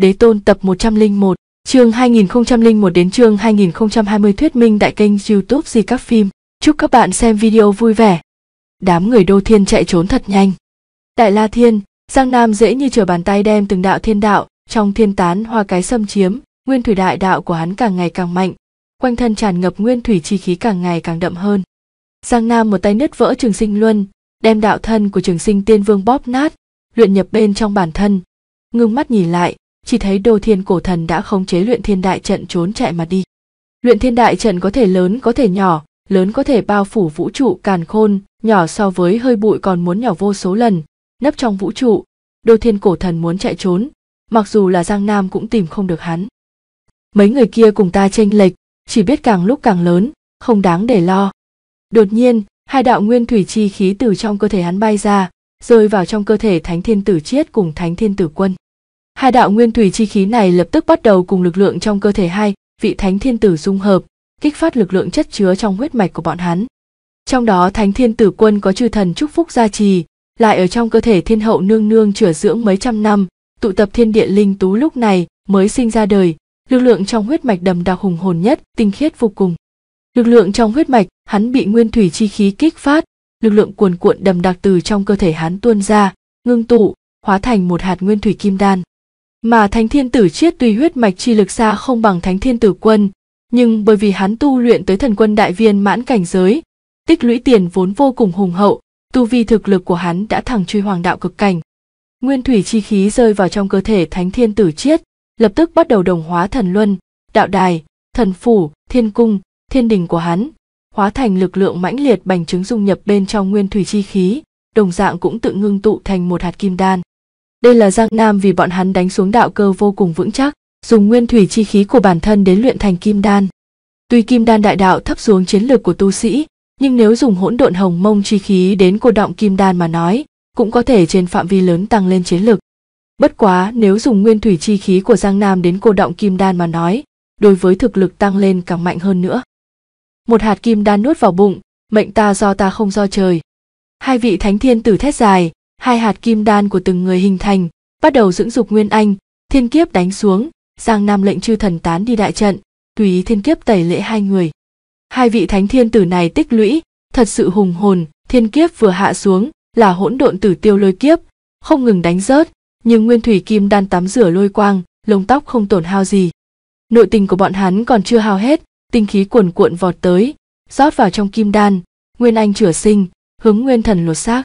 Đế Tôn tập 101, chương 2001 đến chương 2020 thuyết minh tại kênh YouTube Di các phim. Chúc các bạn xem video vui vẻ. Đám người Đô Thiên chạy trốn thật nhanh. Tại La Thiên, Giang Nam dễ như trở bàn tay đem từng đạo thiên đạo trong thiên tán hoa cái xâm chiếm, nguyên thủy đại đạo của hắn càng ngày càng mạnh, quanh thân tràn ngập nguyên thủy chi khí càng ngày càng đậm hơn. Giang Nam một tay nứt vỡ Trường Sinh Luân, đem đạo thân của Trường Sinh Tiên Vương bóp nát, luyện nhập bên trong bản thân. Ngưng mắt nhìn lại, chỉ thấy đồ thiên cổ thần đã khống chế luyện thiên đại trận trốn chạy mà đi luyện thiên đại trận có thể lớn có thể nhỏ lớn có thể bao phủ vũ trụ càn khôn nhỏ so với hơi bụi còn muốn nhỏ vô số lần nấp trong vũ trụ đồ thiên cổ thần muốn chạy trốn mặc dù là giang nam cũng tìm không được hắn mấy người kia cùng ta tranh lệch chỉ biết càng lúc càng lớn không đáng để lo đột nhiên hai đạo nguyên thủy chi khí từ trong cơ thể hắn bay ra rơi vào trong cơ thể thánh thiên tử chiết cùng thánh thiên tử quân Hai đạo nguyên thủy chi khí này lập tức bắt đầu cùng lực lượng trong cơ thể hai vị thánh thiên tử dung hợp, kích phát lực lượng chất chứa trong huyết mạch của bọn hắn. Trong đó thánh thiên tử quân có chư thần chúc phúc gia trì, lại ở trong cơ thể thiên hậu nương nương chữa dưỡng mấy trăm năm, tụ tập thiên địa linh tú lúc này mới sinh ra đời, lực lượng trong huyết mạch đầm đặc hùng hồn nhất, tinh khiết vô cùng. Lực lượng trong huyết mạch, hắn bị nguyên thủy chi khí kích phát, lực lượng cuồn cuộn đầm đặc từ trong cơ thể hắn tuôn ra, ngưng tụ, hóa thành một hạt nguyên thủy kim đan mà thánh thiên tử chiết tuy huyết mạch chi lực xa không bằng thánh thiên tử quân nhưng bởi vì hắn tu luyện tới thần quân đại viên mãn cảnh giới tích lũy tiền vốn vô cùng hùng hậu tu vi thực lực của hắn đã thẳng truy hoàng đạo cực cảnh nguyên thủy chi khí rơi vào trong cơ thể thánh thiên tử chiết lập tức bắt đầu đồng hóa thần luân đạo đài thần phủ thiên cung thiên đình của hắn hóa thành lực lượng mãnh liệt bành trứng dung nhập bên trong nguyên thủy chi khí đồng dạng cũng tự ngưng tụ thành một hạt kim đan đây là Giang Nam vì bọn hắn đánh xuống đạo cơ vô cùng vững chắc, dùng nguyên thủy chi khí của bản thân đến luyện thành kim đan. Tuy kim đan đại đạo thấp xuống chiến lược của tu sĩ, nhưng nếu dùng hỗn độn hồng mông chi khí đến cô động kim đan mà nói, cũng có thể trên phạm vi lớn tăng lên chiến lược Bất quá nếu dùng nguyên thủy chi khí của Giang Nam đến cô động kim đan mà nói, đối với thực lực tăng lên càng mạnh hơn nữa. Một hạt kim đan nuốt vào bụng, mệnh ta do ta không do trời. Hai vị thánh thiên tử thét dài, hai hạt kim đan của từng người hình thành, bắt đầu dưỡng dục nguyên anh, thiên kiếp đánh xuống, Giang Nam lệnh chư thần tán đi đại trận, tùy ý thiên kiếp tẩy lễ hai người. Hai vị thánh thiên tử này tích lũy, thật sự hùng hồn, thiên kiếp vừa hạ xuống, là hỗn độn tử tiêu lôi kiếp, không ngừng đánh rớt, nhưng nguyên thủy kim đan tắm rửa lôi quang, lông tóc không tổn hao gì. Nội tình của bọn hắn còn chưa hao hết, tinh khí cuồn cuộn vọt tới, rót vào trong kim đan, nguyên anh chửa sinh, hướng nguyên thần lột xác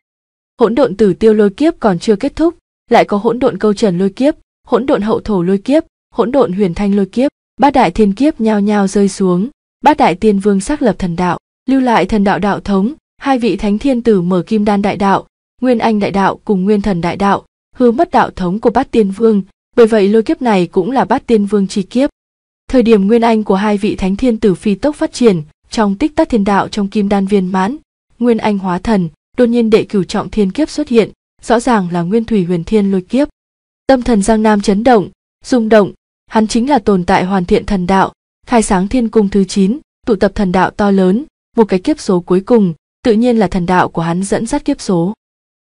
hỗn độn tử tiêu lôi kiếp còn chưa kết thúc lại có hỗn độn câu trần lôi kiếp hỗn độn hậu thổ lôi kiếp hỗn độn huyền thanh lôi kiếp bát đại thiên kiếp nhao nhao rơi xuống bát đại tiên vương xác lập thần đạo lưu lại thần đạo đạo thống hai vị thánh thiên tử mở kim đan đại đạo nguyên anh đại đạo cùng nguyên thần đại đạo hư mất đạo thống của bát tiên vương bởi vậy lôi kiếp này cũng là bát tiên vương chi kiếp thời điểm nguyên anh của hai vị thánh thiên tử phi tốc phát triển trong tích tắc thiên đạo trong kim đan viên mãn nguyên anh hóa thần đột nhiên đệ cửu trọng thiên kiếp xuất hiện rõ ràng là nguyên thủy huyền thiên lôi kiếp tâm thần giang nam chấn động rung động hắn chính là tồn tại hoàn thiện thần đạo khai sáng thiên cung thứ chín tụ tập thần đạo to lớn một cái kiếp số cuối cùng tự nhiên là thần đạo của hắn dẫn dắt kiếp số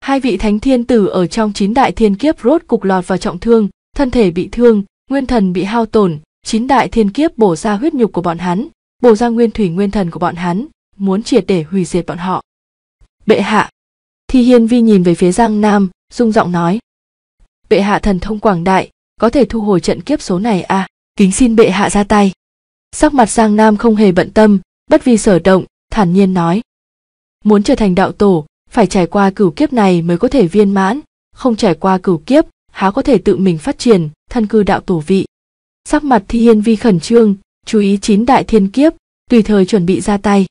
hai vị thánh thiên tử ở trong chín đại thiên kiếp rốt cục lọt vào trọng thương thân thể bị thương nguyên thần bị hao tổn chín đại thiên kiếp bổ ra huyết nhục của bọn hắn bổ ra nguyên thủy nguyên thần của bọn hắn muốn triệt để hủy diệt bọn họ bệ hạ thi hiên vi nhìn về phía giang nam rung giọng nói bệ hạ thần thông quảng đại có thể thu hồi trận kiếp số này à kính xin bệ hạ ra tay sắc mặt giang nam không hề bận tâm bất vi sở động thản nhiên nói muốn trở thành đạo tổ phải trải qua cửu kiếp này mới có thể viên mãn không trải qua cửu kiếp há có thể tự mình phát triển thân cư đạo tổ vị sắc mặt thi hiên vi khẩn trương chú ý chín đại thiên kiếp tùy thời chuẩn bị ra tay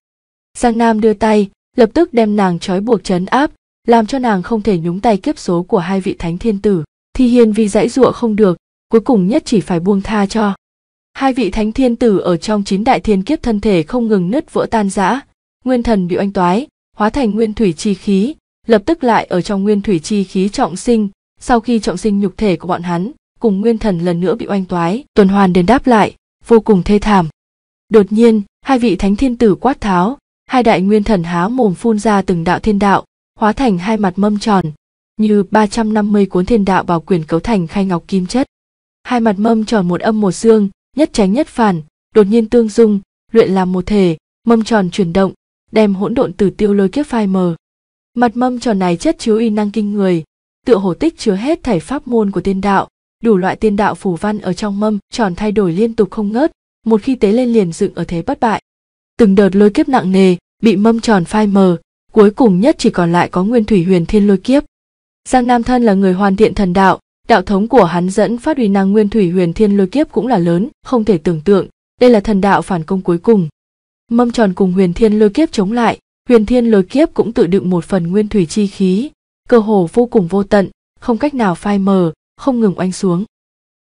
giang nam đưa tay lập tức đem nàng trói buộc trấn áp làm cho nàng không thể nhúng tay kiếp số của hai vị thánh thiên tử thi hiên vì dãy giụa không được cuối cùng nhất chỉ phải buông tha cho hai vị thánh thiên tử ở trong chín đại thiên kiếp thân thể không ngừng nứt vỡ tan rã nguyên thần bị oanh toái hóa thành nguyên thủy chi khí lập tức lại ở trong nguyên thủy chi khí trọng sinh sau khi trọng sinh nhục thể của bọn hắn cùng nguyên thần lần nữa bị oanh toái tuần hoàn đền đáp lại vô cùng thê thảm đột nhiên hai vị thánh thiên tử quát tháo hai đại nguyên thần há mồm phun ra từng đạo thiên đạo, hóa thành hai mặt mâm tròn, như 350 cuốn thiên đạo bảo quyền cấu thành khai ngọc kim chất. Hai mặt mâm tròn một âm một dương, nhất tránh nhất phản, đột nhiên tương dung, luyện làm một thể, mâm tròn chuyển động, đem hỗn độn tử tiêu lôi kiếp phai mờ. Mặt mâm tròn này chất chứa uy năng kinh người, tựa hổ tích chứa hết thảy pháp môn của tiên đạo, đủ loại tiên đạo phủ văn ở trong mâm tròn thay đổi liên tục không ngớt, một khi tế lên liền dựng ở thế bất bại từng đợt lôi kiếp nặng nề bị mâm tròn phai mờ cuối cùng nhất chỉ còn lại có nguyên thủy huyền thiên lôi kiếp giang nam thân là người hoàn thiện thần đạo đạo thống của hắn dẫn phát uy năng nguyên thủy huyền thiên lôi kiếp cũng là lớn không thể tưởng tượng đây là thần đạo phản công cuối cùng mâm tròn cùng huyền thiên lôi kiếp chống lại huyền thiên lôi kiếp cũng tự đựng một phần nguyên thủy chi khí cơ hồ vô cùng vô tận không cách nào phai mờ không ngừng oanh xuống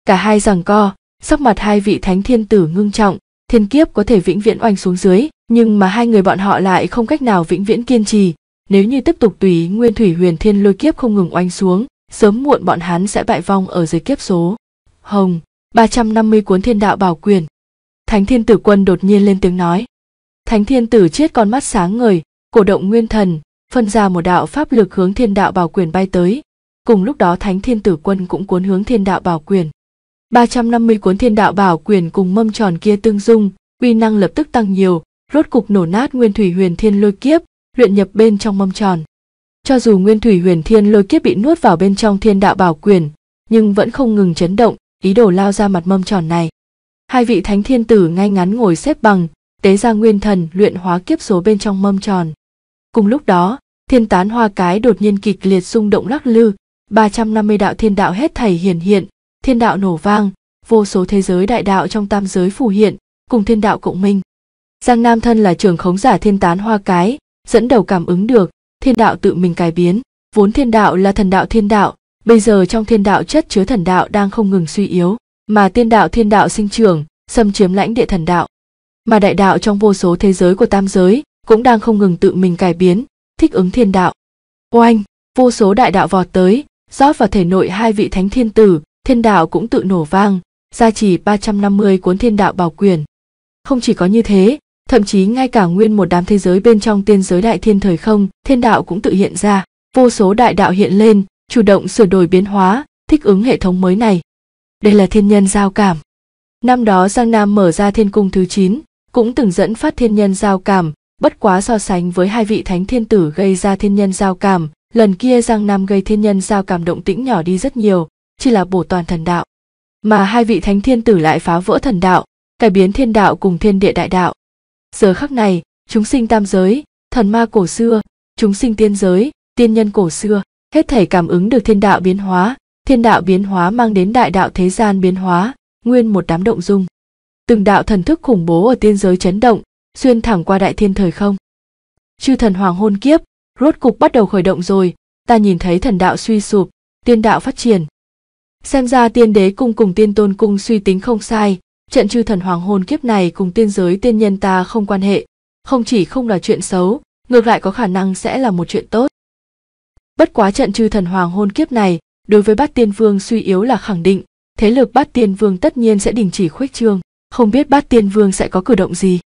cả hai giằng co sắc mặt hai vị thánh thiên tử ngưng trọng thiên kiếp có thể vĩnh viễn oanh xuống dưới, nhưng mà hai người bọn họ lại không cách nào vĩnh viễn kiên trì. Nếu như tiếp tục tùy nguyên thủy huyền thiên lôi kiếp không ngừng oanh xuống, sớm muộn bọn hắn sẽ bại vong ở dưới kiếp số. Hồng, 350 cuốn thiên đạo bảo quyền. Thánh thiên tử quân đột nhiên lên tiếng nói. Thánh thiên tử chết con mắt sáng ngời, cổ động nguyên thần, phân ra một đạo pháp lực hướng thiên đạo bảo quyền bay tới. Cùng lúc đó thánh thiên tử quân cũng cuốn hướng thiên đạo bảo quyền. 350 cuốn thiên đạo bảo quyền cùng mâm tròn kia tương dung, uy năng lập tức tăng nhiều, rốt cục nổ nát nguyên thủy huyền thiên lôi kiếp, luyện nhập bên trong mâm tròn. Cho dù nguyên thủy huyền thiên lôi kiếp bị nuốt vào bên trong thiên đạo bảo quyền, nhưng vẫn không ngừng chấn động, ý đồ lao ra mặt mâm tròn này. Hai vị thánh thiên tử ngay ngắn ngồi xếp bằng, tế ra nguyên thần luyện hóa kiếp số bên trong mâm tròn. Cùng lúc đó, thiên tán hoa cái đột nhiên kịch liệt rung động lắc lư, 350 đạo thiên đạo hết thảy hiển hiện, thiên đạo nổ vang vô số thế giới đại đạo trong tam giới phù hiện cùng thiên đạo cộng minh giang nam thân là trường khống giả thiên tán hoa cái dẫn đầu cảm ứng được thiên đạo tự mình cải biến vốn thiên đạo là thần đạo thiên đạo bây giờ trong thiên đạo chất chứa thần đạo đang không ngừng suy yếu mà tiên đạo thiên đạo sinh trưởng xâm chiếm lãnh địa thần đạo mà đại đạo trong vô số thế giới của tam giới cũng đang không ngừng tự mình cải biến thích ứng thiên đạo oanh vô số đại đạo vọt tới rót vào thể nội hai vị thánh thiên tử thiên đạo cũng tự nổ vang, gia trì 350 cuốn thiên đạo bảo quyền. Không chỉ có như thế, thậm chí ngay cả nguyên một đám thế giới bên trong tiên giới đại thiên thời không, thiên đạo cũng tự hiện ra, vô số đại đạo hiện lên, chủ động sửa đổi biến hóa, thích ứng hệ thống mới này. Đây là thiên nhân giao cảm. Năm đó Giang Nam mở ra thiên cung thứ 9, cũng từng dẫn phát thiên nhân giao cảm, bất quá so sánh với hai vị thánh thiên tử gây ra thiên nhân giao cảm, lần kia Giang Nam gây thiên nhân giao cảm động tĩnh nhỏ đi rất nhiều, chỉ là bổ toàn thần đạo mà hai vị thánh thiên tử lại phá vỡ thần đạo cải biến thiên đạo cùng thiên địa đại đạo giờ khắc này chúng sinh tam giới thần ma cổ xưa chúng sinh tiên giới tiên nhân cổ xưa hết thảy cảm ứng được thiên đạo biến hóa thiên đạo biến hóa mang đến đại đạo thế gian biến hóa nguyên một đám động dung từng đạo thần thức khủng bố ở tiên giới chấn động xuyên thẳng qua đại thiên thời không chư thần hoàng hôn kiếp rốt cục bắt đầu khởi động rồi ta nhìn thấy thần đạo suy sụp tiên đạo phát triển Xem ra tiên đế cung cùng tiên tôn cung suy tính không sai, trận chư thần hoàng hôn kiếp này cùng tiên giới tiên nhân ta không quan hệ, không chỉ không là chuyện xấu, ngược lại có khả năng sẽ là một chuyện tốt. Bất quá trận chư thần hoàng hôn kiếp này, đối với bát tiên vương suy yếu là khẳng định, thế lực bát tiên vương tất nhiên sẽ đình chỉ khuếch trương, không biết bát tiên vương sẽ có cử động gì.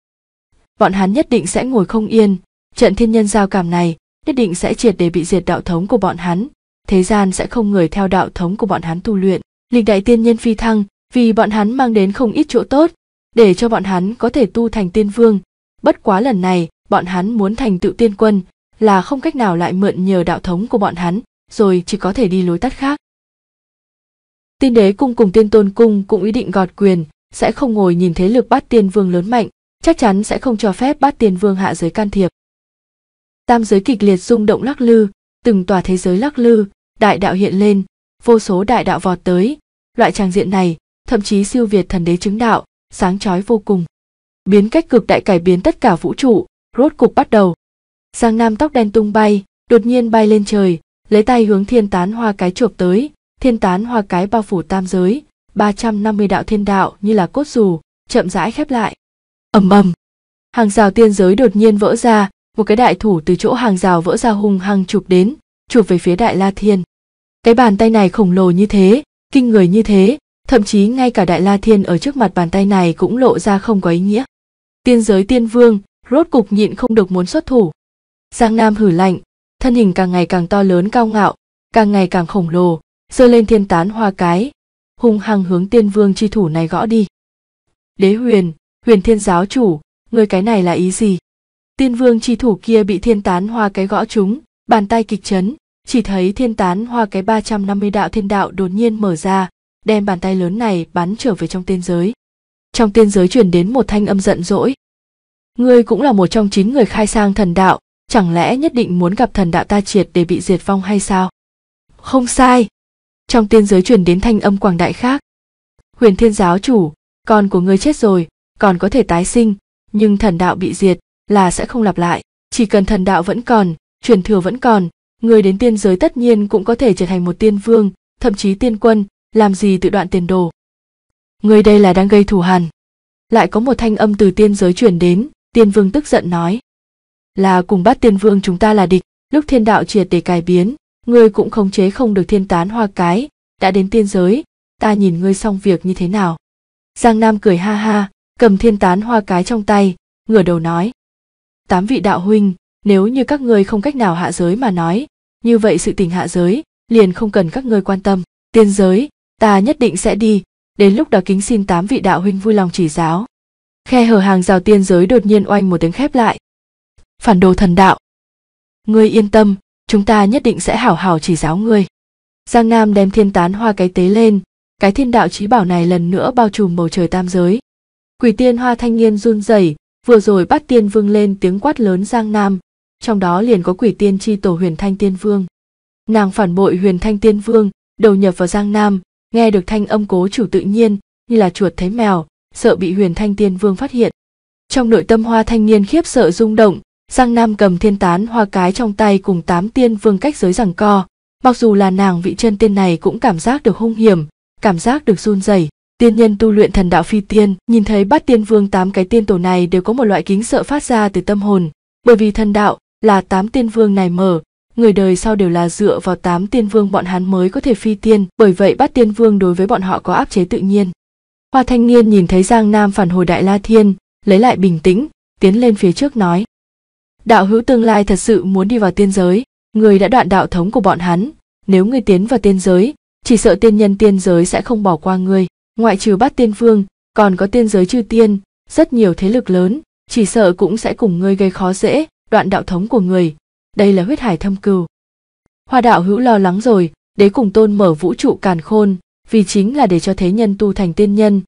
Bọn hắn nhất định sẽ ngồi không yên, trận thiên nhân giao cảm này nhất định sẽ triệt để bị diệt đạo thống của bọn hắn, thế gian sẽ không người theo đạo thống của bọn hắn tu luyện lịch đại tiên nhân phi thăng vì bọn hắn mang đến không ít chỗ tốt để cho bọn hắn có thể tu thành tiên vương bất quá lần này bọn hắn muốn thành tựu tiên quân là không cách nào lại mượn nhờ đạo thống của bọn hắn rồi chỉ có thể đi lối tắt khác tiên đế cung cùng tiên tôn cung cũng ý định gọt quyền sẽ không ngồi nhìn thế lực bát tiên vương lớn mạnh chắc chắn sẽ không cho phép bát tiên vương hạ giới can thiệp tam giới kịch liệt rung động lắc lư từng tòa thế giới lắc lư đại đạo hiện lên vô số đại đạo vọt tới loại tràng diện này thậm chí siêu việt thần đế chứng đạo sáng chói vô cùng biến cách cực đại cải biến tất cả vũ trụ rốt cục bắt đầu giang nam tóc đen tung bay đột nhiên bay lên trời lấy tay hướng thiên tán hoa cái chụp tới thiên tán hoa cái bao phủ tam giới 350 đạo thiên đạo như là cốt dù chậm rãi khép lại ầm ầm hàng rào tiên giới đột nhiên vỡ ra một cái đại thủ từ chỗ hàng rào vỡ ra hung hăng chụp đến chụp về phía đại la thiên cái bàn tay này khổng lồ như thế kinh người như thế thậm chí ngay cả đại la thiên ở trước mặt bàn tay này cũng lộ ra không có ý nghĩa tiên giới tiên vương rốt cục nhịn không được muốn xuất thủ giang nam hử lạnh thân hình càng ngày càng to lớn cao ngạo càng ngày càng khổng lồ giơ lên thiên tán hoa cái hung hăng hướng tiên vương chi thủ này gõ đi đế huyền huyền thiên giáo chủ người cái này là ý gì Tiên vương chi thủ kia bị thiên tán hoa cái gõ chúng, bàn tay kịch chấn, chỉ thấy thiên tán hoa cái ba trăm năm mươi đạo thiên đạo đột nhiên mở ra, đem bàn tay lớn này bắn trở về trong tiên giới. Trong tiên giới truyền đến một thanh âm giận dỗi. Ngươi cũng là một trong chín người khai sang thần đạo, chẳng lẽ nhất định muốn gặp thần đạo ta triệt để bị diệt vong hay sao? Không sai. Trong tiên giới truyền đến thanh âm quảng đại khác. Huyền thiên giáo chủ, con của ngươi chết rồi, còn có thể tái sinh, nhưng thần đạo bị diệt, là sẽ không lặp lại chỉ cần thần đạo vẫn còn truyền thừa vẫn còn người đến tiên giới tất nhiên cũng có thể trở thành một tiên vương thậm chí tiên quân làm gì tự đoạn tiền đồ người đây là đang gây thù hằn lại có một thanh âm từ tiên giới truyền đến tiên vương tức giận nói là cùng bắt tiên vương chúng ta là địch lúc thiên đạo triệt để cải biến ngươi cũng khống chế không được thiên tán hoa cái đã đến tiên giới ta nhìn ngươi xong việc như thế nào giang nam cười ha ha cầm thiên tán hoa cái trong tay ngửa đầu nói tám vị đạo huynh nếu như các ngươi không cách nào hạ giới mà nói như vậy sự tình hạ giới liền không cần các ngươi quan tâm tiên giới ta nhất định sẽ đi đến lúc đó kính xin tám vị đạo huynh vui lòng chỉ giáo khe hở hàng rào tiên giới đột nhiên oanh một tiếng khép lại phản đồ thần đạo ngươi yên tâm chúng ta nhất định sẽ hảo hảo chỉ giáo ngươi giang nam đem thiên tán hoa cái tế lên cái thiên đạo trí bảo này lần nữa bao trùm bầu trời tam giới quỷ tiên hoa thanh niên run rẩy vừa rồi bát tiên vương lên tiếng quát lớn giang nam trong đó liền có quỷ tiên tri tổ huyền thanh tiên vương nàng phản bội huyền thanh tiên vương đầu nhập vào giang nam nghe được thanh âm cố chủ tự nhiên như là chuột thấy mèo sợ bị huyền thanh tiên vương phát hiện trong nội tâm hoa thanh niên khiếp sợ rung động giang nam cầm thiên tán hoa cái trong tay cùng tám tiên vương cách giới rằng co mặc dù là nàng vị chân tiên này cũng cảm giác được hung hiểm cảm giác được run rẩy Tiên nhân tu luyện thần đạo phi tiên, nhìn thấy bát tiên vương tám cái tiên tổ này đều có một loại kính sợ phát ra từ tâm hồn, bởi vì thần đạo là tám tiên vương này mở, người đời sau đều là dựa vào tám tiên vương bọn hắn mới có thể phi tiên, bởi vậy bát tiên vương đối với bọn họ có áp chế tự nhiên. Hoa thanh niên nhìn thấy Giang Nam phản hồi Đại La Thiên, lấy lại bình tĩnh, tiến lên phía trước nói. Đạo hữu tương lai thật sự muốn đi vào tiên giới, người đã đoạn đạo thống của bọn hắn, nếu ngươi tiến vào tiên giới, chỉ sợ tiên nhân tiên giới sẽ không bỏ qua ngươi ngoại trừ bát tiên phương còn có tiên giới chư tiên rất nhiều thế lực lớn chỉ sợ cũng sẽ cùng ngươi gây khó dễ đoạn đạo thống của người đây là huyết hải thâm cừu hoa đạo hữu lo lắng rồi đế cùng tôn mở vũ trụ càn khôn vì chính là để cho thế nhân tu thành tiên nhân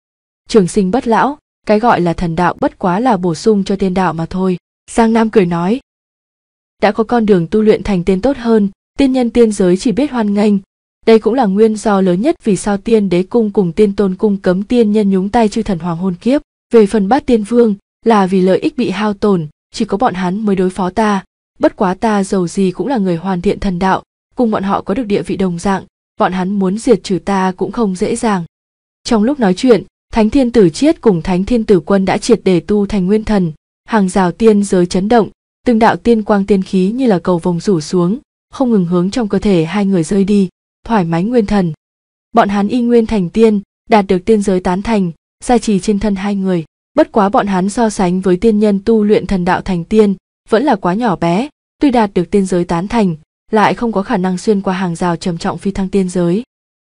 trường sinh bất lão cái gọi là thần đạo bất quá là bổ sung cho tiên đạo mà thôi giang nam cười nói đã có con đường tu luyện thành tiên tốt hơn tiên nhân tiên giới chỉ biết hoan nghênh đây cũng là nguyên do lớn nhất vì sao tiên đế cung cùng tiên tôn cung cấm tiên nhân nhúng tay chư thần hoàng hôn kiếp. Về phần bát tiên vương, là vì lợi ích bị hao tổn, chỉ có bọn hắn mới đối phó ta. Bất quá ta giàu gì cũng là người hoàn thiện thần đạo, cùng bọn họ có được địa vị đồng dạng, bọn hắn muốn diệt trừ ta cũng không dễ dàng. Trong lúc nói chuyện, Thánh Thiên Tử Chiết cùng Thánh Thiên Tử Quân đã triệt để tu thành nguyên thần, hàng rào tiên giới chấn động, từng đạo tiên quang tiên khí như là cầu vồng rủ xuống, không ngừng hướng trong cơ thể hai người rơi đi thoải mái nguyên thần bọn hắn y nguyên thành tiên đạt được tiên giới tán thành gia trì trên thân hai người bất quá bọn hắn so sánh với tiên nhân tu luyện thần đạo thành tiên vẫn là quá nhỏ bé tuy đạt được tiên giới tán thành lại không có khả năng xuyên qua hàng rào trầm trọng phi thăng tiên giới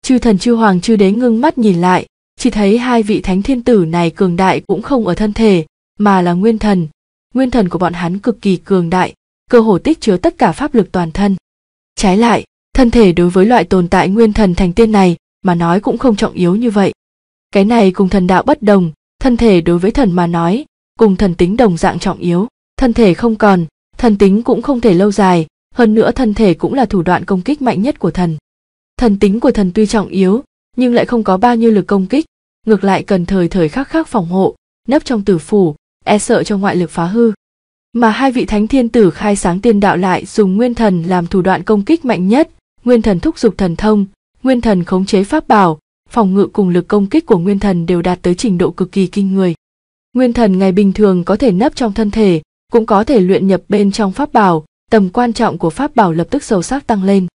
chư thần chư hoàng chư đế ngưng mắt nhìn lại chỉ thấy hai vị thánh thiên tử này cường đại cũng không ở thân thể mà là nguyên thần nguyên thần của bọn hắn cực kỳ cường đại cơ hồ tích chứa tất cả pháp lực toàn thân trái lại thân thể đối với loại tồn tại nguyên thần thành tiên này mà nói cũng không trọng yếu như vậy cái này cùng thần đạo bất đồng thân thể đối với thần mà nói cùng thần tính đồng dạng trọng yếu thân thể không còn thần tính cũng không thể lâu dài hơn nữa thân thể cũng là thủ đoạn công kích mạnh nhất của thần thần tính của thần tuy trọng yếu nhưng lại không có bao nhiêu lực công kích ngược lại cần thời thời khắc khắc phòng hộ nấp trong tử phủ e sợ cho ngoại lực phá hư mà hai vị thánh thiên tử khai sáng tiên đạo lại dùng nguyên thần làm thủ đoạn công kích mạnh nhất nguyên thần thúc giục thần thông, nguyên thần khống chế pháp bảo, phòng ngự cùng lực công kích của nguyên thần đều đạt tới trình độ cực kỳ kinh người. Nguyên thần ngày bình thường có thể nấp trong thân thể, cũng có thể luyện nhập bên trong pháp bảo, tầm quan trọng của pháp bảo lập tức sâu sắc tăng lên.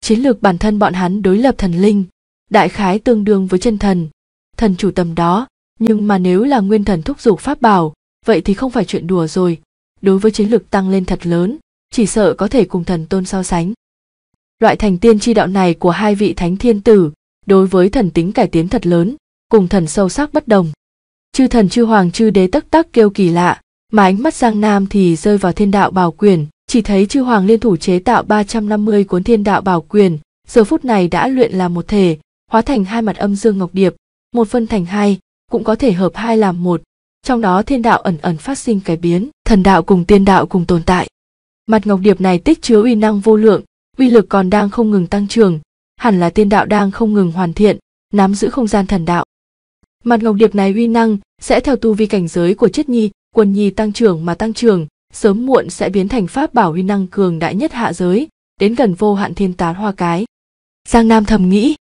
Chiến lược bản thân bọn hắn đối lập thần linh, đại khái tương đương với chân thần, thần chủ tầm đó, nhưng mà nếu là nguyên thần thúc giục pháp bảo, vậy thì không phải chuyện đùa rồi. Đối với chiến lược tăng lên thật lớn, chỉ sợ có thể cùng thần tôn so sánh. Loại thành tiên chi đạo này của hai vị thánh thiên tử, đối với thần tính cải tiến thật lớn, cùng thần sâu sắc bất đồng. Chư thần chư hoàng chư đế tắc tắc kêu kỳ lạ, mà ánh mắt Giang Nam thì rơi vào thiên đạo bảo quyền, chỉ thấy chư hoàng liên thủ chế tạo 350 cuốn thiên đạo bảo quyền, giờ phút này đã luyện làm một thể, hóa thành hai mặt âm dương ngọc điệp, một phân thành hai, cũng có thể hợp hai làm một, trong đó thiên đạo ẩn ẩn phát sinh cái biến, thần đạo cùng tiên đạo cùng tồn tại. Mặt ngọc điệp này tích chứa uy năng vô lượng, uy lực còn đang không ngừng tăng trưởng, hẳn là tiên đạo đang không ngừng hoàn thiện, nắm giữ không gian thần đạo. Mặt ngọc điệp này uy năng sẽ theo tu vi cảnh giới của chất nhi, quân nhi tăng trưởng mà tăng trưởng, sớm muộn sẽ biến thành pháp bảo uy năng cường đại nhất hạ giới, đến gần vô hạn thiên tán hoa cái. Giang Nam thầm nghĩ,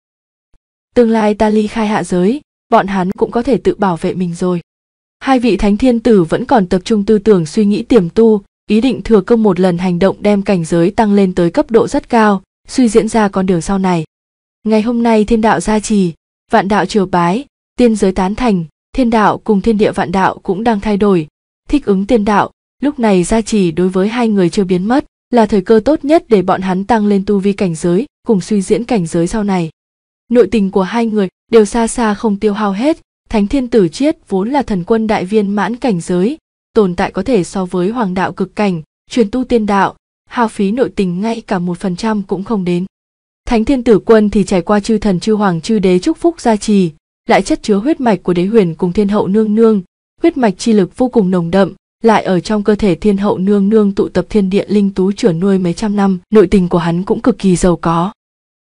tương lai ta ly khai hạ giới, bọn hắn cũng có thể tự bảo vệ mình rồi. Hai vị thánh thiên tử vẫn còn tập trung tư tưởng suy nghĩ tiềm tu, ý định thừa cơ một lần hành động đem cảnh giới tăng lên tới cấp độ rất cao, suy diễn ra con đường sau này. Ngày hôm nay thiên đạo gia trì, vạn đạo triều bái, tiên giới tán thành, thiên đạo cùng thiên địa vạn đạo cũng đang thay đổi, thích ứng tiên đạo, lúc này gia trì đối với hai người chưa biến mất, là thời cơ tốt nhất để bọn hắn tăng lên tu vi cảnh giới, cùng suy diễn cảnh giới sau này. Nội tình của hai người đều xa xa không tiêu hao hết, Thánh Thiên Tử Chiết vốn là thần quân đại viên mãn cảnh giới, tồn tại có thể so với hoàng đạo cực cảnh truyền tu tiên đạo hao phí nội tình ngay cả một phần trăm cũng không đến thánh thiên tử quân thì trải qua chư thần chư hoàng chư đế chúc phúc gia trì lại chất chứa huyết mạch của đế huyền cùng thiên hậu nương nương huyết mạch chi lực vô cùng nồng đậm lại ở trong cơ thể thiên hậu nương nương tụ tập thiên địa linh tú chửa nuôi mấy trăm năm nội tình của hắn cũng cực kỳ giàu có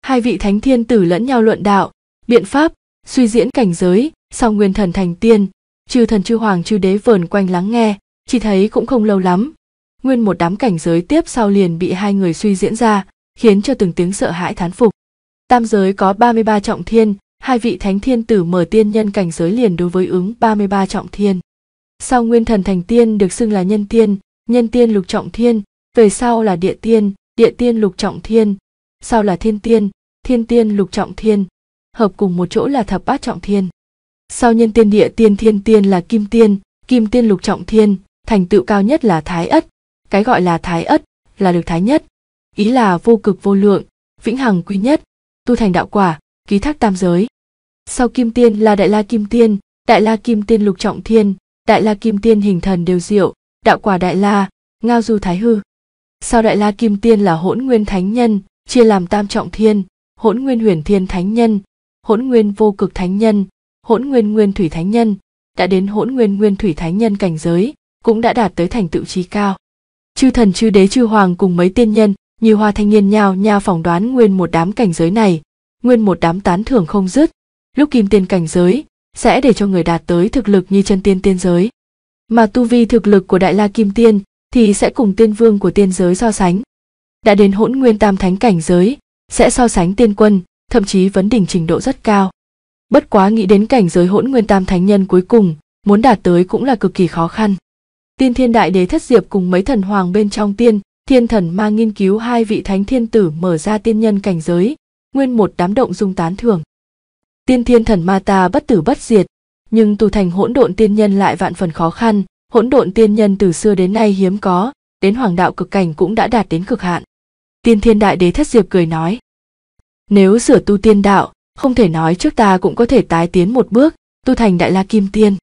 hai vị thánh thiên tử lẫn nhau luận đạo biện pháp suy diễn cảnh giới sau nguyên thần thành tiên chư thần chư hoàng chư đế vờn quanh lắng nghe chỉ thấy cũng không lâu lắm nguyên một đám cảnh giới tiếp sau liền bị hai người suy diễn ra khiến cho từng tiếng sợ hãi thán phục tam giới có ba mươi ba trọng thiên hai vị thánh thiên tử mở tiên nhân cảnh giới liền đối với ứng ba mươi ba trọng thiên sau nguyên thần thành tiên được xưng là nhân tiên nhân tiên lục trọng thiên về sau là địa tiên địa tiên lục trọng thiên sau là thiên tiên thiên tiên lục trọng thiên hợp cùng một chỗ là thập bát trọng thiên sau nhân tiên địa tiên thiên tiên là kim tiên kim tiên lục trọng thiên thành tựu cao nhất là thái ất cái gọi là thái ất là được thái nhất ý là vô cực vô lượng vĩnh hằng quy nhất tu thành đạo quả ký thác tam giới sau kim tiên là đại la kim tiên đại la kim tiên lục trọng thiên đại la kim tiên hình thần đều diệu đạo quả đại la ngao du thái hư sau đại la kim tiên là hỗn nguyên thánh nhân chia làm tam trọng thiên hỗn nguyên huyền thiên thánh nhân hỗn nguyên vô cực thánh nhân hỗn nguyên nguyên thủy thánh nhân đã đến hỗn nguyên nguyên thủy thánh nhân cảnh giới cũng đã đạt tới thành tựu trí cao chư thần chư đế chư hoàng cùng mấy tiên nhân như hoa thanh niên nhao nhao phỏng đoán nguyên một đám cảnh giới này nguyên một đám tán thưởng không dứt lúc kim tiên cảnh giới sẽ để cho người đạt tới thực lực như chân tiên tiên giới mà tu vi thực lực của đại la kim tiên thì sẽ cùng tiên vương của tiên giới so sánh đã đến hỗn nguyên tam thánh cảnh giới sẽ so sánh tiên quân thậm chí vấn đỉnh trình độ rất cao bất quá nghĩ đến cảnh giới hỗn nguyên tam thánh nhân cuối cùng muốn đạt tới cũng là cực kỳ khó khăn tiên thiên đại đế thất diệp cùng mấy thần hoàng bên trong tiên thiên thần mang nghiên cứu hai vị thánh thiên tử mở ra tiên nhân cảnh giới nguyên một đám động dung tán thường tiên thiên thần ma ta bất tử bất diệt nhưng tu thành hỗn độn tiên nhân lại vạn phần khó khăn hỗn độn tiên nhân từ xưa đến nay hiếm có đến hoàng đạo cực cảnh cũng đã đạt đến cực hạn tiên thiên đại đế thất diệp cười nói nếu sửa tu tiên đạo không thể nói trước ta cũng có thể tái tiến một bước, tu thành đại la kim tiên.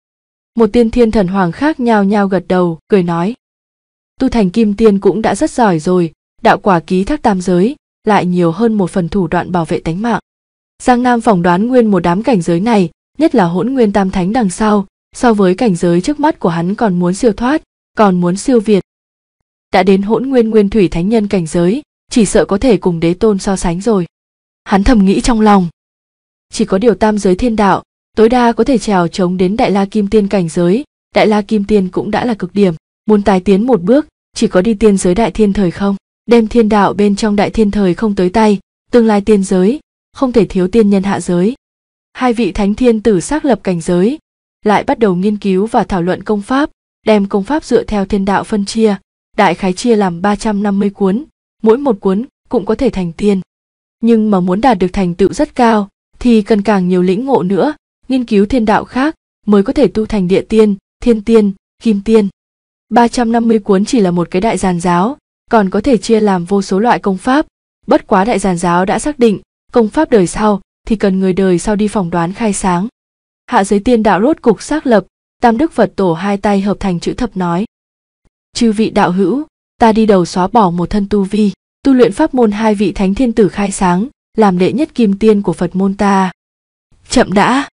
Một tiên thiên thần hoàng khác nhao nhao gật đầu, cười nói. Tu thành kim tiên cũng đã rất giỏi rồi, đạo quả ký thác tam giới, lại nhiều hơn một phần thủ đoạn bảo vệ tánh mạng. Giang Nam phỏng đoán nguyên một đám cảnh giới này, nhất là hỗn nguyên tam thánh đằng sau, so với cảnh giới trước mắt của hắn còn muốn siêu thoát, còn muốn siêu việt. Đã đến hỗn nguyên nguyên thủy thánh nhân cảnh giới, chỉ sợ có thể cùng đế tôn so sánh rồi. Hắn thầm nghĩ trong lòng, chỉ có điều tam giới thiên đạo tối đa có thể trèo chống đến đại la kim tiên cảnh giới đại la kim tiên cũng đã là cực điểm muốn tài tiến một bước chỉ có đi tiên giới đại thiên thời không đem thiên đạo bên trong đại thiên thời không tới tay tương lai tiên giới không thể thiếu tiên nhân hạ giới hai vị thánh thiên tử xác lập cảnh giới lại bắt đầu nghiên cứu và thảo luận công pháp đem công pháp dựa theo thiên đạo phân chia đại khái chia làm 350 cuốn mỗi một cuốn cũng có thể thành tiên nhưng mà muốn đạt được thành tựu rất cao thì cần càng nhiều lĩnh ngộ nữa, nghiên cứu thiên đạo khác mới có thể tu thành địa tiên, thiên tiên, kim tiên. 350 cuốn chỉ là một cái đại giàn giáo, còn có thể chia làm vô số loại công pháp, bất quá đại giàn giáo đã xác định, công pháp đời sau thì cần người đời sau đi phỏng đoán khai sáng. Hạ giới tiên đạo rốt cục xác lập, Tam Đức Phật Tổ hai tay hợp thành chữ thập nói. Chư vị đạo hữu, ta đi đầu xóa bỏ một thân tu vi, tu luyện pháp môn hai vị thánh thiên tử khai sáng, làm đệ nhất kim tiên của phật môn ta chậm đã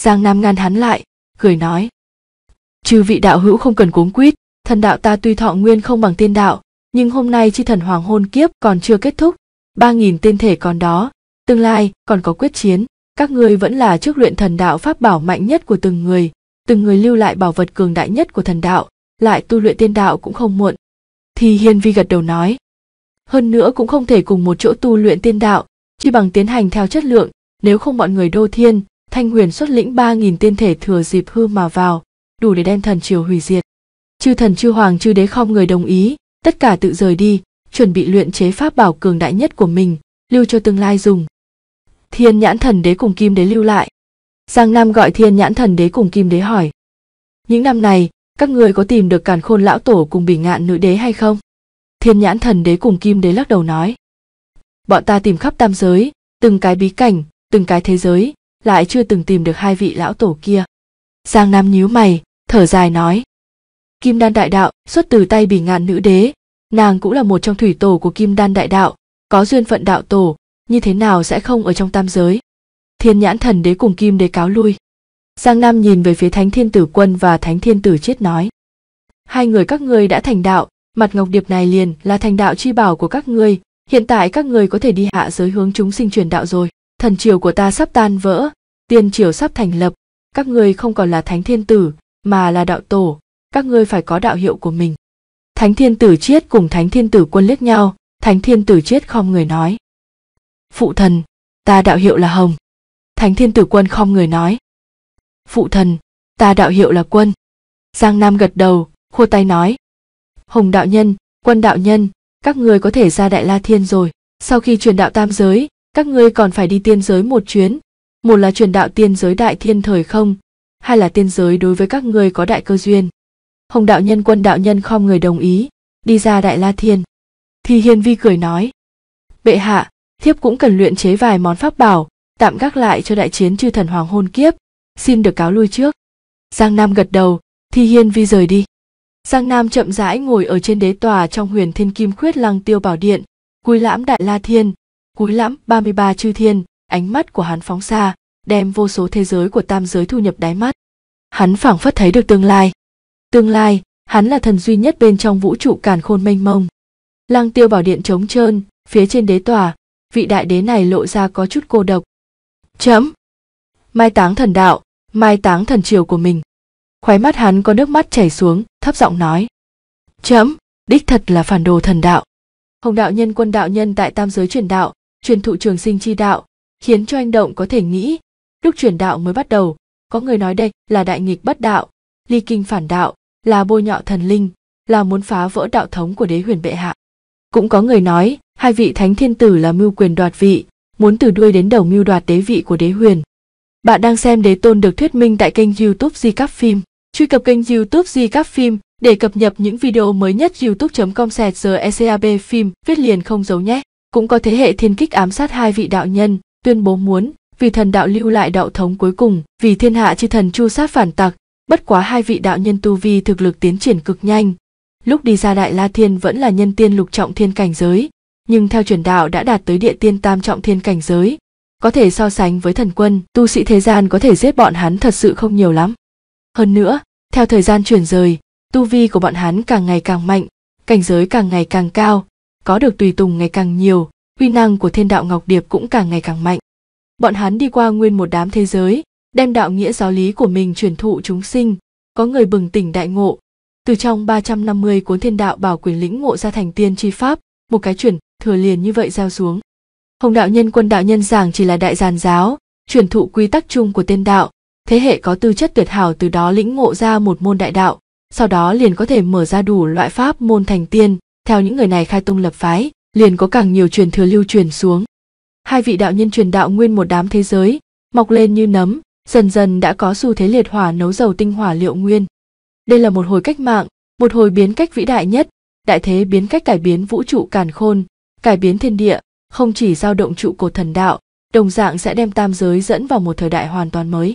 giang nam ngăn hắn lại cười nói chư vị đạo hữu không cần cuống quýt thần đạo ta tuy thọ nguyên không bằng tiên đạo nhưng hôm nay chi thần hoàng hôn kiếp còn chưa kết thúc ba nghìn tên thể còn đó tương lai còn có quyết chiến các ngươi vẫn là trước luyện thần đạo pháp bảo mạnh nhất của từng người từng người lưu lại bảo vật cường đại nhất của thần đạo lại tu luyện tiên đạo cũng không muộn thì hiên vi gật đầu nói hơn nữa cũng không thể cùng một chỗ tu luyện tiên đạo chi bằng tiến hành theo chất lượng, nếu không bọn người Đô Thiên, Thanh Huyền xuất lĩnh 3.000 tiên thể thừa dịp hư mà vào, đủ để đem thần triều hủy diệt. Chư thần chư hoàng chư đế không người đồng ý, tất cả tự rời đi, chuẩn bị luyện chế pháp bảo cường đại nhất của mình, lưu cho tương lai dùng. Thiên nhãn thần đế cùng kim đế lưu lại. Giang Nam gọi thiên nhãn thần đế cùng kim đế hỏi. Những năm này, các người có tìm được càn khôn lão tổ cùng bỉ ngạn nữ đế hay không? Thiên nhãn thần đế cùng kim đế lắc đầu nói bọn ta tìm khắp tam giới từng cái bí cảnh từng cái thế giới lại chưa từng tìm được hai vị lão tổ kia giang nam nhíu mày thở dài nói kim đan đại đạo xuất từ tay bỉ ngạn nữ đế nàng cũng là một trong thủy tổ của kim đan đại đạo có duyên phận đạo tổ như thế nào sẽ không ở trong tam giới thiên nhãn thần đế cùng kim đế cáo lui giang nam nhìn về phía thánh thiên tử quân và thánh thiên tử chết nói hai người các ngươi đã thành đạo mặt ngọc điệp này liền là thành đạo chi bảo của các ngươi hiện tại các người có thể đi hạ giới hướng chúng sinh truyền đạo rồi thần triều của ta sắp tan vỡ tiên triều sắp thành lập các người không còn là thánh thiên tử mà là đạo tổ các ngươi phải có đạo hiệu của mình thánh thiên tử chiết cùng thánh thiên tử quân liếc nhau thánh thiên tử chiết khom người nói phụ thần ta đạo hiệu là hồng thánh thiên tử quân khom người nói phụ thần ta đạo hiệu là quân giang nam gật đầu khua tay nói hồng đạo nhân quân đạo nhân các người có thể ra đại la thiên rồi sau khi truyền đạo tam giới các ngươi còn phải đi tiên giới một chuyến một là truyền đạo tiên giới đại thiên thời không hai là tiên giới đối với các ngươi có đại cơ duyên hồng đạo nhân quân đạo nhân khom người đồng ý đi ra đại la thiên thì hiền vi cười nói bệ hạ thiếp cũng cần luyện chế vài món pháp bảo tạm gác lại cho đại chiến chư thần hoàng hôn kiếp xin được cáo lui trước giang nam gật đầu thì hiên vi rời đi Giang Nam chậm rãi ngồi ở trên đế tòa trong huyền thiên kim khuyết lăng tiêu bảo điện, cúi lãm đại la thiên, cúi lãm 33 chư thiên, ánh mắt của hắn phóng xa, đem vô số thế giới của tam giới thu nhập đáy mắt. Hắn phảng phất thấy được tương lai. Tương lai, hắn là thần duy nhất bên trong vũ trụ càn khôn mênh mông. Lăng tiêu bảo điện trống trơn, phía trên đế tòa, vị đại đế này lộ ra có chút cô độc. Chấm. Mai táng thần đạo, mai táng thần triều của mình khóe mắt hắn có nước mắt chảy xuống thấp giọng nói trẫm đích thật là phản đồ thần đạo hồng đạo nhân quân đạo nhân tại tam giới truyền đạo truyền thụ trường sinh chi đạo khiến cho anh động có thể nghĩ lúc truyền đạo mới bắt đầu có người nói đây là đại nghịch bất đạo ly kinh phản đạo là bôi nhọ thần linh là muốn phá vỡ đạo thống của đế huyền bệ hạ cũng có người nói hai vị thánh thiên tử là mưu quyền đoạt vị muốn từ đuôi đến đầu mưu đoạt đế vị của đế huyền bạn đang xem Đế Tôn được thuyết minh tại kênh YouTube Di Cắp Phim. Truy cập kênh YouTube Di Cắp Phim để cập nhật những video mới nhất youtube.com sẹt ECAB phim viết liền không giấu nhé. Cũng có thế hệ thiên kích ám sát hai vị đạo nhân, tuyên bố muốn vì thần đạo lưu lại đạo thống cuối cùng, vì thiên hạ chư thần chu sát phản tặc, bất quá hai vị đạo nhân tu vi thực lực tiến triển cực nhanh. Lúc đi ra Đại La Thiên vẫn là nhân tiên lục trọng thiên cảnh giới, nhưng theo truyền đạo đã đạt tới địa tiên tam trọng thiên cảnh giới, có thể so sánh với thần quân tu sĩ thế gian có thể giết bọn hắn thật sự không nhiều lắm hơn nữa theo thời gian chuyển rời tu vi của bọn hắn càng ngày càng mạnh cảnh giới càng ngày càng cao có được tùy tùng ngày càng nhiều uy năng của thiên đạo ngọc điệp cũng càng ngày càng mạnh bọn hắn đi qua nguyên một đám thế giới đem đạo nghĩa giáo lý của mình truyền thụ chúng sinh có người bừng tỉnh đại ngộ từ trong 350 cuốn thiên đạo bảo quyền lĩnh ngộ ra thành tiên tri pháp một cái chuyển thừa liền như vậy giao xuống Hồng đạo nhân quân đạo nhân giảng chỉ là đại giàn giáo, truyền thụ quy tắc chung của tiên đạo, thế hệ có tư chất tuyệt hảo từ đó lĩnh ngộ ra một môn đại đạo, sau đó liền có thể mở ra đủ loại pháp môn thành tiên, theo những người này khai tông lập phái, liền có càng nhiều truyền thừa lưu truyền xuống. Hai vị đạo nhân truyền đạo nguyên một đám thế giới, mọc lên như nấm, dần dần đã có xu thế liệt hỏa nấu dầu tinh hỏa liệu nguyên. Đây là một hồi cách mạng, một hồi biến cách vĩ đại nhất, đại thế biến cách cải biến vũ trụ càn khôn, cải biến thiên địa, không chỉ giao động trụ cột thần đạo đồng dạng sẽ đem tam giới dẫn vào một thời đại hoàn toàn mới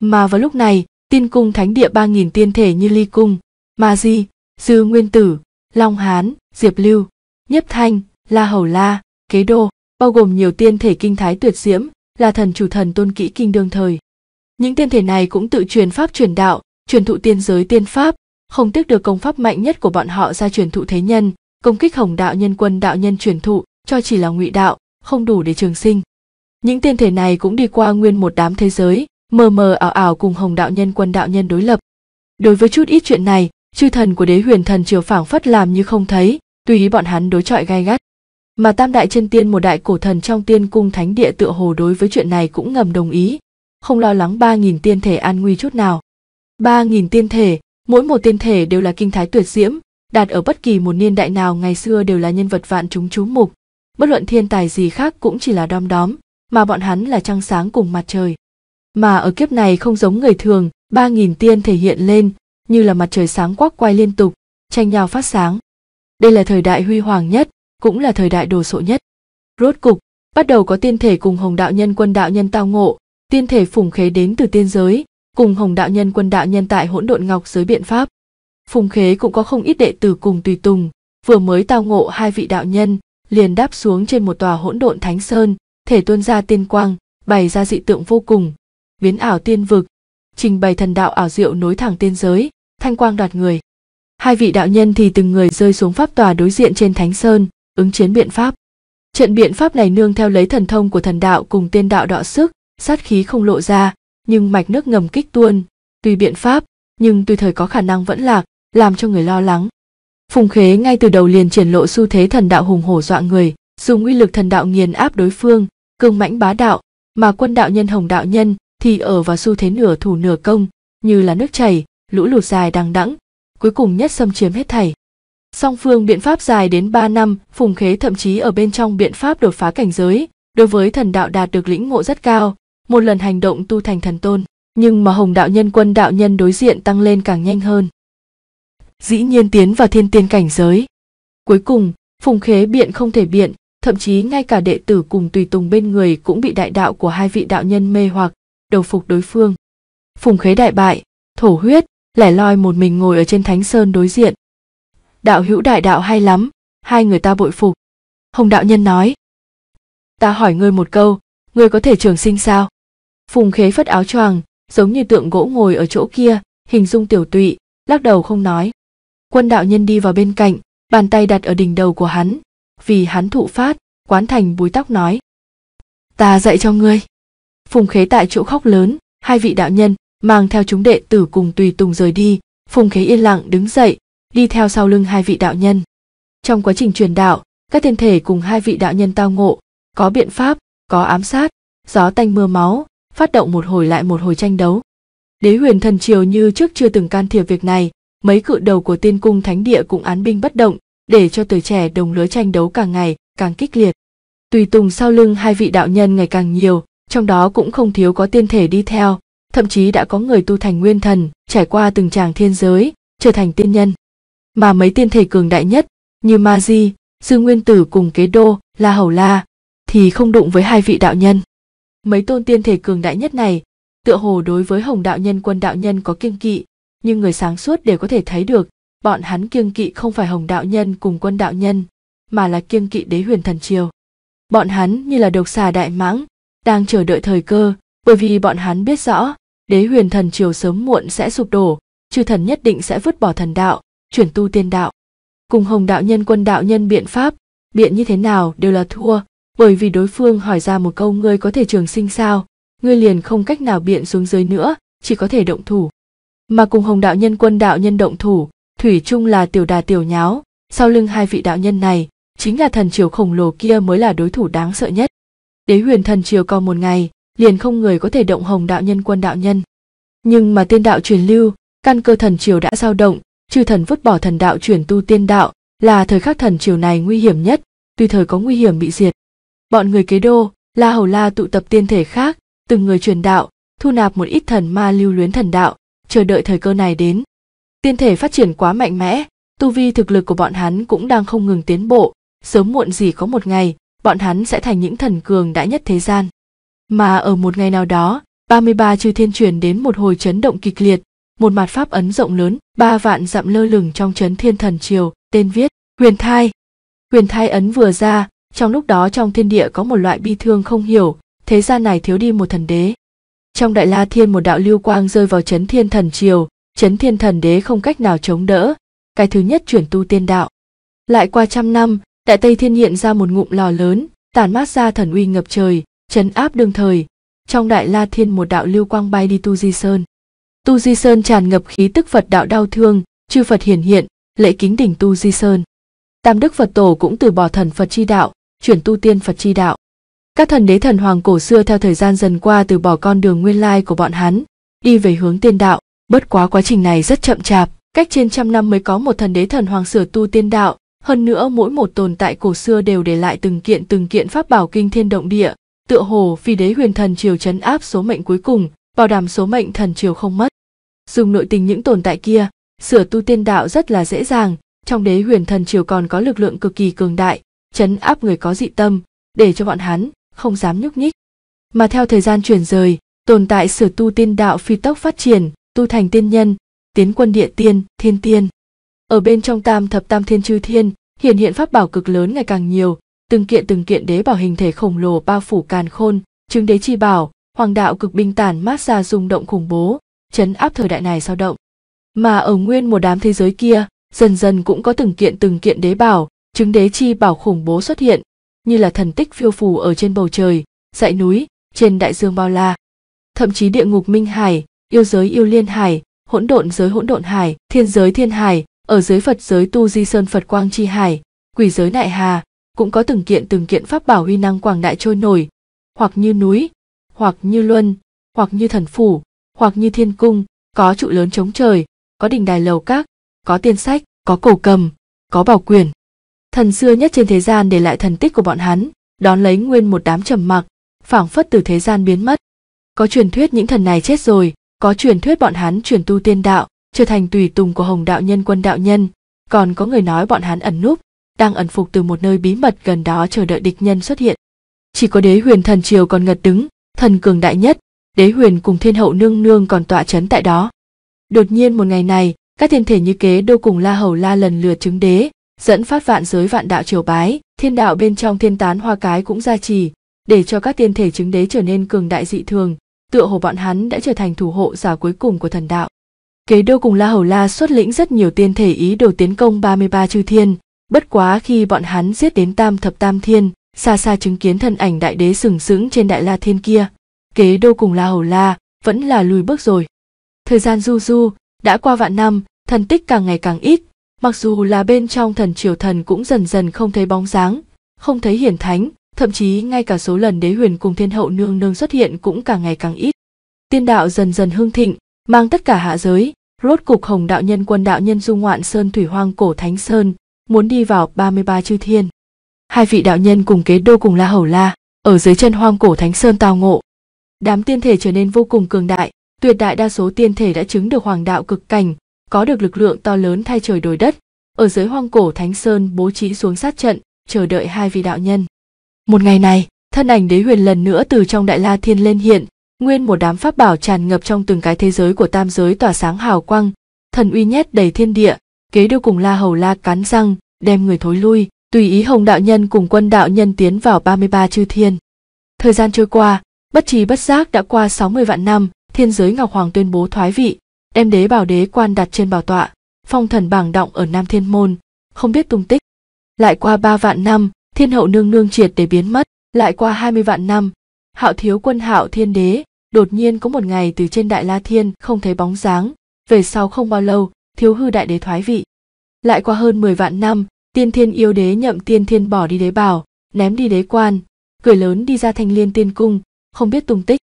mà vào lúc này tiên cung thánh địa ba nghìn tiên thể như ly cung ma di dư nguyên tử long hán diệp lưu nhấp thanh la hầu la kế đô bao gồm nhiều tiên thể kinh thái tuyệt diễm là thần chủ thần tôn kỹ kinh đương thời những tiên thể này cũng tự truyền pháp truyền đạo truyền thụ tiên giới tiên pháp không tiếc được công pháp mạnh nhất của bọn họ ra truyền thụ thế nhân công kích hồng đạo nhân quân đạo nhân truyền thụ cho chỉ là ngụy đạo không đủ để trường sinh những tiên thể này cũng đi qua nguyên một đám thế giới mờ mờ ảo ảo cùng hồng đạo nhân quân đạo nhân đối lập đối với chút ít chuyện này chư thần của đế huyền thần triều phảng phất làm như không thấy tùy ý bọn hắn đối chọi gai gắt mà tam đại chân tiên một đại cổ thần trong tiên cung thánh địa tựa hồ đối với chuyện này cũng ngầm đồng ý không lo lắng ba nghìn tiên thể an nguy chút nào ba nghìn tiên thể mỗi một tiên thể đều là kinh thái tuyệt diễm đạt ở bất kỳ một niên đại nào ngày xưa đều là nhân vật vạn chúng chú mục bất luận thiên tài gì khác cũng chỉ là đom đóm mà bọn hắn là trăng sáng cùng mặt trời mà ở kiếp này không giống người thường ba nghìn tiên thể hiện lên như là mặt trời sáng quắc quay liên tục tranh nhau phát sáng đây là thời đại huy hoàng nhất cũng là thời đại đồ sộ nhất rốt cục bắt đầu có tiên thể cùng hồng đạo nhân quân đạo nhân tao ngộ tiên thể phùng khế đến từ tiên giới cùng hồng đạo nhân quân đạo nhân tại hỗn độn ngọc giới biện pháp phùng khế cũng có không ít đệ tử cùng tùy tùng vừa mới tao ngộ hai vị đạo nhân liền đáp xuống trên một tòa hỗn độn thánh sơn thể tuôn ra tiên quang bày ra dị tượng vô cùng biến ảo tiên vực trình bày thần đạo ảo diệu nối thẳng tiên giới thanh quang đoạt người hai vị đạo nhân thì từng người rơi xuống pháp tòa đối diện trên thánh sơn ứng chiến biện pháp trận biện pháp này nương theo lấy thần thông của thần đạo cùng tiên đạo đọ sức sát khí không lộ ra nhưng mạch nước ngầm kích tuôn tuy biện pháp nhưng tùy thời có khả năng vẫn lạc làm cho người lo lắng Phùng Khế ngay từ đầu liền triển lộ xu thế thần đạo hùng hổ dọa người, dùng uy lực thần đạo nghiền áp đối phương, cương mãnh bá đạo, mà quân đạo nhân hồng đạo nhân thì ở vào xu thế nửa thủ nửa công, như là nước chảy, lũ lụt dài đằng đẵng, cuối cùng nhất xâm chiếm hết thảy. Song phương biện pháp dài đến 3 năm, Phùng Khế thậm chí ở bên trong biện pháp đột phá cảnh giới, đối với thần đạo đạt được lĩnh ngộ rất cao, một lần hành động tu thành thần tôn, nhưng mà Hồng đạo nhân quân đạo nhân đối diện tăng lên càng nhanh hơn dĩ nhiên tiến vào thiên tiên cảnh giới. Cuối cùng, Phùng Khế biện không thể biện, thậm chí ngay cả đệ tử cùng tùy tùng bên người cũng bị đại đạo của hai vị đạo nhân mê hoặc, đầu phục đối phương. Phùng Khế đại bại, thổ huyết, lẻ loi một mình ngồi ở trên thánh sơn đối diện. Đạo hữu đại đạo hay lắm, hai người ta bội phục. Hồng đạo nhân nói. Ta hỏi ngươi một câu, ngươi có thể trường sinh sao? Phùng Khế phất áo choàng, giống như tượng gỗ ngồi ở chỗ kia, hình dung tiểu tụy, lắc đầu không nói quân đạo nhân đi vào bên cạnh bàn tay đặt ở đỉnh đầu của hắn vì hắn thụ phát quán thành búi tóc nói ta dạy cho ngươi phùng khế tại chỗ khóc lớn hai vị đạo nhân mang theo chúng đệ tử cùng tùy tùng rời đi phùng khế yên lặng đứng dậy đi theo sau lưng hai vị đạo nhân trong quá trình truyền đạo các thiên thể cùng hai vị đạo nhân tao ngộ có biện pháp có ám sát gió tanh mưa máu phát động một hồi lại một hồi tranh đấu đế huyền thần triều như trước chưa từng can thiệp việc này mấy cự đầu của tiên cung thánh địa cũng án binh bất động, để cho tuổi trẻ đồng lứa tranh đấu càng ngày càng kích liệt. Tùy tùng sau lưng hai vị đạo nhân ngày càng nhiều, trong đó cũng không thiếu có tiên thể đi theo, thậm chí đã có người tu thành nguyên thần, trải qua từng tràng thiên giới, trở thành tiên nhân. Mà mấy tiên thể cường đại nhất, như Ma Di, Dư Nguyên Tử cùng Kế Đô, La Hầu La, thì không đụng với hai vị đạo nhân. Mấy tôn tiên thể cường đại nhất này, tựa hồ đối với Hồng đạo nhân quân đạo nhân có kiêng kỵ, nhưng người sáng suốt đều có thể thấy được bọn hắn kiêng kỵ không phải hồng đạo nhân cùng quân đạo nhân mà là kiêng kỵ đế huyền thần triều bọn hắn như là độc xà đại mãng đang chờ đợi thời cơ bởi vì bọn hắn biết rõ đế huyền thần triều sớm muộn sẽ sụp đổ chư thần nhất định sẽ vứt bỏ thần đạo chuyển tu tiên đạo cùng hồng đạo nhân quân đạo nhân biện pháp biện như thế nào đều là thua bởi vì đối phương hỏi ra một câu ngươi có thể trường sinh sao ngươi liền không cách nào biện xuống dưới nữa chỉ có thể động thủ mà cùng hồng đạo nhân quân đạo nhân động thủ thủy chung là tiểu đà tiểu nháo sau lưng hai vị đạo nhân này chính là thần triều khổng lồ kia mới là đối thủ đáng sợ nhất đế huyền thần triều còn một ngày liền không người có thể động hồng đạo nhân quân đạo nhân nhưng mà tiên đạo truyền lưu căn cơ thần triều đã dao động chư thần vứt bỏ thần đạo chuyển tu tiên đạo là thời khắc thần triều này nguy hiểm nhất tuy thời có nguy hiểm bị diệt bọn người kế đô la hầu la tụ tập tiên thể khác từng người truyền đạo thu nạp một ít thần ma lưu luyến thần đạo chờ đợi thời cơ này đến. Tiên thể phát triển quá mạnh mẽ, tu vi thực lực của bọn hắn cũng đang không ngừng tiến bộ, sớm muộn gì có một ngày, bọn hắn sẽ thành những thần cường đã nhất thế gian. Mà ở một ngày nào đó, 33 chư thiên chuyển đến một hồi chấn động kịch liệt, một mặt pháp ấn rộng lớn, ba vạn dặm lơ lửng trong chấn thiên thần triều, tên viết Huyền Thai. Huyền Thai ấn vừa ra, trong lúc đó trong thiên địa có một loại bi thương không hiểu, thế gian này thiếu đi một thần đế, trong đại la thiên một đạo lưu quang rơi vào chấn thiên thần triều chấn thiên thần đế không cách nào chống đỡ cái thứ nhất chuyển tu tiên đạo lại qua trăm năm đại tây thiên hiện ra một ngụm lò lớn tàn mát ra thần uy ngập trời chấn áp đương thời trong đại la thiên một đạo lưu quang bay đi tu di sơn tu di sơn tràn ngập khí tức phật đạo đau thương chư phật hiển hiện lễ kính đỉnh tu di sơn tam đức phật tổ cũng từ bỏ thần phật chi đạo chuyển tu tiên phật chi đạo các thần đế thần hoàng cổ xưa theo thời gian dần qua từ bỏ con đường nguyên lai của bọn hắn, đi về hướng tiên đạo, bất quá quá trình này rất chậm chạp, cách trên trăm năm mới có một thần đế thần hoàng sửa tu tiên đạo, hơn nữa mỗi một tồn tại cổ xưa đều để lại từng kiện từng kiện pháp bảo kinh thiên động địa, tựa hồ phi đế huyền thần triều chấn áp số mệnh cuối cùng, bảo đảm số mệnh thần triều không mất. Dùng nội tình những tồn tại kia, sửa tu tiên đạo rất là dễ dàng, trong đế huyền thần triều còn có lực lượng cực kỳ cường đại, chấn áp người có dị tâm, để cho bọn hắn không dám nhúc nhích mà theo thời gian chuyển rời tồn tại sửa tu tiên đạo phi tốc phát triển tu thành tiên nhân tiến quân địa tiên thiên tiên ở bên trong tam thập tam thiên chư thiên hiện hiện pháp bảo cực lớn ngày càng nhiều từng kiện từng kiện đế bảo hình thể khổng lồ bao phủ càn khôn chứng đế chi bảo hoàng đạo cực binh tàn mát ra rung động khủng bố chấn áp thời đại này sao động mà ở nguyên một đám thế giới kia dần dần cũng có từng kiện từng kiện đế bảo chứng đế chi bảo khủng bố xuất hiện như là thần tích phiêu phù ở trên bầu trời dãy núi trên đại dương bao la thậm chí địa ngục minh hải yêu giới yêu liên hải hỗn độn giới hỗn độn hải thiên giới thiên hải ở dưới phật giới tu di sơn phật quang chi hải quỷ giới nại hà cũng có từng kiện từng kiện pháp bảo huy năng quảng đại trôi nổi hoặc như núi hoặc như luân hoặc như thần phủ hoặc như thiên cung có trụ lớn chống trời có đình đài lầu các có tiên sách có cổ cầm có bảo quyền thần xưa nhất trên thế gian để lại thần tích của bọn hắn đón lấy nguyên một đám trầm mặc phảng phất từ thế gian biến mất có truyền thuyết những thần này chết rồi có truyền thuyết bọn hắn chuyển tu tiên đạo trở thành tùy tùng của hồng đạo nhân quân đạo nhân còn có người nói bọn hắn ẩn núp đang ẩn phục từ một nơi bí mật gần đó chờ đợi địch nhân xuất hiện chỉ có đế huyền thần triều còn ngật đứng thần cường đại nhất đế huyền cùng thiên hậu nương nương còn tọa trấn tại đó đột nhiên một ngày này các thiên thể như kế đô cùng la hầu la lần lượt chứng đế dẫn phát vạn giới vạn đạo triều bái, thiên đạo bên trong thiên tán hoa cái cũng gia trì, để cho các tiên thể chứng đế trở nên cường đại dị thường, tựa hồ bọn hắn đã trở thành thủ hộ giả cuối cùng của thần đạo. Kế đô cùng La Hầu La xuất lĩnh rất nhiều tiên thể ý đồ tiến công 33 chư thiên, bất quá khi bọn hắn giết đến tam thập tam thiên, xa xa chứng kiến thân ảnh đại đế sừng sững trên đại la thiên kia, kế đô cùng La Hầu La vẫn là lùi bước rồi. Thời gian du du, đã qua vạn năm, thần tích càng ngày càng ít, mặc dù là bên trong thần triều thần cũng dần dần không thấy bóng dáng không thấy hiển thánh thậm chí ngay cả số lần đế huyền cùng thiên hậu nương nương xuất hiện cũng càng ngày càng ít tiên đạo dần dần hương thịnh mang tất cả hạ giới rốt cục hồng đạo nhân quân đạo nhân du ngoạn sơn thủy hoang cổ thánh sơn muốn đi vào 33 chư thiên hai vị đạo nhân cùng kế đô cùng la hầu la ở dưới chân hoang cổ thánh sơn tao ngộ đám tiên thể trở nên vô cùng cường đại tuyệt đại đa số tiên thể đã chứng được hoàng đạo cực cảnh có được lực lượng to lớn thay trời đổi đất, ở dưới hoang cổ Thánh Sơn bố trí xuống sát trận, chờ đợi hai vị đạo nhân. Một ngày này, thân ảnh đế huyền lần nữa từ trong đại la thiên lên hiện, nguyên một đám pháp bảo tràn ngập trong từng cái thế giới của tam giới tỏa sáng hào quang, thần uy nhét đầy thiên địa, kế đưa cùng la hầu la cắn răng, đem người thối lui, tùy ý hồng đạo nhân cùng quân đạo nhân tiến vào 33 chư thiên. Thời gian trôi qua, bất trì bất giác đã qua 60 vạn năm, thiên giới Ngọc Hoàng tuyên bố thoái vị, đem đế bảo đế quan đặt trên bảo tọa phong thần bảng động ở nam thiên môn không biết tung tích lại qua ba vạn năm thiên hậu nương nương triệt để biến mất lại qua hai mươi vạn năm hạo thiếu quân hạo thiên đế đột nhiên có một ngày từ trên đại la thiên không thấy bóng dáng về sau không bao lâu thiếu hư đại đế thoái vị lại qua hơn mười vạn năm tiên thiên yêu đế nhậm tiên thiên bỏ đi đế bảo ném đi đế quan cười lớn đi ra thanh liên tiên cung không biết tung tích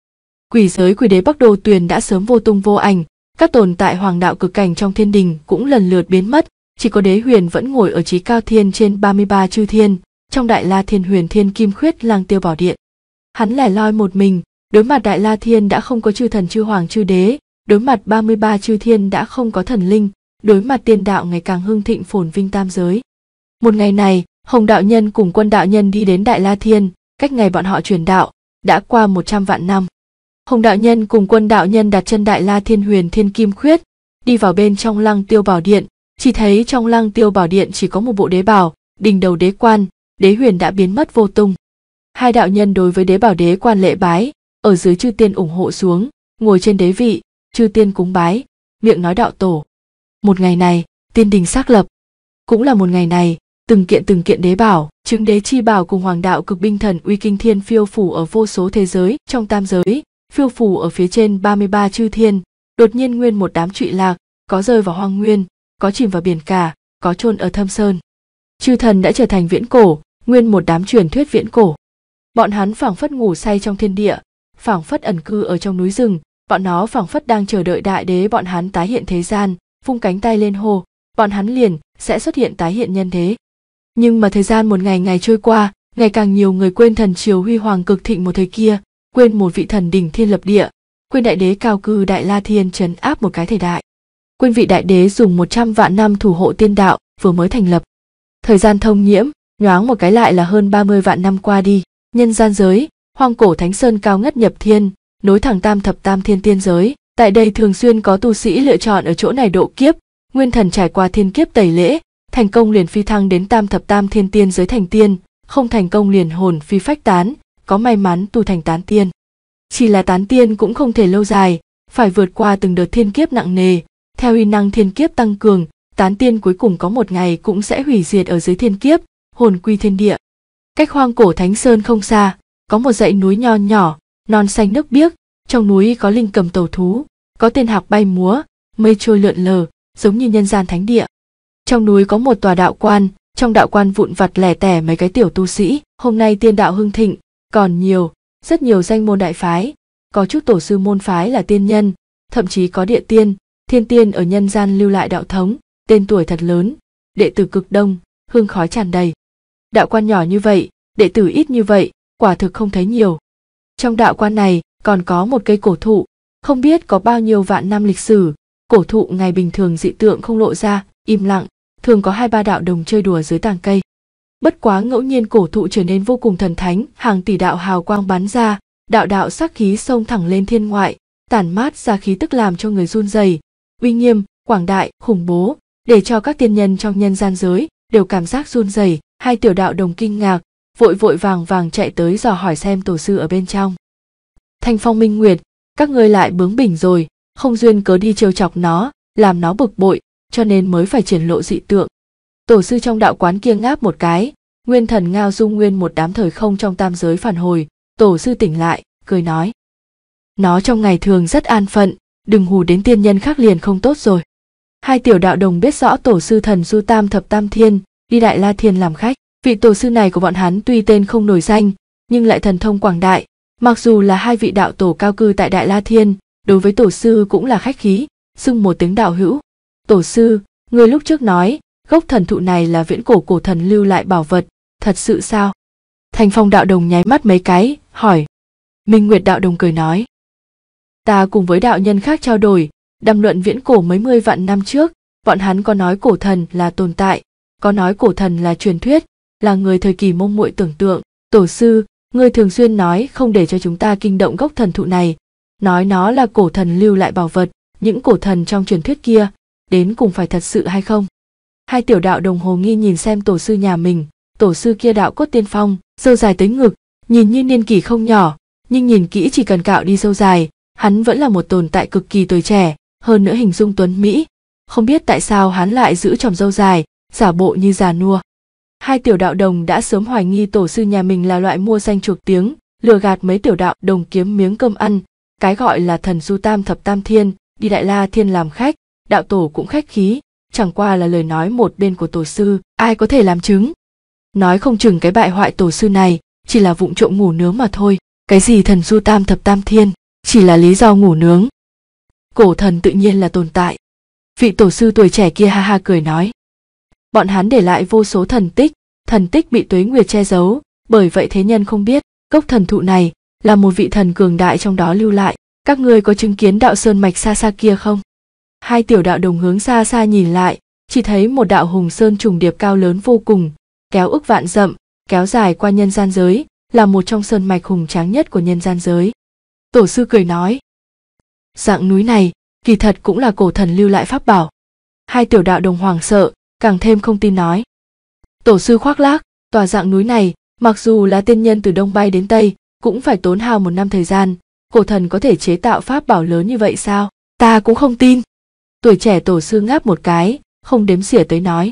quỷ giới quỷ đế bắc đồ tuyền đã sớm vô tung vô ảnh các tồn tại hoàng đạo cực cảnh trong thiên đình cũng lần lượt biến mất, chỉ có đế huyền vẫn ngồi ở trí cao thiên trên 33 chư thiên, trong đại la thiên huyền thiên kim khuyết lang tiêu bảo điện. Hắn lẻ loi một mình, đối mặt đại la thiên đã không có chư thần chư hoàng chư đế, đối mặt 33 chư thiên đã không có thần linh, đối mặt tiên đạo ngày càng hưng thịnh phồn vinh tam giới. Một ngày này, Hồng đạo nhân cùng quân đạo nhân đi đến Đại La Thiên, cách ngày bọn họ truyền đạo, đã qua 100 vạn năm. Hồng đạo nhân cùng quân đạo nhân đặt chân đại la thiên huyền thiên kim khuyết, đi vào bên trong lăng tiêu bảo điện, chỉ thấy trong lăng tiêu bảo điện chỉ có một bộ đế bảo, đỉnh đầu đế quan, đế huyền đã biến mất vô tung. Hai đạo nhân đối với đế bảo đế quan lễ bái, ở dưới chư tiên ủng hộ xuống, ngồi trên đế vị, chư tiên cúng bái, miệng nói đạo tổ. Một ngày này, tiên đình xác lập. Cũng là một ngày này, từng kiện từng kiện đế bảo, chứng đế chi bảo cùng hoàng đạo cực binh thần uy kinh thiên phiêu phủ ở vô số thế giới trong tam giới, phiêu phù ở phía trên 33 chư thiên, đột nhiên nguyên một đám trụy lạc, có rơi vào hoang nguyên, có chìm vào biển cả, có chôn ở thâm sơn. Chư thần đã trở thành viễn cổ, nguyên một đám truyền thuyết viễn cổ. Bọn hắn phảng phất ngủ say trong thiên địa, phảng phất ẩn cư ở trong núi rừng, bọn nó phảng phất đang chờ đợi đại đế bọn hắn tái hiện thế gian, vung cánh tay lên hồ, bọn hắn liền sẽ xuất hiện tái hiện nhân thế. Nhưng mà thời gian một ngày ngày trôi qua, ngày càng nhiều người quên thần triều huy hoàng cực thịnh một thời kia, quên một vị thần đình thiên lập địa quên đại đế cao cư đại la thiên trấn áp một cái thời đại quên vị đại đế dùng 100 vạn năm thủ hộ tiên đạo vừa mới thành lập thời gian thông nhiễm nhoáng một cái lại là hơn 30 vạn năm qua đi nhân gian giới hoang cổ thánh sơn cao ngất nhập thiên nối thẳng tam thập tam thiên tiên giới tại đây thường xuyên có tu sĩ lựa chọn ở chỗ này độ kiếp nguyên thần trải qua thiên kiếp tẩy lễ thành công liền phi thăng đến tam thập tam thiên tiên giới thành tiên không thành công liền hồn phi phách tán có may mắn tu thành tán tiên. Chỉ là tán tiên cũng không thể lâu dài, phải vượt qua từng đợt thiên kiếp nặng nề, theo uy năng thiên kiếp tăng cường, tán tiên cuối cùng có một ngày cũng sẽ hủy diệt ở dưới thiên kiếp, hồn quy thiên địa. Cách hoang cổ Thánh Sơn không xa, có một dãy núi nho nhỏ, non xanh nước biếc, trong núi có linh cầm tàu thú, có tên hạc bay múa, mây trôi lượn lờ, giống như nhân gian thánh địa. Trong núi có một tòa đạo quan, trong đạo quan vụn vặt lẻ tẻ mấy cái tiểu tu sĩ, hôm nay tiên đạo hưng thịnh, còn nhiều rất nhiều danh môn đại phái có chút tổ sư môn phái là tiên nhân thậm chí có địa tiên thiên tiên ở nhân gian lưu lại đạo thống tên tuổi thật lớn đệ tử cực đông hương khói tràn đầy đạo quan nhỏ như vậy đệ tử ít như vậy quả thực không thấy nhiều trong đạo quan này còn có một cây cổ thụ không biết có bao nhiêu vạn năm lịch sử cổ thụ ngày bình thường dị tượng không lộ ra im lặng thường có hai ba đạo đồng chơi đùa dưới tàng cây bất quá ngẫu nhiên cổ thụ trở nên vô cùng thần thánh hàng tỷ đạo hào quang bắn ra đạo đạo sắc khí xông thẳng lên thiên ngoại tản mát ra khí tức làm cho người run rẩy uy nghiêm quảng đại khủng bố để cho các tiên nhân trong nhân gian giới đều cảm giác run rẩy hai tiểu đạo đồng kinh ngạc vội vội vàng vàng chạy tới dò hỏi xem tổ sư ở bên trong thanh phong minh nguyệt các ngươi lại bướng bỉnh rồi không duyên cớ đi trêu chọc nó làm nó bực bội cho nên mới phải triển lộ dị tượng tổ sư trong đạo quán kiêng ngáp một cái nguyên thần ngao dung nguyên một đám thời không trong tam giới phản hồi tổ sư tỉnh lại cười nói nó trong ngày thường rất an phận đừng hù đến tiên nhân khác liền không tốt rồi hai tiểu đạo đồng biết rõ tổ sư thần du tam thập tam thiên đi đại la thiên làm khách vị tổ sư này của bọn hắn tuy tên không nổi danh nhưng lại thần thông quảng đại mặc dù là hai vị đạo tổ cao cư tại đại la thiên đối với tổ sư cũng là khách khí xưng một tiếng đạo hữu tổ sư người lúc trước nói gốc thần thụ này là viễn cổ cổ thần lưu lại bảo vật, thật sự sao? Thành phong đạo đồng nháy mắt mấy cái, hỏi. Minh Nguyệt đạo đồng cười nói. Ta cùng với đạo nhân khác trao đổi, đàm luận viễn cổ mấy mươi vạn năm trước, bọn hắn có nói cổ thần là tồn tại, có nói cổ thần là truyền thuyết, là người thời kỳ mông muội tưởng tượng, tổ sư, người thường xuyên nói không để cho chúng ta kinh động gốc thần thụ này, nói nó là cổ thần lưu lại bảo vật, những cổ thần trong truyền thuyết kia, đến cùng phải thật sự hay không? hai tiểu đạo đồng hồ nghi nhìn xem tổ sư nhà mình tổ sư kia đạo cốt tiên phong sâu dài tới ngực nhìn như niên kỷ không nhỏ nhưng nhìn kỹ chỉ cần cạo đi sâu dài hắn vẫn là một tồn tại cực kỳ tuổi trẻ hơn nữa hình dung tuấn mỹ không biết tại sao hắn lại giữ tròm dâu dài giả bộ như già nua hai tiểu đạo đồng đã sớm hoài nghi tổ sư nhà mình là loại mua danh chuộc tiếng lừa gạt mấy tiểu đạo đồng kiếm miếng cơm ăn cái gọi là thần du tam thập tam thiên đi đại la thiên làm khách đạo tổ cũng khách khí chẳng qua là lời nói một bên của tổ sư ai có thể làm chứng nói không chừng cái bại hoại tổ sư này chỉ là vụng trộm ngủ nướng mà thôi cái gì thần du tam thập tam thiên chỉ là lý do ngủ nướng cổ thần tự nhiên là tồn tại vị tổ sư tuổi trẻ kia ha ha cười nói bọn hắn để lại vô số thần tích thần tích bị tuế nguyệt che giấu bởi vậy thế nhân không biết cốc thần thụ này là một vị thần cường đại trong đó lưu lại các ngươi có chứng kiến đạo sơn mạch xa xa kia không hai tiểu đạo đồng hướng xa xa nhìn lại chỉ thấy một đạo hùng sơn trùng điệp cao lớn vô cùng kéo ức vạn dậm kéo dài qua nhân gian giới là một trong sơn mạch hùng tráng nhất của nhân gian giới tổ sư cười nói dạng núi này kỳ thật cũng là cổ thần lưu lại pháp bảo hai tiểu đạo đồng hoàng sợ càng thêm không tin nói tổ sư khoác lác tòa dạng núi này mặc dù là tiên nhân từ đông bay đến tây cũng phải tốn hao một năm thời gian cổ thần có thể chế tạo pháp bảo lớn như vậy sao ta cũng không tin tuổi trẻ tổ sư ngáp một cái không đếm xỉa tới nói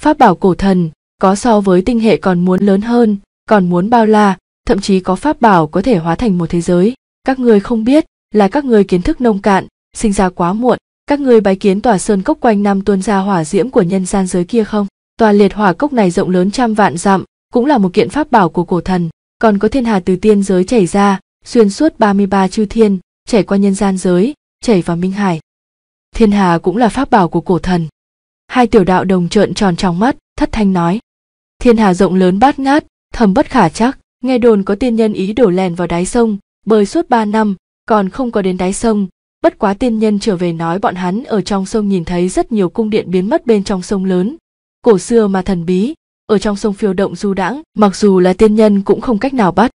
pháp bảo cổ thần có so với tinh hệ còn muốn lớn hơn còn muốn bao la thậm chí có pháp bảo có thể hóa thành một thế giới các ngươi không biết là các ngươi kiến thức nông cạn sinh ra quá muộn các ngươi bái kiến tòa sơn cốc quanh năm tuôn ra hỏa diễm của nhân gian giới kia không tòa liệt hỏa cốc này rộng lớn trăm vạn dặm cũng là một kiện pháp bảo của cổ thần còn có thiên hà từ tiên giới chảy ra xuyên suốt 33 chư thiên chảy qua nhân gian giới chảy vào minh hải thiên hà cũng là pháp bảo của cổ thần hai tiểu đạo đồng trợn tròn trong mắt thất thanh nói thiên hà rộng lớn bát ngát thầm bất khả chắc nghe đồn có tiên nhân ý đổ lèn vào đáy sông bơi suốt ba năm còn không có đến đáy sông bất quá tiên nhân trở về nói bọn hắn ở trong sông nhìn thấy rất nhiều cung điện biến mất bên trong sông lớn cổ xưa mà thần bí ở trong sông phiêu động du đãng mặc dù là tiên nhân cũng không cách nào bắt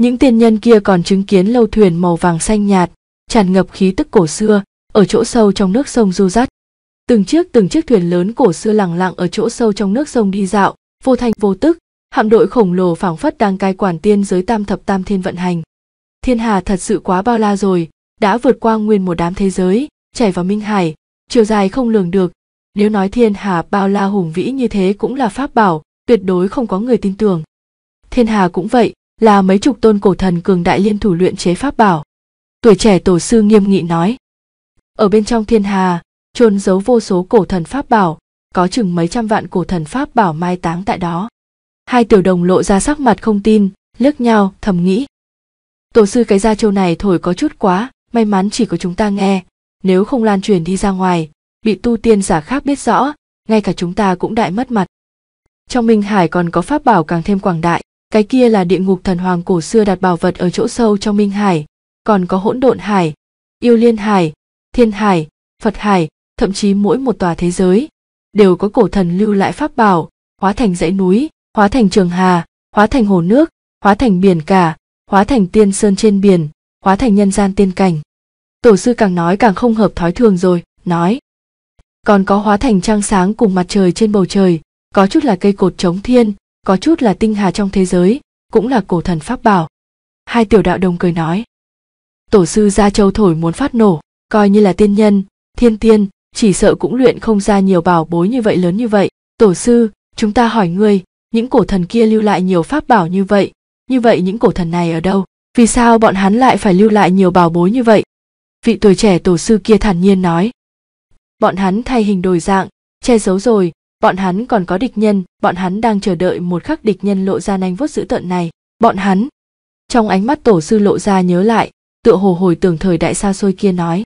những tiên nhân kia còn chứng kiến lâu thuyền màu vàng xanh nhạt tràn ngập khí tức cổ xưa ở chỗ sâu trong nước sông du dắt từng chiếc từng chiếc thuyền lớn cổ xưa lẳng lặng ở chỗ sâu trong nước sông đi dạo vô thành vô tức hạm đội khổng lồ phảng phất đang cai quản tiên giới tam thập tam thiên vận hành thiên hà thật sự quá bao la rồi đã vượt qua nguyên một đám thế giới chảy vào minh hải chiều dài không lường được nếu nói thiên hà bao la hùng vĩ như thế cũng là pháp bảo tuyệt đối không có người tin tưởng thiên hà cũng vậy là mấy chục tôn cổ thần cường đại liên thủ luyện chế pháp bảo tuổi trẻ tổ sư nghiêm nghị nói ở bên trong thiên hà chôn giấu vô số cổ thần pháp bảo có chừng mấy trăm vạn cổ thần pháp bảo mai táng tại đó hai tiểu đồng lộ ra sắc mặt không tin liếc nhau thầm nghĩ tổ sư cái gia châu này thổi có chút quá may mắn chỉ có chúng ta nghe nếu không lan truyền đi ra ngoài bị tu tiên giả khác biết rõ ngay cả chúng ta cũng đại mất mặt trong minh hải còn có pháp bảo càng thêm quảng đại cái kia là địa ngục thần hoàng cổ xưa đặt bảo vật ở chỗ sâu trong minh hải còn có hỗn độn hải yêu liên hải thiên hải phật hải thậm chí mỗi một tòa thế giới đều có cổ thần lưu lại pháp bảo hóa thành dãy núi hóa thành trường hà hóa thành hồ nước hóa thành biển cả hóa thành tiên sơn trên biển hóa thành nhân gian tiên cảnh tổ sư càng nói càng không hợp thói thường rồi nói còn có hóa thành trăng sáng cùng mặt trời trên bầu trời có chút là cây cột chống thiên có chút là tinh hà trong thế giới cũng là cổ thần pháp bảo hai tiểu đạo đồng cười nói tổ sư gia châu thổi muốn phát nổ coi như là tiên nhân thiên tiên chỉ sợ cũng luyện không ra nhiều bảo bối như vậy lớn như vậy tổ sư chúng ta hỏi ngươi những cổ thần kia lưu lại nhiều pháp bảo như vậy như vậy những cổ thần này ở đâu vì sao bọn hắn lại phải lưu lại nhiều bảo bối như vậy vị tuổi trẻ tổ sư kia thản nhiên nói bọn hắn thay hình đổi dạng che giấu rồi bọn hắn còn có địch nhân bọn hắn đang chờ đợi một khắc địch nhân lộ ra nanh vuốt dữ tợn này bọn hắn trong ánh mắt tổ sư lộ ra nhớ lại tựa hồ hồi tưởng thời đại xa xôi kia nói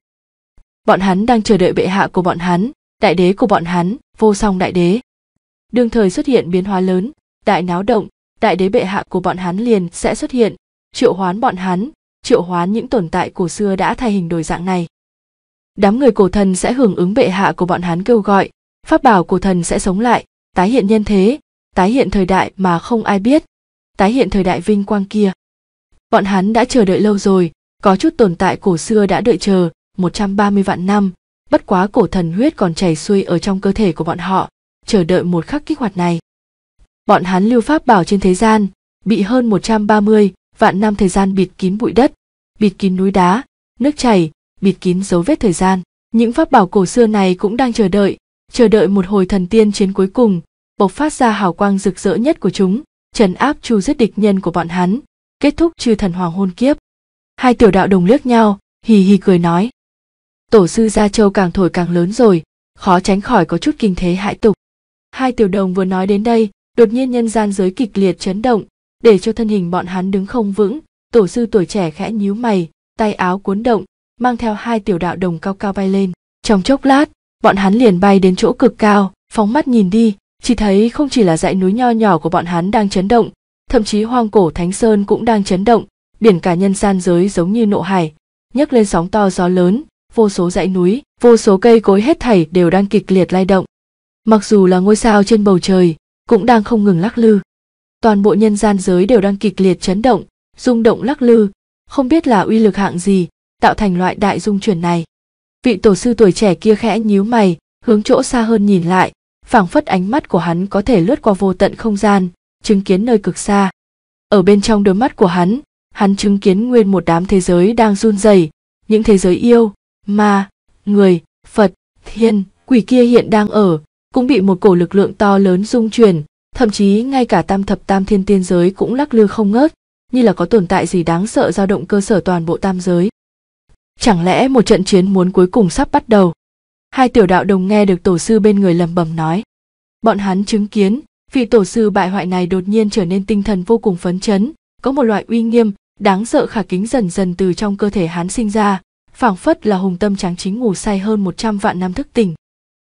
bọn hắn đang chờ đợi bệ hạ của bọn hắn đại đế của bọn hắn vô song đại đế đương thời xuất hiện biến hóa lớn đại náo động đại đế bệ hạ của bọn hắn liền sẽ xuất hiện triệu hoán bọn hắn triệu hoán những tồn tại cổ xưa đã thay hình đổi dạng này đám người cổ thần sẽ hưởng ứng bệ hạ của bọn hắn kêu gọi pháp bảo cổ thần sẽ sống lại tái hiện nhân thế tái hiện thời đại mà không ai biết tái hiện thời đại vinh quang kia bọn hắn đã chờ đợi lâu rồi có chút tồn tại cổ xưa đã đợi chờ 130 vạn năm, bất quá cổ thần huyết còn chảy xuôi ở trong cơ thể của bọn họ, chờ đợi một khắc kích hoạt này. Bọn hắn lưu pháp bảo trên thế gian, bị hơn 130 vạn năm thời gian bịt kín bụi đất, bịt kín núi đá, nước chảy, bịt kín dấu vết thời gian. Những pháp bảo cổ xưa này cũng đang chờ đợi, chờ đợi một hồi thần tiên chiến cuối cùng, bộc phát ra hào quang rực rỡ nhất của chúng, trần áp chu giết địch nhân của bọn hắn, kết thúc chư thần hoàng hôn kiếp. Hai tiểu đạo đồng liếc nhau, hì hì cười nói tổ sư gia châu càng thổi càng lớn rồi khó tránh khỏi có chút kinh thế hại tục hai tiểu đồng vừa nói đến đây đột nhiên nhân gian giới kịch liệt chấn động để cho thân hình bọn hắn đứng không vững tổ sư tuổi trẻ khẽ nhíu mày tay áo cuốn động mang theo hai tiểu đạo đồng cao cao bay lên trong chốc lát bọn hắn liền bay đến chỗ cực cao phóng mắt nhìn đi chỉ thấy không chỉ là dãy núi nho nhỏ của bọn hắn đang chấn động thậm chí hoang cổ thánh sơn cũng đang chấn động biển cả nhân gian giới giống như nộ hải nhấc lên sóng to gió lớn vô số dãy núi vô số cây cối hết thảy đều đang kịch liệt lay động mặc dù là ngôi sao trên bầu trời cũng đang không ngừng lắc lư toàn bộ nhân gian giới đều đang kịch liệt chấn động rung động lắc lư không biết là uy lực hạng gì tạo thành loại đại dung chuyển này vị tổ sư tuổi trẻ kia khẽ nhíu mày hướng chỗ xa hơn nhìn lại phảng phất ánh mắt của hắn có thể lướt qua vô tận không gian chứng kiến nơi cực xa ở bên trong đôi mắt của hắn hắn chứng kiến nguyên một đám thế giới đang run rẩy những thế giới yêu ma người phật thiên quỷ kia hiện đang ở cũng bị một cổ lực lượng to lớn dung chuyển thậm chí ngay cả tam thập tam thiên tiên giới cũng lắc lư không ngớt như là có tồn tại gì đáng sợ dao động cơ sở toàn bộ tam giới chẳng lẽ một trận chiến muốn cuối cùng sắp bắt đầu hai tiểu đạo đồng nghe được tổ sư bên người lầm bầm nói bọn hắn chứng kiến vị tổ sư bại hoại này đột nhiên trở nên tinh thần vô cùng phấn chấn có một loại uy nghiêm đáng sợ khả kính dần dần từ trong cơ thể hắn sinh ra phảng phất là hùng tâm tráng chính ngủ say hơn 100 vạn năm thức tỉnh.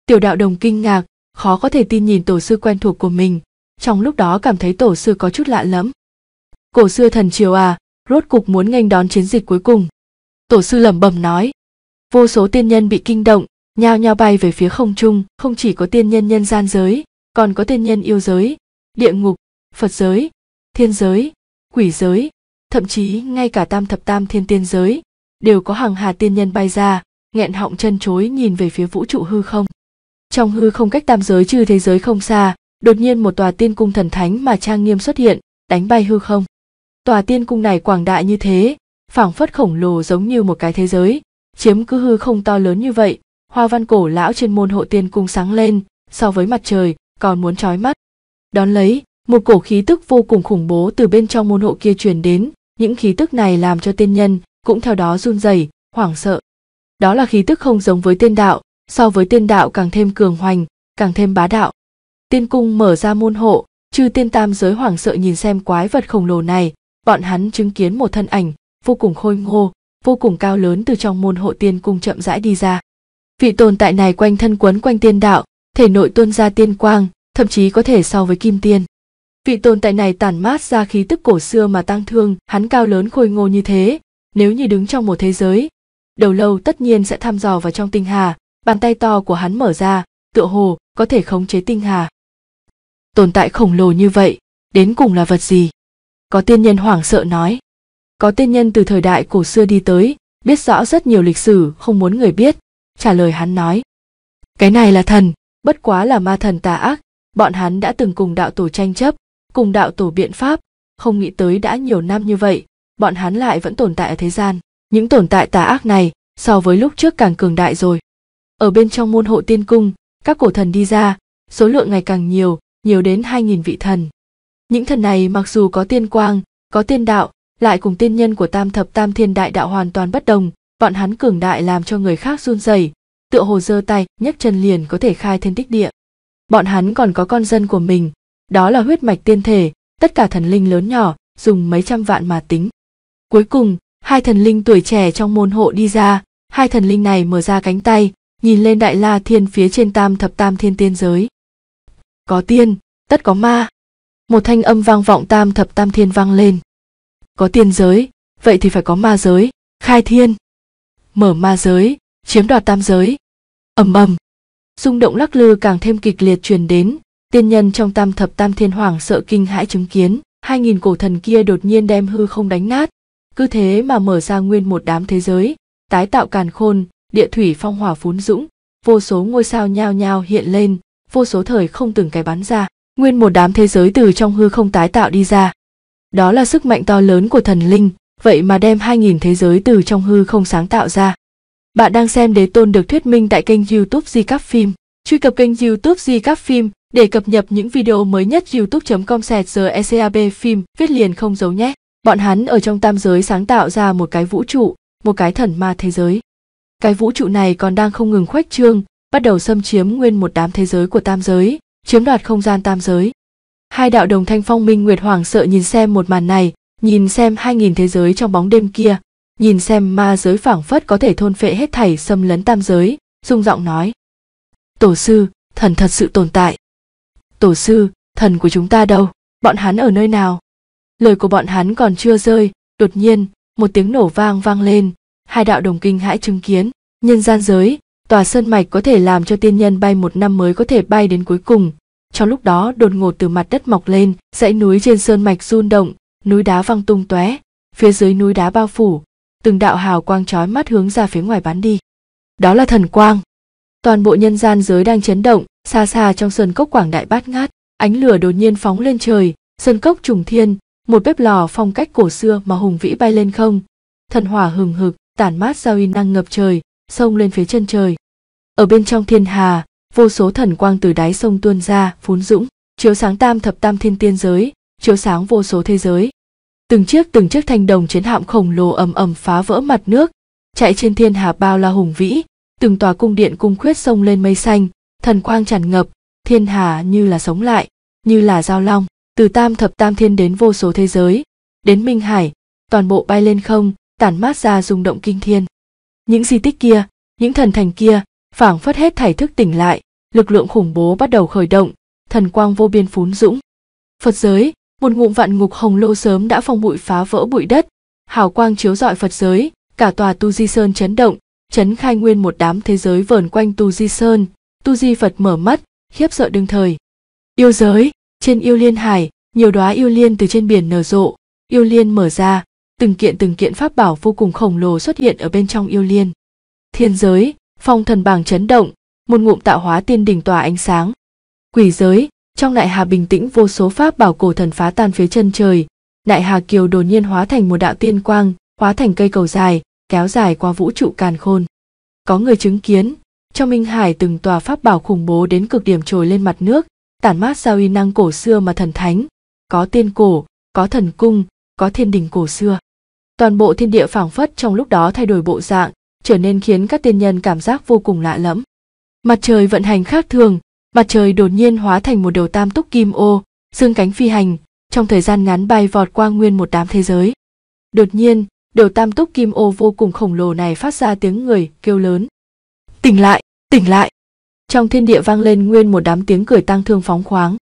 Tiểu đạo đồng kinh ngạc, khó có thể tin nhìn tổ sư quen thuộc của mình, trong lúc đó cảm thấy tổ sư có chút lạ lẫm. Cổ xưa thần triều à, rốt cục muốn nghênh đón chiến dịch cuối cùng. Tổ sư lẩm bẩm nói. Vô số tiên nhân bị kinh động, nhao nhao bay về phía không trung, không chỉ có tiên nhân nhân gian giới, còn có tiên nhân yêu giới, địa ngục, Phật giới, thiên giới, quỷ giới, thậm chí ngay cả tam thập tam thiên tiên giới, đều có hàng hà tiên nhân bay ra nghẹn họng chân chối nhìn về phía vũ trụ hư không trong hư không cách tam giới trừ thế giới không xa đột nhiên một tòa tiên cung thần thánh mà trang nghiêm xuất hiện đánh bay hư không tòa tiên cung này quảng đại như thế phảng phất khổng lồ giống như một cái thế giới chiếm cứ hư không to lớn như vậy hoa văn cổ lão trên môn hộ tiên cung sáng lên so với mặt trời còn muốn trói mắt đón lấy một cổ khí tức vô cùng khủng bố từ bên trong môn hộ kia truyền đến những khí tức này làm cho tiên nhân cũng theo đó run rẩy hoảng sợ đó là khí tức không giống với tiên đạo so với tiên đạo càng thêm cường hoành càng thêm bá đạo tiên cung mở ra môn hộ chư tiên tam giới hoảng sợ nhìn xem quái vật khổng lồ này bọn hắn chứng kiến một thân ảnh vô cùng khôi ngô vô cùng cao lớn từ trong môn hộ tiên cung chậm rãi đi ra vị tồn tại này quanh thân quấn quanh tiên đạo thể nội tuôn ra tiên quang thậm chí có thể so với kim tiên vị tồn tại này tản mát ra khí tức cổ xưa mà tang thương hắn cao lớn khôi ngô như thế nếu như đứng trong một thế giới đầu lâu tất nhiên sẽ thăm dò vào trong tinh hà bàn tay to của hắn mở ra tựa hồ có thể khống chế tinh hà tồn tại khổng lồ như vậy đến cùng là vật gì có tiên nhân hoảng sợ nói có tiên nhân từ thời đại cổ xưa đi tới biết rõ rất nhiều lịch sử không muốn người biết trả lời hắn nói cái này là thần bất quá là ma thần tà ác bọn hắn đã từng cùng đạo tổ tranh chấp cùng đạo tổ biện pháp không nghĩ tới đã nhiều năm như vậy bọn hắn lại vẫn tồn tại ở thế gian những tồn tại tà ác này so với lúc trước càng cường đại rồi ở bên trong môn hộ tiên cung các cổ thần đi ra số lượng ngày càng nhiều nhiều đến hai nghìn vị thần những thần này mặc dù có tiên quang có tiên đạo lại cùng tiên nhân của tam thập tam thiên đại đạo hoàn toàn bất đồng bọn hắn cường đại làm cho người khác run rẩy tựa hồ giơ tay nhấc chân liền có thể khai thiên tích địa bọn hắn còn có con dân của mình đó là huyết mạch tiên thể tất cả thần linh lớn nhỏ dùng mấy trăm vạn mà tính Cuối cùng, hai thần linh tuổi trẻ trong môn hộ đi ra, hai thần linh này mở ra cánh tay, nhìn lên đại la thiên phía trên tam thập tam thiên tiên giới. Có tiên, tất có ma. Một thanh âm vang vọng tam thập tam thiên vang lên. Có tiên giới, vậy thì phải có ma giới, khai thiên. Mở ma giới, chiếm đoạt tam giới. ầm ầm. Rung động lắc lư càng thêm kịch liệt truyền đến, tiên nhân trong tam thập tam thiên hoảng sợ kinh hãi chứng kiến, hai nghìn cổ thần kia đột nhiên đem hư không đánh nát, cứ thế mà mở ra nguyên một đám thế giới tái tạo càn khôn địa thủy phong hỏa phún dũng vô số ngôi sao nhao nhao hiện lên vô số thời không từng cái bắn ra nguyên một đám thế giới từ trong hư không tái tạo đi ra đó là sức mạnh to lớn của thần linh vậy mà đem hai nghìn thế giới từ trong hư không sáng tạo ra bạn đang xem đế tôn được thuyết minh tại kênh youtube di các phim truy cập kênh youtube di các phim để cập nhật những video mới nhất youtube com sẹt giờ ecab phim viết liền không giấu nhé bọn hắn ở trong tam giới sáng tạo ra một cái vũ trụ một cái thần ma thế giới cái vũ trụ này còn đang không ngừng khuếch trương bắt đầu xâm chiếm nguyên một đám thế giới của tam giới chiếm đoạt không gian tam giới hai đạo đồng thanh phong minh nguyệt hoàng sợ nhìn xem một màn này nhìn xem hai nghìn thế giới trong bóng đêm kia nhìn xem ma giới phảng phất có thể thôn phệ hết thảy xâm lấn tam giới rung giọng nói tổ sư thần thật sự tồn tại tổ sư thần của chúng ta đâu bọn hắn ở nơi nào lời của bọn hắn còn chưa rơi đột nhiên một tiếng nổ vang vang lên hai đạo đồng kinh hãi chứng kiến nhân gian giới tòa sơn mạch có thể làm cho tiên nhân bay một năm mới có thể bay đến cuối cùng trong lúc đó đột ngột từ mặt đất mọc lên dãy núi trên sơn mạch run động núi đá văng tung tóe phía dưới núi đá bao phủ từng đạo hào quang trói mắt hướng ra phía ngoài bán đi đó là thần quang toàn bộ nhân gian giới đang chấn động xa xa trong sơn cốc quảng đại bát ngát ánh lửa đột nhiên phóng lên trời sơn cốc trùng thiên một bếp lò phong cách cổ xưa mà hùng vĩ bay lên không thần hỏa hừng hực tản mát ra uy năng ngập trời sông lên phía chân trời ở bên trong thiên hà vô số thần quang từ đáy sông tuôn ra phún dũng chiếu sáng tam thập tam thiên tiên giới chiếu sáng vô số thế giới từng chiếc từng chiếc thanh đồng chiến hạm khổng lồ ầm ầm phá vỡ mặt nước chạy trên thiên hà bao la hùng vĩ từng tòa cung điện cung khuyết sông lên mây xanh thần quang tràn ngập thiên hà như là sống lại như là giao long từ tam thập tam thiên đến vô số thế giới đến minh hải toàn bộ bay lên không tản mát ra rung động kinh thiên những di tích kia những thần thành kia phảng phất hết thảy thức tỉnh lại lực lượng khủng bố bắt đầu khởi động thần quang vô biên phún dũng phật giới một ngụm vạn ngục hồng lỗ sớm đã phong bụi phá vỡ bụi đất hào quang chiếu rọi phật giới cả tòa tu di sơn chấn động chấn khai nguyên một đám thế giới vờn quanh tu di sơn tu di phật mở mắt khiếp sợ đương thời yêu giới trên yêu liên hải, nhiều đóa yêu liên từ trên biển nở rộ, yêu liên mở ra, từng kiện từng kiện pháp bảo vô cùng khổng lồ xuất hiện ở bên trong yêu liên. Thiên giới, phong thần bảng chấn động, một ngụm tạo hóa tiên đỉnh tỏa ánh sáng. Quỷ giới, trong đại hà bình tĩnh vô số pháp bảo cổ thần phá tan phía chân trời, đại hà kiều đột nhiên hóa thành một đạo tiên quang, hóa thành cây cầu dài, kéo dài qua vũ trụ càn khôn. Có người chứng kiến, trong minh hải từng tòa pháp bảo khủng bố đến cực điểm trồi lên mặt nước, tản mát ra uy năng cổ xưa mà thần thánh có tiên cổ có thần cung có thiên đình cổ xưa toàn bộ thiên địa phảng phất trong lúc đó thay đổi bộ dạng trở nên khiến các tiên nhân cảm giác vô cùng lạ lẫm mặt trời vận hành khác thường mặt trời đột nhiên hóa thành một đầu tam túc kim ô dương cánh phi hành trong thời gian ngắn bay vọt qua nguyên một đám thế giới đột nhiên đầu tam túc kim ô vô cùng khổng lồ này phát ra tiếng người kêu lớn tỉnh lại tỉnh lại trong thiên địa vang lên nguyên một đám tiếng cười tang thương phóng khoáng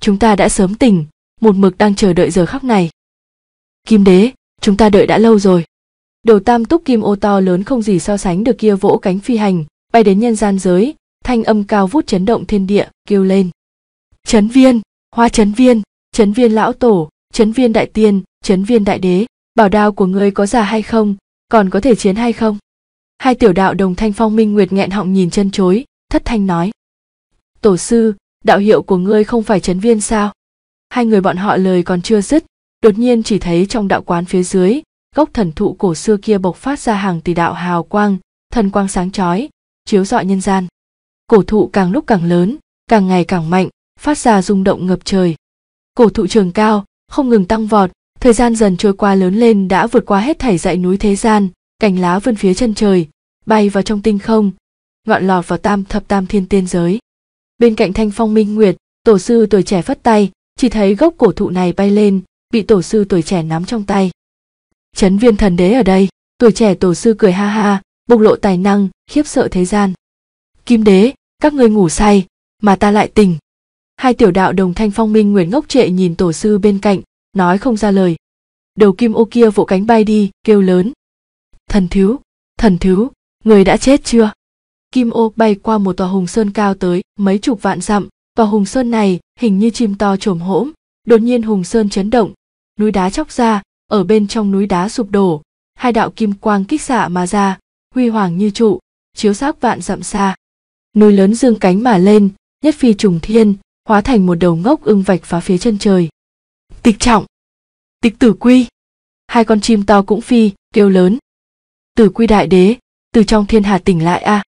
chúng ta đã sớm tỉnh một mực đang chờ đợi giờ khắc này kim đế chúng ta đợi đã lâu rồi đầu tam túc kim ô to lớn không gì so sánh được kia vỗ cánh phi hành bay đến nhân gian giới thanh âm cao vút chấn động thiên địa kêu lên chấn viên hoa chấn viên chấn viên lão tổ chấn viên đại tiên chấn viên đại đế bảo đao của ngươi có già hay không còn có thể chiến hay không hai tiểu đạo đồng thanh phong minh nguyệt nghẹn họng nhìn chân chối thất thanh nói tổ sư đạo hiệu của ngươi không phải trấn viên sao hai người bọn họ lời còn chưa dứt đột nhiên chỉ thấy trong đạo quán phía dưới gốc thần thụ cổ xưa kia bộc phát ra hàng tỷ đạo hào quang thần quang sáng chói chiếu rọi nhân gian cổ thụ càng lúc càng lớn càng ngày càng mạnh phát ra rung động ngập trời cổ thụ trường cao không ngừng tăng vọt thời gian dần trôi qua lớn lên đã vượt qua hết thảy dãy núi thế gian cành lá vươn phía chân trời bay vào trong tinh không ngọn lọt vào tam thập tam thiên tiên giới bên cạnh thanh phong minh nguyệt tổ sư tuổi trẻ phất tay chỉ thấy gốc cổ thụ này bay lên bị tổ sư tuổi trẻ nắm trong tay chấn viên thần đế ở đây tuổi trẻ tổ sư cười ha ha bộc lộ tài năng khiếp sợ thế gian kim đế các ngươi ngủ say mà ta lại tỉnh hai tiểu đạo đồng thanh phong minh nguyệt ngốc trệ nhìn tổ sư bên cạnh nói không ra lời đầu kim ô kia vỗ cánh bay đi kêu lớn thần thiếu thần thiếu người đã chết chưa Kim ô bay qua một tòa hùng sơn cao tới mấy chục vạn dặm, và hùng sơn này hình như chim to trồm hỗm. Đột nhiên hùng sơn chấn động, núi đá chóc ra, ở bên trong núi đá sụp đổ, hai đạo kim quang kích xạ mà ra, huy hoàng như trụ, chiếu xác vạn dặm xa. Núi lớn dương cánh mà lên, nhất phi trùng thiên, hóa thành một đầu ngốc ưng vạch phá phía chân trời. Tịch trọng, tịch tử quy, hai con chim to cũng phi, kêu lớn. Tử quy đại đế, từ trong thiên hà tỉnh lại a. À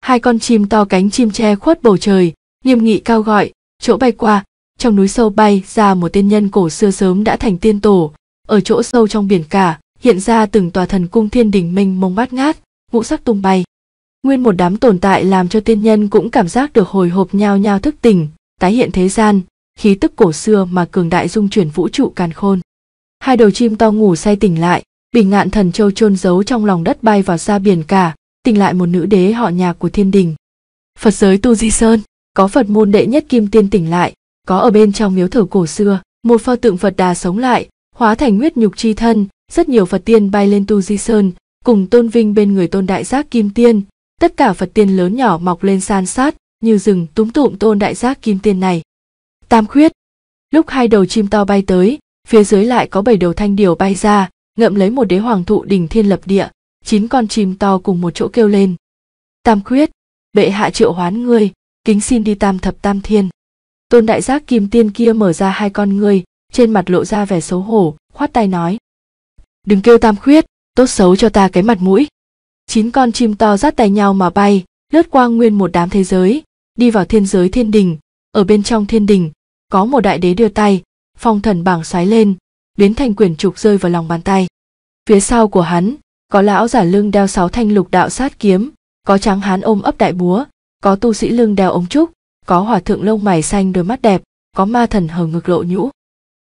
hai con chim to cánh chim che khuất bầu trời nghiêm nghị cao gọi chỗ bay qua trong núi sâu bay ra một tiên nhân cổ xưa sớm đã thành tiên tổ ở chỗ sâu trong biển cả hiện ra từng tòa thần cung thiên đình minh mông bát ngát ngũ sắc tung bay nguyên một đám tồn tại làm cho tiên nhân cũng cảm giác được hồi hộp nhao nhao thức tỉnh tái hiện thế gian khí tức cổ xưa mà cường đại dung chuyển vũ trụ càn khôn hai đầu chim to ngủ say tỉnh lại bình ngạn thần châu chôn giấu trong lòng đất bay vào ra biển cả tình lại một nữ đế họ nhà của thiên đình. Phật giới Tu Di Sơn, có Phật môn đệ nhất kim tiên tỉnh lại, có ở bên trong miếu thờ cổ xưa, một pho tượng Phật Đà sống lại, hóa thành huyết nhục chi thân, rất nhiều Phật tiên bay lên Tu Di Sơn, cùng tôn vinh bên người tôn đại giác kim tiên, tất cả Phật tiên lớn nhỏ mọc lên san sát, như rừng túm tụm tôn đại giác kim tiên này. Tam khuyết, lúc hai đầu chim to bay tới, phía dưới lại có bảy đầu thanh điều bay ra, ngậm lấy một đế hoàng thụ đỉnh thiên lập địa, chín con chim to cùng một chỗ kêu lên tam quyết bệ hạ triệu hoán ngươi kính xin đi tam thập tam thiên tôn đại giác kim tiên kia mở ra hai con ngươi trên mặt lộ ra vẻ xấu hổ khoát tay nói đừng kêu tam khuyết tốt xấu cho ta cái mặt mũi chín con chim to dắt tay nhau mà bay lướt qua nguyên một đám thế giới đi vào thiên giới thiên đình ở bên trong thiên đình có một đại đế đưa tay phong thần bảng xoáy lên biến thành quyển trục rơi vào lòng bàn tay phía sau của hắn có lão giả lưng đeo sáu thanh lục đạo sát kiếm, có tráng hán ôm ấp đại búa, có tu sĩ lưng đeo ống trúc, có hòa thượng lông mày xanh đôi mắt đẹp, có ma thần hờ ngực lộ nhũ.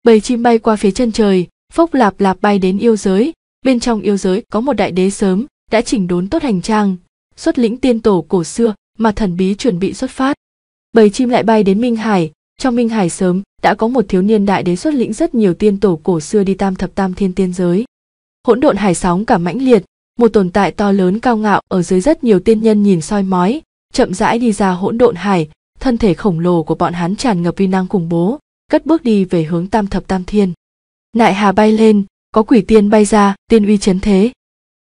Bầy chim bay qua phía chân trời, phốc lạp lạp bay đến yêu giới, bên trong yêu giới có một đại đế sớm, đã chỉnh đốn tốt hành trang, xuất lĩnh tiên tổ cổ xưa mà thần bí chuẩn bị xuất phát. Bầy chim lại bay đến Minh Hải, trong Minh Hải sớm đã có một thiếu niên đại đế xuất lĩnh rất nhiều tiên tổ cổ xưa đi tam thập tam thiên tiên giới hỗn độn hải sóng cả mãnh liệt một tồn tại to lớn cao ngạo ở dưới rất nhiều tiên nhân nhìn soi mói chậm rãi đi ra hỗn độn hải thân thể khổng lồ của bọn hắn tràn ngập vi năng khủng bố cất bước đi về hướng tam thập tam thiên nại hà bay lên có quỷ tiên bay ra tiên uy chấn thế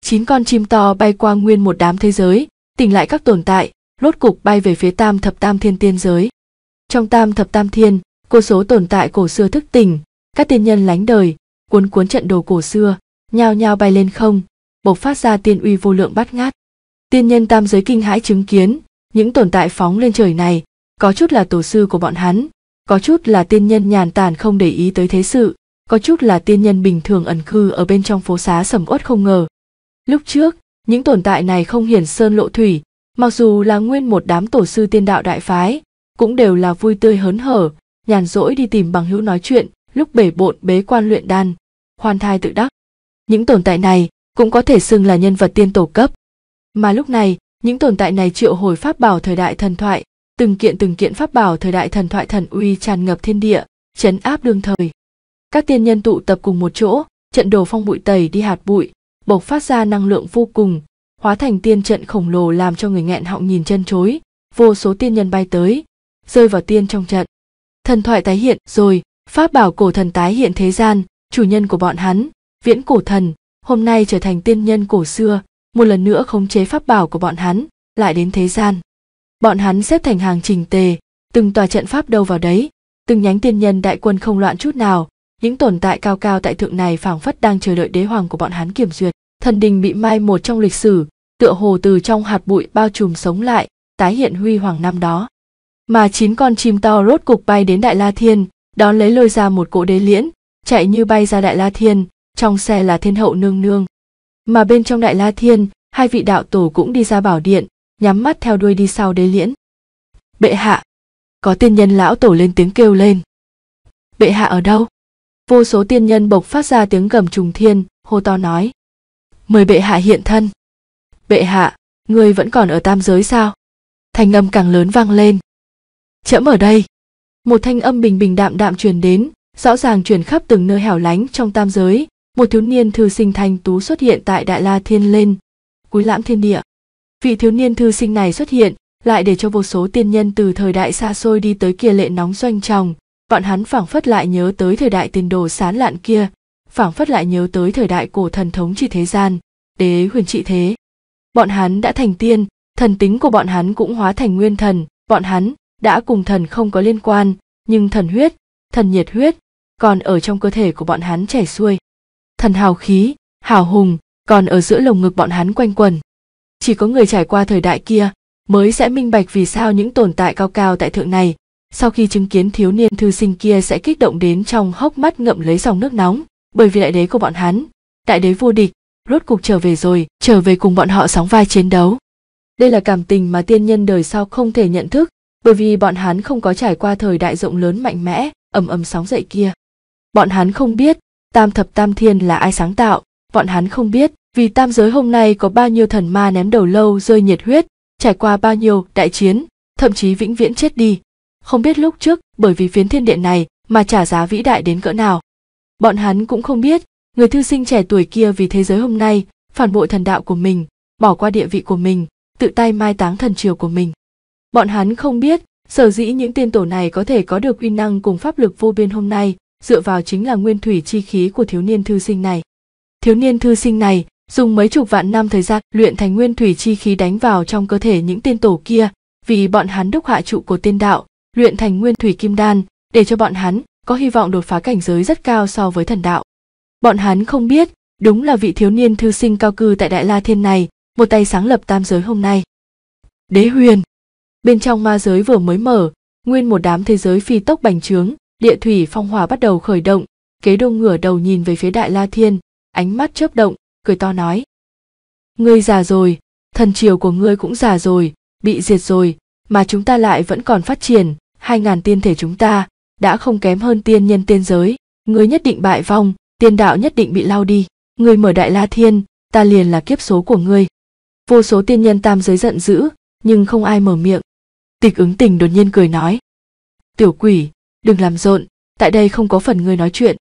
chín con chim to bay qua nguyên một đám thế giới tỉnh lại các tồn tại lốt cục bay về phía tam thập tam thiên tiên giới trong tam thập tam thiên cô số tồn tại cổ xưa thức tỉnh các tiên nhân lánh đời cuốn cuốn trận đồ cổ xưa nhao nhao bay lên không bộc phát ra tiên uy vô lượng bát ngát tiên nhân tam giới kinh hãi chứng kiến những tồn tại phóng lên trời này có chút là tổ sư của bọn hắn có chút là tiên nhân nhàn tản không để ý tới thế sự có chút là tiên nhân bình thường ẩn cư ở bên trong phố xá sầm uất không ngờ lúc trước những tồn tại này không hiển sơn lộ thủy mặc dù là nguyên một đám tổ sư tiên đạo đại phái cũng đều là vui tươi hớn hở nhàn rỗi đi tìm bằng hữu nói chuyện lúc bể bộn bế quan luyện đan khoan thai tự đắc những tồn tại này cũng có thể xưng là nhân vật tiên tổ cấp mà lúc này những tồn tại này triệu hồi pháp bảo thời đại thần thoại từng kiện từng kiện pháp bảo thời đại thần thoại thần uy tràn ngập thiên địa chấn áp đương thời các tiên nhân tụ tập cùng một chỗ trận đồ phong bụi tẩy đi hạt bụi bộc phát ra năng lượng vô cùng hóa thành tiên trận khổng lồ làm cho người nghẹn họng nhìn chân chối vô số tiên nhân bay tới rơi vào tiên trong trận thần thoại tái hiện rồi pháp bảo cổ thần tái hiện thế gian chủ nhân của bọn hắn viễn cổ thần hôm nay trở thành tiên nhân cổ xưa một lần nữa khống chế pháp bảo của bọn hắn lại đến thế gian bọn hắn xếp thành hàng trình tề từng tòa trận pháp đâu vào đấy từng nhánh tiên nhân đại quân không loạn chút nào những tồn tại cao cao tại thượng này phảng phất đang chờ đợi đế hoàng của bọn hắn kiểm duyệt thần đình bị mai một trong lịch sử tựa hồ từ trong hạt bụi bao trùm sống lại tái hiện huy hoàng năm đó mà chín con chim to rốt cục bay đến đại la thiên đón lấy lôi ra một cỗ đế liễn chạy như bay ra đại la thiên trong xe là thiên hậu nương nương mà bên trong đại la thiên hai vị đạo tổ cũng đi ra bảo điện nhắm mắt theo đuôi đi sau đế liễn bệ hạ có tiên nhân lão tổ lên tiếng kêu lên bệ hạ ở đâu vô số tiên nhân bộc phát ra tiếng gầm trùng thiên hô to nói mời bệ hạ hiện thân bệ hạ ngươi vẫn còn ở tam giới sao thanh âm càng lớn vang lên trẫm ở đây một thanh âm bình bình đạm đạm truyền đến rõ ràng truyền khắp từng nơi hẻo lánh trong tam giới một thiếu niên thư sinh thanh tú xuất hiện tại Đại La Thiên lên, cúi lãm thiên địa. Vị thiếu niên thư sinh này xuất hiện, lại để cho vô số tiên nhân từ thời đại xa xôi đi tới kia lệ nóng doanh tròng, bọn hắn phảng phất lại nhớ tới thời đại tiền đồ sán lạn kia, phảng phất lại nhớ tới thời đại cổ thần thống trị thế gian, đế huyền trị thế. Bọn hắn đã thành tiên, thần tính của bọn hắn cũng hóa thành nguyên thần, bọn hắn đã cùng thần không có liên quan, nhưng thần huyết, thần nhiệt huyết còn ở trong cơ thể của bọn hắn chảy xuôi thần hào khí hào hùng còn ở giữa lồng ngực bọn hắn quanh quẩn chỉ có người trải qua thời đại kia mới sẽ minh bạch vì sao những tồn tại cao cao tại thượng này sau khi chứng kiến thiếu niên thư sinh kia sẽ kích động đến trong hốc mắt ngậm lấy dòng nước nóng bởi vì đại đế của bọn hắn đại đế vô địch rốt cục trở về rồi trở về cùng bọn họ sóng vai chiến đấu đây là cảm tình mà tiên nhân đời sau không thể nhận thức bởi vì bọn hắn không có trải qua thời đại rộng lớn mạnh mẽ ầm ầm sóng dậy kia bọn hắn không biết tam thập tam thiên là ai sáng tạo bọn hắn không biết vì tam giới hôm nay có bao nhiêu thần ma ném đầu lâu rơi nhiệt huyết trải qua bao nhiêu đại chiến thậm chí vĩnh viễn chết đi không biết lúc trước bởi vì phiến thiên điện này mà trả giá vĩ đại đến cỡ nào bọn hắn cũng không biết người thư sinh trẻ tuổi kia vì thế giới hôm nay phản bội thần đạo của mình bỏ qua địa vị của mình tự tay mai táng thần triều của mình bọn hắn không biết sở dĩ những tiên tổ này có thể có được uy năng cùng pháp lực vô biên hôm nay dựa vào chính là nguyên thủy chi khí của thiếu niên thư sinh này. Thiếu niên thư sinh này dùng mấy chục vạn năm thời gian luyện thành nguyên thủy chi khí đánh vào trong cơ thể những tiên tổ kia, vì bọn hắn đúc hạ trụ của tiên đạo, luyện thành nguyên thủy kim đan, để cho bọn hắn có hy vọng đột phá cảnh giới rất cao so với thần đạo. Bọn hắn không biết, đúng là vị thiếu niên thư sinh cao cư tại Đại La Thiên này, một tay sáng lập tam giới hôm nay. Đế huyền Bên trong ma giới vừa mới mở, nguyên một đám thế giới phi tốc bành trướng, địa thủy phong hòa bắt đầu khởi động kế đô ngửa đầu nhìn về phía đại la thiên ánh mắt chớp động cười to nói ngươi già rồi thần triều của ngươi cũng già rồi bị diệt rồi mà chúng ta lại vẫn còn phát triển hai ngàn tiên thể chúng ta đã không kém hơn tiên nhân tiên giới ngươi nhất định bại vong tiên đạo nhất định bị lao đi ngươi mở đại la thiên ta liền là kiếp số của ngươi vô số tiên nhân tam giới giận dữ nhưng không ai mở miệng tịch ứng tình đột nhiên cười nói tiểu quỷ đừng làm rộn tại đây không có phần người nói chuyện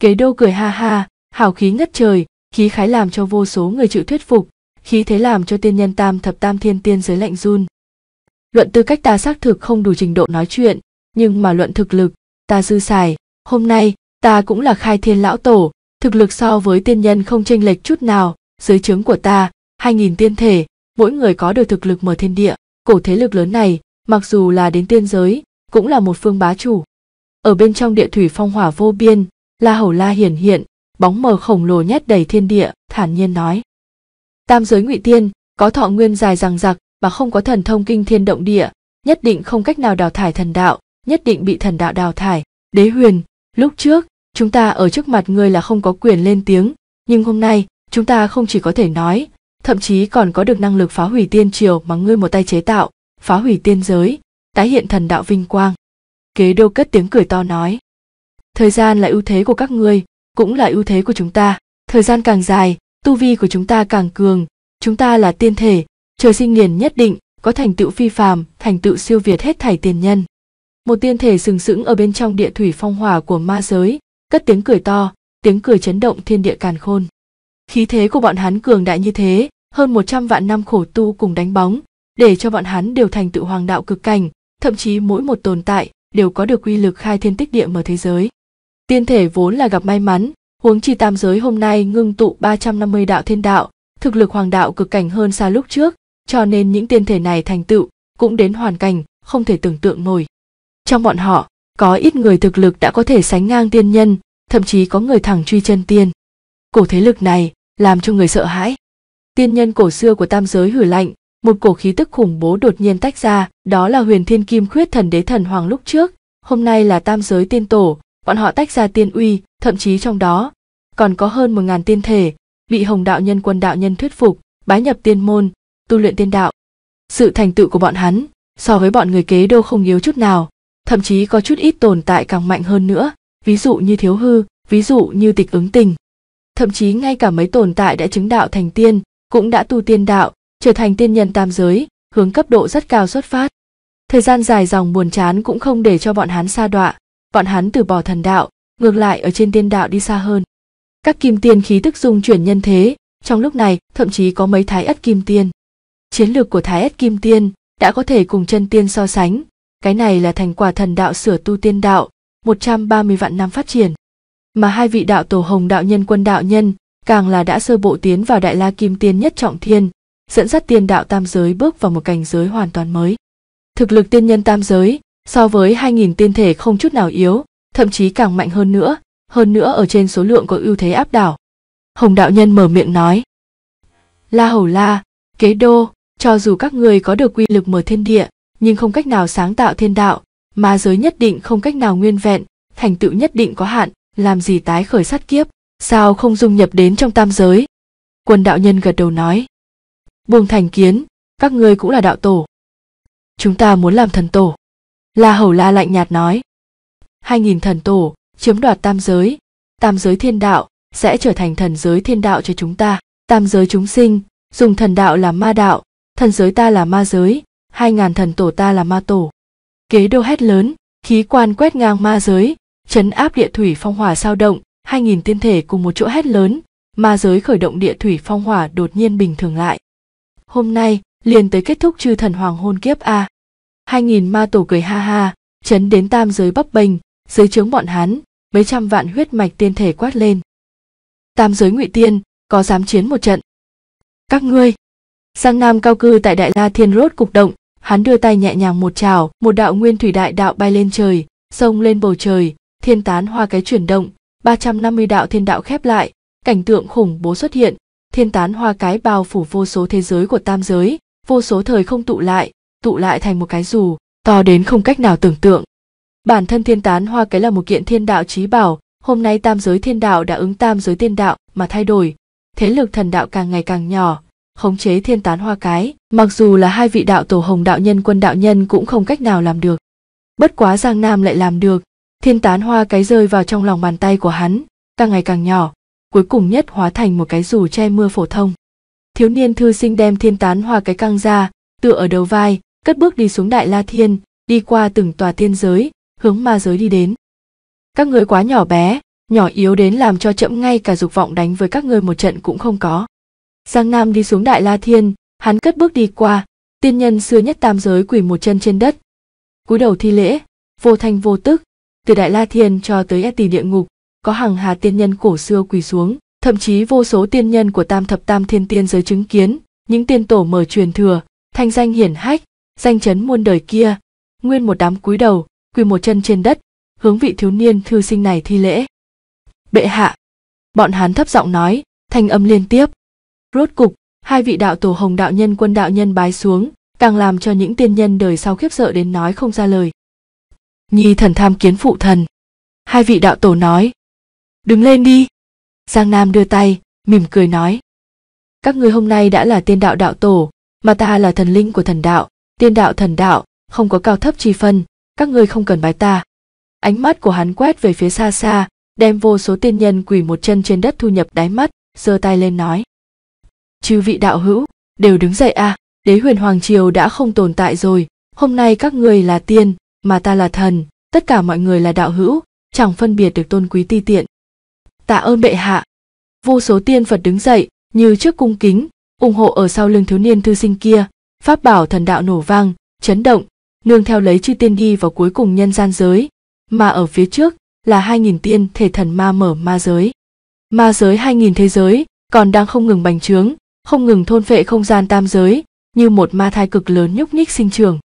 kế đô cười ha ha hào khí ngất trời khí khái làm cho vô số người chịu thuyết phục khí thế làm cho tiên nhân tam thập tam thiên tiên giới lạnh run luận tư cách ta xác thực không đủ trình độ nói chuyện nhưng mà luận thực lực ta dư xài hôm nay ta cũng là khai thiên lão tổ thực lực so với tiên nhân không chênh lệch chút nào dưới trướng của ta hai nghìn tiên thể mỗi người có được thực lực mở thiên địa cổ thế lực lớn này mặc dù là đến tiên giới cũng là một phương bá chủ ở bên trong địa thủy phong hỏa vô biên la hầu la hiển hiện bóng mờ khổng lồ nhét đầy thiên địa thản nhiên nói tam giới ngụy tiên có thọ nguyên dài rằng giặc mà không có thần thông kinh thiên động địa nhất định không cách nào đào thải thần đạo nhất định bị thần đạo đào thải đế huyền lúc trước chúng ta ở trước mặt ngươi là không có quyền lên tiếng nhưng hôm nay chúng ta không chỉ có thể nói thậm chí còn có được năng lực phá hủy tiên triều mà ngươi một tay chế tạo phá hủy tiên giới tái hiện thần đạo vinh quang kế đô cất tiếng cười to nói thời gian là ưu thế của các ngươi cũng là ưu thế của chúng ta thời gian càng dài tu vi của chúng ta càng cường chúng ta là tiên thể trời sinh liền nhất định có thành tựu phi phàm thành tựu siêu việt hết thảy tiền nhân một tiên thể sừng sững ở bên trong địa thủy phong hỏa của ma giới cất tiếng cười to tiếng cười chấn động thiên địa càn khôn khí thế của bọn hắn cường đại như thế hơn một trăm vạn năm khổ tu cùng đánh bóng để cho bọn hắn đều thành tựu hoàng đạo cực cảnh thậm chí mỗi một tồn tại đều có được quy lực khai thiên tích địa mở thế giới. Tiên thể vốn là gặp may mắn, huống chi tam giới hôm nay ngưng tụ 350 đạo thiên đạo, thực lực hoàng đạo cực cảnh hơn xa lúc trước, cho nên những tiên thể này thành tựu cũng đến hoàn cảnh không thể tưởng tượng nổi. Trong bọn họ, có ít người thực lực đã có thể sánh ngang tiên nhân, thậm chí có người thẳng truy chân tiên. Cổ thế lực này làm cho người sợ hãi. Tiên nhân cổ xưa của tam giới hử lạnh, một cổ khí tức khủng bố đột nhiên tách ra, đó là huyền thiên kim khuyết thần đế thần hoàng lúc trước, hôm nay là tam giới tiên tổ, bọn họ tách ra tiên uy, thậm chí trong đó còn có hơn một ngàn tiên thể, bị hồng đạo nhân quân đạo nhân thuyết phục, bái nhập tiên môn, tu luyện tiên đạo. Sự thành tựu của bọn hắn so với bọn người kế đô không yếu chút nào, thậm chí có chút ít tồn tại càng mạnh hơn nữa, ví dụ như thiếu hư, ví dụ như tịch ứng tình. Thậm chí ngay cả mấy tồn tại đã chứng đạo thành tiên, cũng đã tu tiên đạo, trở thành tiên nhân tam giới hướng cấp độ rất cao xuất phát thời gian dài dòng buồn chán cũng không để cho bọn hắn xa đọa bọn hắn từ bỏ thần đạo ngược lại ở trên tiên đạo đi xa hơn các kim tiên khí tức dung chuyển nhân thế trong lúc này thậm chí có mấy thái ất kim tiên chiến lược của thái ất kim tiên đã có thể cùng chân tiên so sánh cái này là thành quả thần đạo sửa tu tiên đạo 130 vạn năm phát triển mà hai vị đạo tổ hồng đạo nhân quân đạo nhân càng là đã sơ bộ tiến vào đại la kim tiên nhất trọng thiên dẫn dắt tiên đạo tam giới bước vào một cảnh giới hoàn toàn mới. Thực lực tiên nhân tam giới so với 2.000 tiên thể không chút nào yếu, thậm chí càng mạnh hơn nữa, hơn nữa ở trên số lượng có ưu thế áp đảo. Hồng đạo nhân mở miệng nói. La hầu la, kế đô, cho dù các người có được quy lực mở thiên địa, nhưng không cách nào sáng tạo thiên đạo, mà giới nhất định không cách nào nguyên vẹn, thành tựu nhất định có hạn, làm gì tái khởi sát kiếp, sao không dung nhập đến trong tam giới? Quân đạo nhân gật đầu nói buông thành kiến các ngươi cũng là đạo tổ chúng ta muốn làm thần tổ la hầu la lạnh nhạt nói hai nghìn thần tổ chiếm đoạt tam giới tam giới thiên đạo sẽ trở thành thần giới thiên đạo cho chúng ta tam giới chúng sinh dùng thần đạo làm ma đạo thần giới ta là ma giới hai ngàn thần tổ ta là ma tổ kế đô hét lớn khí quan quét ngang ma giới chấn áp địa thủy phong hỏa sao động hai nghìn tiên thể cùng một chỗ hét lớn ma giới khởi động địa thủy phong hỏa đột nhiên bình thường lại hôm nay liền tới kết thúc chư thần hoàng hôn kiếp a à. hai nghìn ma tổ cười ha ha chấn đến tam giới bấp bênh dưới trướng bọn hắn mấy trăm vạn huyết mạch tiên thể quát lên tam giới ngụy tiên có dám chiến một trận các ngươi sang nam cao cư tại đại la thiên rốt cục động hắn đưa tay nhẹ nhàng một chảo một đạo nguyên thủy đại đạo bay lên trời sông lên bầu trời thiên tán hoa cái chuyển động 350 đạo thiên đạo khép lại cảnh tượng khủng bố xuất hiện thiên tán hoa cái bao phủ vô số thế giới của tam giới vô số thời không tụ lại tụ lại thành một cái dù to đến không cách nào tưởng tượng bản thân thiên tán hoa cái là một kiện thiên đạo trí bảo hôm nay tam giới thiên đạo đã ứng tam giới tiên đạo mà thay đổi thế lực thần đạo càng ngày càng nhỏ khống chế thiên tán hoa cái mặc dù là hai vị đạo tổ hồng đạo nhân quân đạo nhân cũng không cách nào làm được bất quá giang nam lại làm được thiên tán hoa cái rơi vào trong lòng bàn tay của hắn càng ngày càng nhỏ cuối cùng nhất hóa thành một cái dù che mưa phổ thông. Thiếu niên thư sinh đem thiên tán hoa cái căng ra, tựa ở đầu vai, cất bước đi xuống đại la thiên, đi qua từng tòa thiên giới, hướng ma giới đi đến. Các người quá nhỏ bé, nhỏ yếu đến làm cho chậm ngay cả dục vọng đánh với các người một trận cũng không có. Giang Nam đi xuống Đại La Thiên, hắn cất bước đi qua, tiên nhân xưa nhất tam giới quỳ một chân trên đất. cúi đầu thi lễ, vô thanh vô tức, từ Đại La Thiên cho tới Eti địa ngục, có hàng hà tiên nhân cổ xưa quỳ xuống, thậm chí vô số tiên nhân của tam thập tam thiên tiên giới chứng kiến, những tiên tổ mở truyền thừa, thanh danh hiển hách, danh chấn muôn đời kia, nguyên một đám cúi đầu, quỳ một chân trên đất, hướng vị thiếu niên thư sinh này thi lễ. Bệ hạ, bọn hán thấp giọng nói, thanh âm liên tiếp. Rốt cục, hai vị đạo tổ hồng đạo nhân quân đạo nhân bái xuống, càng làm cho những tiên nhân đời sau khiếp sợ đến nói không ra lời. Nhi thần tham kiến phụ thần. Hai vị đạo tổ nói, đứng lên đi giang nam đưa tay mỉm cười nói các ngươi hôm nay đã là tiên đạo đạo tổ mà ta là thần linh của thần đạo tiên đạo thần đạo không có cao thấp chi phân các ngươi không cần bái ta ánh mắt của hắn quét về phía xa xa đem vô số tiên nhân quỳ một chân trên đất thu nhập đáy mắt giơ tay lên nói chư vị đạo hữu đều đứng dậy à đế huyền hoàng triều đã không tồn tại rồi hôm nay các ngươi là tiên mà ta là thần tất cả mọi người là đạo hữu chẳng phân biệt được tôn quý ti tiện tạ ơn bệ hạ vô số tiên phật đứng dậy như trước cung kính ủng hộ ở sau lưng thiếu niên thư sinh kia pháp bảo thần đạo nổ vang chấn động nương theo lấy chư tiên đi vào cuối cùng nhân gian giới mà ở phía trước là hai nghìn tiên thể thần ma mở ma giới ma giới hai nghìn thế giới còn đang không ngừng bành trướng không ngừng thôn phệ không gian tam giới như một ma thai cực lớn nhúc nhích sinh trường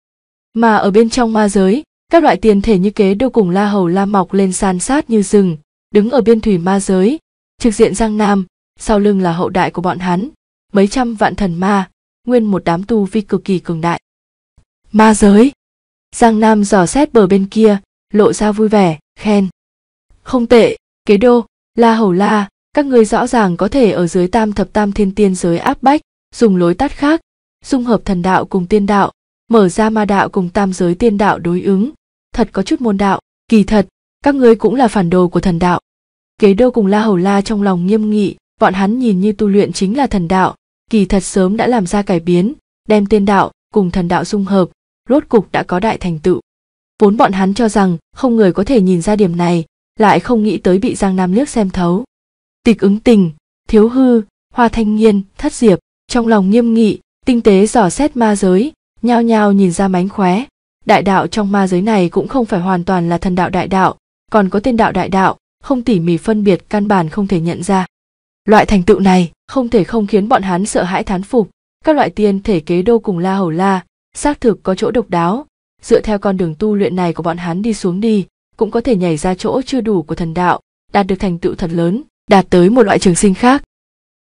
mà ở bên trong ma giới các loại tiền thể như kế đều cùng la hầu la mọc lên san sát như rừng đứng ở biên thủy ma giới trực diện giang nam sau lưng là hậu đại của bọn hắn mấy trăm vạn thần ma nguyên một đám tu vi cực kỳ cường đại ma giới giang nam dò xét bờ bên kia lộ ra vui vẻ khen không tệ kế đô la hầu la các ngươi rõ ràng có thể ở dưới tam thập tam thiên tiên giới áp bách dùng lối tắt khác dung hợp thần đạo cùng tiên đạo mở ra ma đạo cùng tam giới tiên đạo đối ứng thật có chút môn đạo kỳ thật các ngươi cũng là phản đồ của thần đạo kế đô cùng la hầu la trong lòng nghiêm nghị bọn hắn nhìn như tu luyện chính là thần đạo kỳ thật sớm đã làm ra cải biến đem tiên đạo cùng thần đạo dung hợp rốt cục đã có đại thành tựu vốn bọn hắn cho rằng không người có thể nhìn ra điểm này lại không nghĩ tới bị giang nam liếc xem thấu tịch ứng tình thiếu hư hoa thanh niên thất diệp trong lòng nghiêm nghị tinh tế dò xét ma giới nhao nhao nhìn ra mánh khóe đại đạo trong ma giới này cũng không phải hoàn toàn là thần đạo đại đạo còn có tên đạo đại đạo không tỉ mỉ phân biệt căn bản không thể nhận ra loại thành tựu này không thể không khiến bọn hắn sợ hãi thán phục các loại tiên thể kế đô cùng la hầu la xác thực có chỗ độc đáo dựa theo con đường tu luyện này của bọn hắn đi xuống đi cũng có thể nhảy ra chỗ chưa đủ của thần đạo đạt được thành tựu thật lớn đạt tới một loại trường sinh khác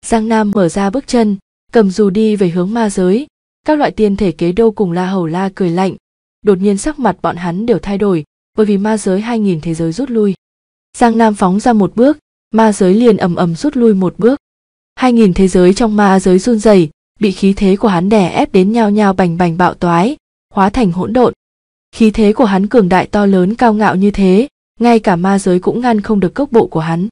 giang nam mở ra bước chân cầm dù đi về hướng ma giới các loại tiên thể kế đô cùng la hầu la cười lạnh đột nhiên sắc mặt bọn hắn đều thay đổi bởi vì ma giới hai nghìn thế giới rút lui. Giang Nam phóng ra một bước, ma giới liền ầm ầm rút lui một bước. hai nghìn thế giới trong ma giới run rẩy, bị khí thế của hắn đè ép đến nhao nhao bành bành bạo toái, hóa thành hỗn độn. Khí thế của hắn cường đại to lớn cao ngạo như thế, ngay cả ma giới cũng ngăn không được cốc bộ của hắn.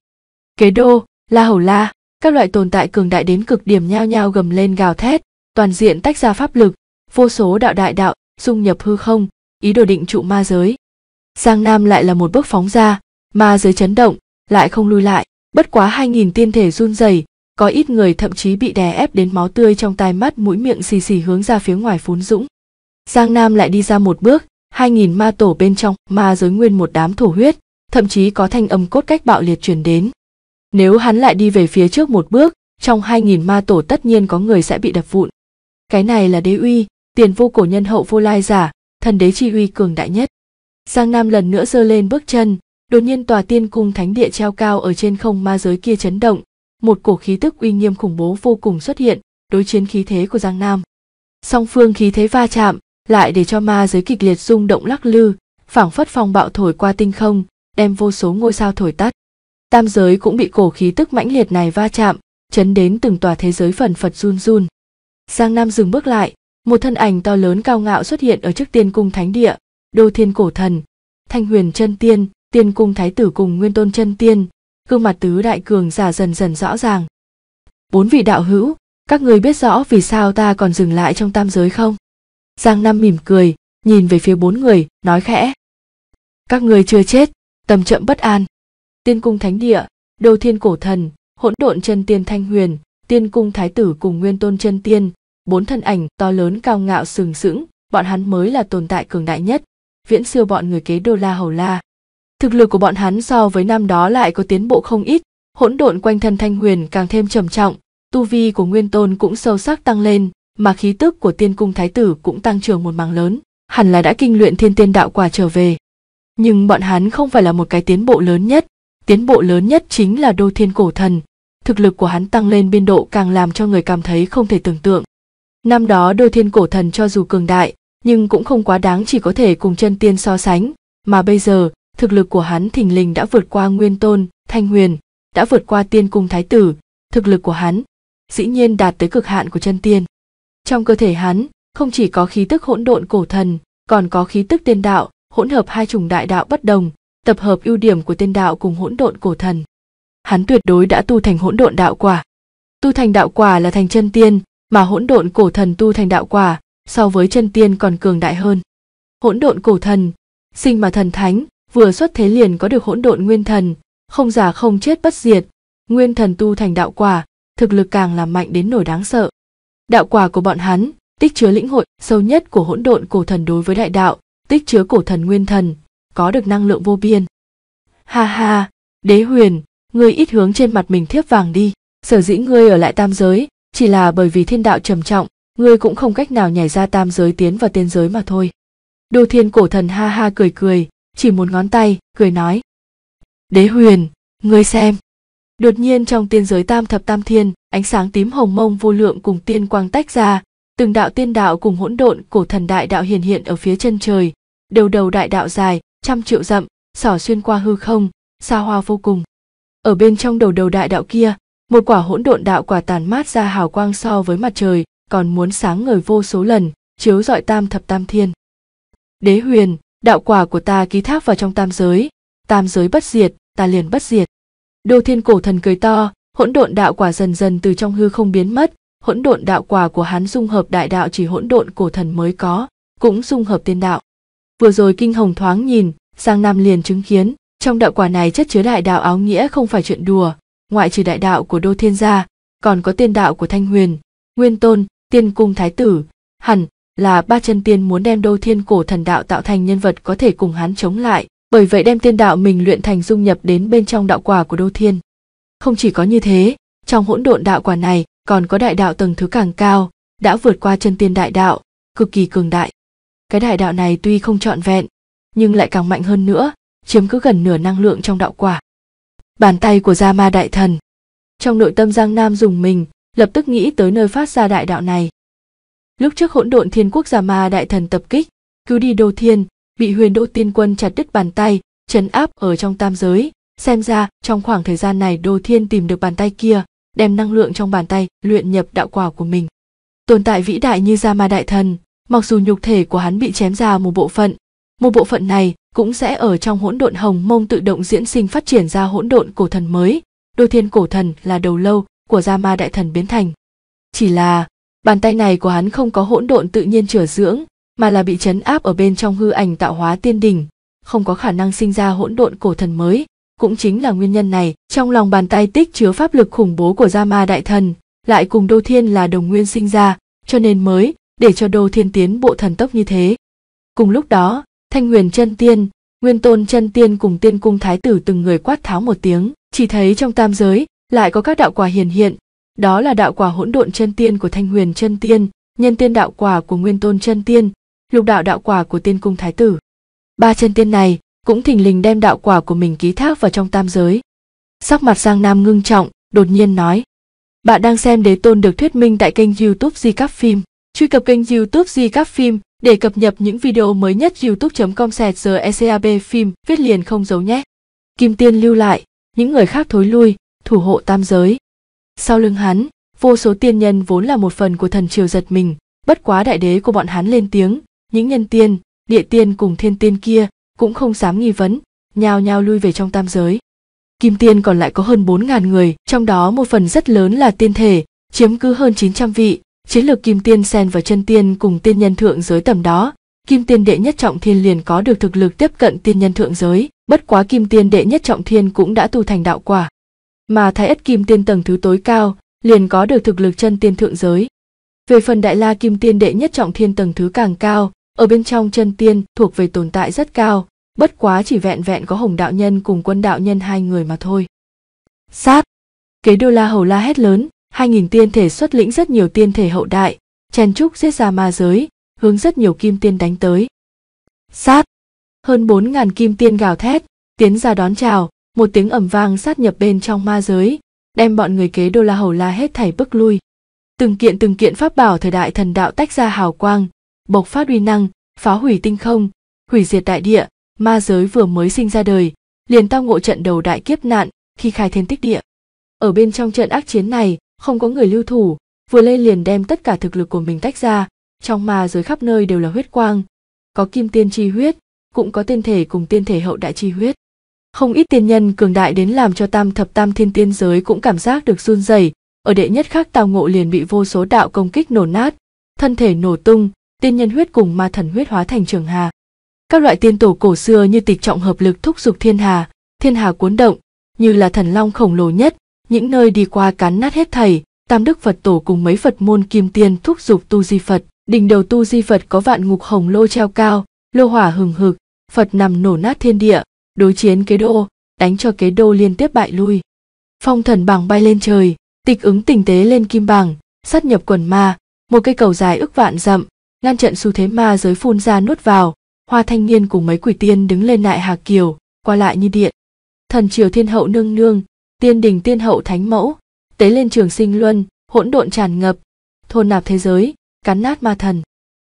Kế đô, La Hầu La, các loại tồn tại cường đại đến cực điểm nhao nhao gầm lên gào thét, toàn diện tách ra pháp lực, vô số đạo đại đạo, dung nhập hư không, ý đồ định trụ ma giới. Giang Nam lại là một bước phóng ra, mà giới chấn động, lại không lui lại. Bất quá hai nghìn tiên thể run rẩy, có ít người thậm chí bị đè ép đến máu tươi trong tai mắt mũi miệng xì xì hướng ra phía ngoài phún dũng. Giang Nam lại đi ra một bước, hai nghìn ma tổ bên trong ma giới nguyên một đám thổ huyết, thậm chí có thanh âm cốt cách bạo liệt truyền đến. Nếu hắn lại đi về phía trước một bước, trong hai nghìn ma tổ tất nhiên có người sẽ bị đập vụn. Cái này là đế uy, tiền vô cổ nhân hậu vô lai giả, thần đế chi uy cường đại nhất. Giang Nam lần nữa giơ lên bước chân, đột nhiên tòa tiên cung thánh địa treo cao ở trên không ma giới kia chấn động, một cổ khí tức uy nghiêm khủng bố vô cùng xuất hiện, đối chiến khí thế của Giang Nam. Song phương khí thế va chạm, lại để cho ma giới kịch liệt rung động lắc lư, phảng phất phong bạo thổi qua tinh không, đem vô số ngôi sao thổi tắt. Tam giới cũng bị cổ khí tức mãnh liệt này va chạm, chấn đến từng tòa thế giới phần phật run run. Giang Nam dừng bước lại, một thân ảnh to lớn cao ngạo xuất hiện ở trước tiên cung thánh địa, đô thiên cổ thần thanh huyền chân tiên tiên cung thái tử cùng nguyên tôn chân tiên gương mặt tứ đại cường giả dần dần rõ ràng bốn vị đạo hữu các người biết rõ vì sao ta còn dừng lại trong tam giới không giang nam mỉm cười nhìn về phía bốn người nói khẽ các người chưa chết tâm chậm bất an tiên cung thánh địa đô thiên cổ thần hỗn độn chân tiên thanh huyền tiên cung thái tử cùng nguyên tôn chân tiên bốn thân ảnh to lớn cao ngạo sừng sững bọn hắn mới là tồn tại cường đại nhất viễn siêu bọn người kế đô la hầu la thực lực của bọn hắn so với năm đó lại có tiến bộ không ít hỗn độn quanh thân thanh huyền càng thêm trầm trọng tu vi của nguyên tôn cũng sâu sắc tăng lên mà khí tức của tiên cung thái tử cũng tăng trưởng một mảng lớn hẳn là đã kinh luyện thiên tiên đạo quả trở về nhưng bọn hắn không phải là một cái tiến bộ lớn nhất tiến bộ lớn nhất chính là đô thiên cổ thần thực lực của hắn tăng lên biên độ càng làm cho người cảm thấy không thể tưởng tượng năm đó đô thiên cổ thần cho dù cường đại nhưng cũng không quá đáng chỉ có thể cùng chân tiên so sánh, mà bây giờ, thực lực của hắn thình lình đã vượt qua Nguyên Tôn, Thanh Huyền, đã vượt qua Tiên Cung Thái Tử, thực lực của hắn dĩ nhiên đạt tới cực hạn của chân tiên. Trong cơ thể hắn, không chỉ có khí tức hỗn độn cổ thần, còn có khí tức tiên đạo, hỗn hợp hai chủng đại đạo bất đồng, tập hợp ưu điểm của tiên đạo cùng hỗn độn cổ thần. Hắn tuyệt đối đã tu thành hỗn độn đạo quả. Tu thành đạo quả là thành chân tiên, mà hỗn độn cổ thần tu thành đạo quả so với chân tiên còn cường đại hơn. Hỗn độn cổ thần, sinh mà thần thánh, vừa xuất thế liền có được hỗn độn nguyên thần, không già không chết bất diệt, nguyên thần tu thành đạo quả, thực lực càng là mạnh đến nổi đáng sợ. Đạo quả của bọn hắn, tích chứa lĩnh hội sâu nhất của hỗn độn cổ thần đối với đại đạo, tích chứa cổ thần nguyên thần, có được năng lượng vô biên. Ha ha, đế huyền, ngươi ít hướng trên mặt mình thiếp vàng đi, sở dĩ ngươi ở lại tam giới, chỉ là bởi vì thiên đạo trầm trọng, ngươi cũng không cách nào nhảy ra tam giới tiến vào tiên giới mà thôi đô thiên cổ thần ha ha cười cười chỉ một ngón tay cười nói đế huyền ngươi xem đột nhiên trong tiên giới tam thập tam thiên ánh sáng tím hồng mông vô lượng cùng tiên quang tách ra từng đạo tiên đạo cùng hỗn độn cổ thần đại đạo hiển hiện ở phía chân trời đầu đầu đại đạo dài trăm triệu dặm xỏ xuyên qua hư không xa hoa vô cùng ở bên trong đầu đầu đại đạo kia một quả hỗn độn đạo quả tàn mát ra hào quang so với mặt trời còn muốn sáng ngời vô số lần chiếu dọi tam thập tam thiên đế huyền đạo quả của ta ký thác vào trong tam giới tam giới bất diệt ta liền bất diệt đô thiên cổ thần cười to hỗn độn đạo quả dần dần từ trong hư không biến mất hỗn độn đạo quả của hắn dung hợp đại đạo chỉ hỗn độn cổ thần mới có cũng dung hợp tiên đạo vừa rồi kinh hồng thoáng nhìn sang nam liền chứng kiến trong đạo quả này chất chứa đại đạo áo nghĩa không phải chuyện đùa ngoại trừ đại đạo của đô thiên gia còn có tiên đạo của thanh huyền nguyên tôn tiên cung thái tử hẳn là ba chân tiên muốn đem đô thiên cổ thần đạo tạo thành nhân vật có thể cùng hắn chống lại bởi vậy đem tiên đạo mình luyện thành dung nhập đến bên trong đạo quả của đô thiên không chỉ có như thế trong hỗn độn đạo quả này còn có đại đạo tầng thứ càng cao đã vượt qua chân tiên đại đạo cực kỳ cường đại cái đại đạo này tuy không trọn vẹn nhưng lại càng mạnh hơn nữa chiếm cứ gần nửa năng lượng trong đạo quả bàn tay của gia ma đại thần trong nội tâm giang nam dùng mình lập tức nghĩ tới nơi phát ra đại đạo này. Lúc trước hỗn độn thiên quốc giả ma đại thần tập kích, cứu đi đô thiên, bị huyền đô tiên quân chặt đứt bàn tay, chấn áp ở trong tam giới, xem ra trong khoảng thời gian này đô thiên tìm được bàn tay kia, đem năng lượng trong bàn tay luyện nhập đạo quả của mình. Tồn tại vĩ đại như gia ma đại thần, mặc dù nhục thể của hắn bị chém ra một bộ phận, một bộ phận này cũng sẽ ở trong hỗn độn hồng mông tự động diễn sinh phát triển ra hỗn độn cổ thần mới, đô thiên cổ thần là đầu lâu của gia ma đại thần biến thành chỉ là bàn tay này của hắn không có hỗn độn tự nhiên chữa dưỡng mà là bị chấn áp ở bên trong hư ảnh tạo hóa tiên đỉnh không có khả năng sinh ra hỗn độn cổ thần mới cũng chính là nguyên nhân này trong lòng bàn tay tích chứa pháp lực khủng bố của gia ma đại thần lại cùng đô thiên là đồng nguyên sinh ra cho nên mới để cho đô thiên tiến bộ thần tốc như thế cùng lúc đó thanh huyền chân tiên nguyên tôn chân tiên cùng tiên cung thái tử từng người quát tháo một tiếng chỉ thấy trong tam giới lại có các đạo quả hiển hiện đó là đạo quả hỗn độn chân tiên của thanh huyền chân tiên nhân tiên đạo quả của nguyên tôn chân tiên lục đạo đạo quả của tiên cung thái tử ba chân tiên này cũng thình lình đem đạo quả của mình ký thác vào trong tam giới sắc mặt giang nam ngưng trọng đột nhiên nói bạn đang xem đế tôn được thuyết minh tại kênh youtube di các phim truy cập kênh youtube di các phim để cập nhật những video mới nhất youtube com sẹt giờ ecab phim viết liền không giấu nhé kim tiên lưu lại những người khác thối lui thủ hộ tam giới sau lưng hắn vô số tiên nhân vốn là một phần của thần triều giật mình bất quá đại đế của bọn hắn lên tiếng những nhân tiên địa tiên cùng thiên tiên kia cũng không dám nghi vấn nhao nhao lui về trong tam giới kim tiên còn lại có hơn 4.000 người, trong đó một phần rất lớn là tiên thể, chiếm cứ hơn 900 vị, chiến lược kim tiên xen vào chân tiên cùng tiên nhân thượng giới tầm đó, kim tiên đệ nhất trọng thiên liền có được thực lực tiếp cận tiên nhân thượng giới, bất quá kim tiên đệ nhất trọng thiên cũng đã tu thành đạo quả mà thái ất kim tiên tầng thứ tối cao liền có được thực lực chân tiên thượng giới về phần đại la kim tiên đệ nhất trọng thiên tầng thứ càng cao ở bên trong chân tiên thuộc về tồn tại rất cao bất quá chỉ vẹn vẹn có hồng đạo nhân cùng quân đạo nhân hai người mà thôi sát kế đô la hầu la hét lớn hai nghìn tiên thể xuất lĩnh rất nhiều tiên thể hậu đại chen trúc giết ra ma giới hướng rất nhiều kim tiên đánh tới sát hơn bốn ngàn kim tiên gào thét tiến ra đón chào một tiếng ẩm vang sát nhập bên trong ma giới đem bọn người kế đô la hầu la hết thảy bức lui từng kiện từng kiện pháp bảo thời đại thần đạo tách ra hào quang bộc phát uy năng phá hủy tinh không hủy diệt đại địa ma giới vừa mới sinh ra đời liền tao ngộ trận đầu đại kiếp nạn khi khai thiên tích địa ở bên trong trận ác chiến này không có người lưu thủ vừa lên liền đem tất cả thực lực của mình tách ra trong ma giới khắp nơi đều là huyết quang có kim tiên chi huyết cũng có tiên thể cùng tiên thể hậu đại chi huyết không ít tiên nhân cường đại đến làm cho tam thập tam thiên tiên giới cũng cảm giác được run rẩy. ở đệ nhất khắc tào ngộ liền bị vô số đạo công kích nổ nát, thân thể nổ tung, tiên nhân huyết cùng ma thần huyết hóa thành trường hà. Các loại tiên tổ cổ xưa như tịch trọng hợp lực thúc giục thiên hà, thiên hà cuốn động, như là thần long khổng lồ nhất, những nơi đi qua cắn nát hết thảy, Tam Đức Phật Tổ cùng mấy Phật môn kim tiên thúc giục tu di Phật, đỉnh đầu tu di Phật có vạn ngục hồng lô treo cao, lô hỏa hừng hực, Phật nằm nổ nát thiên địa, đối chiến kế đô đánh cho kế đô liên tiếp bại lui phong thần bảng bay lên trời tịch ứng tình tế lên kim bảng sát nhập quần ma một cây cầu dài ức vạn dặm ngăn trận xu thế ma giới phun ra nuốt vào hoa thanh niên cùng mấy quỷ tiên đứng lên lại hà kiều qua lại như điện thần triều thiên hậu nương nương tiên đình tiên hậu thánh mẫu tế lên trường sinh luân hỗn độn tràn ngập thôn nạp thế giới cắn nát ma thần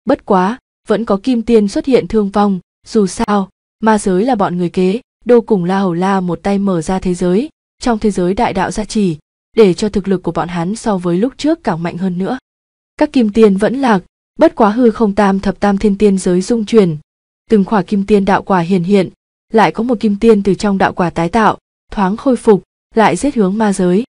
bất quá vẫn có kim tiên xuất hiện thương vong dù sao ma giới là bọn người kế đô cùng la hầu la một tay mở ra thế giới trong thế giới đại đạo gia trì để cho thực lực của bọn hắn so với lúc trước càng mạnh hơn nữa các kim tiên vẫn lạc bất quá hư không tam thập tam thiên tiên giới dung truyền từng khỏa kim tiên đạo quả hiển hiện lại có một kim tiên từ trong đạo quả tái tạo thoáng khôi phục lại giết hướng ma giới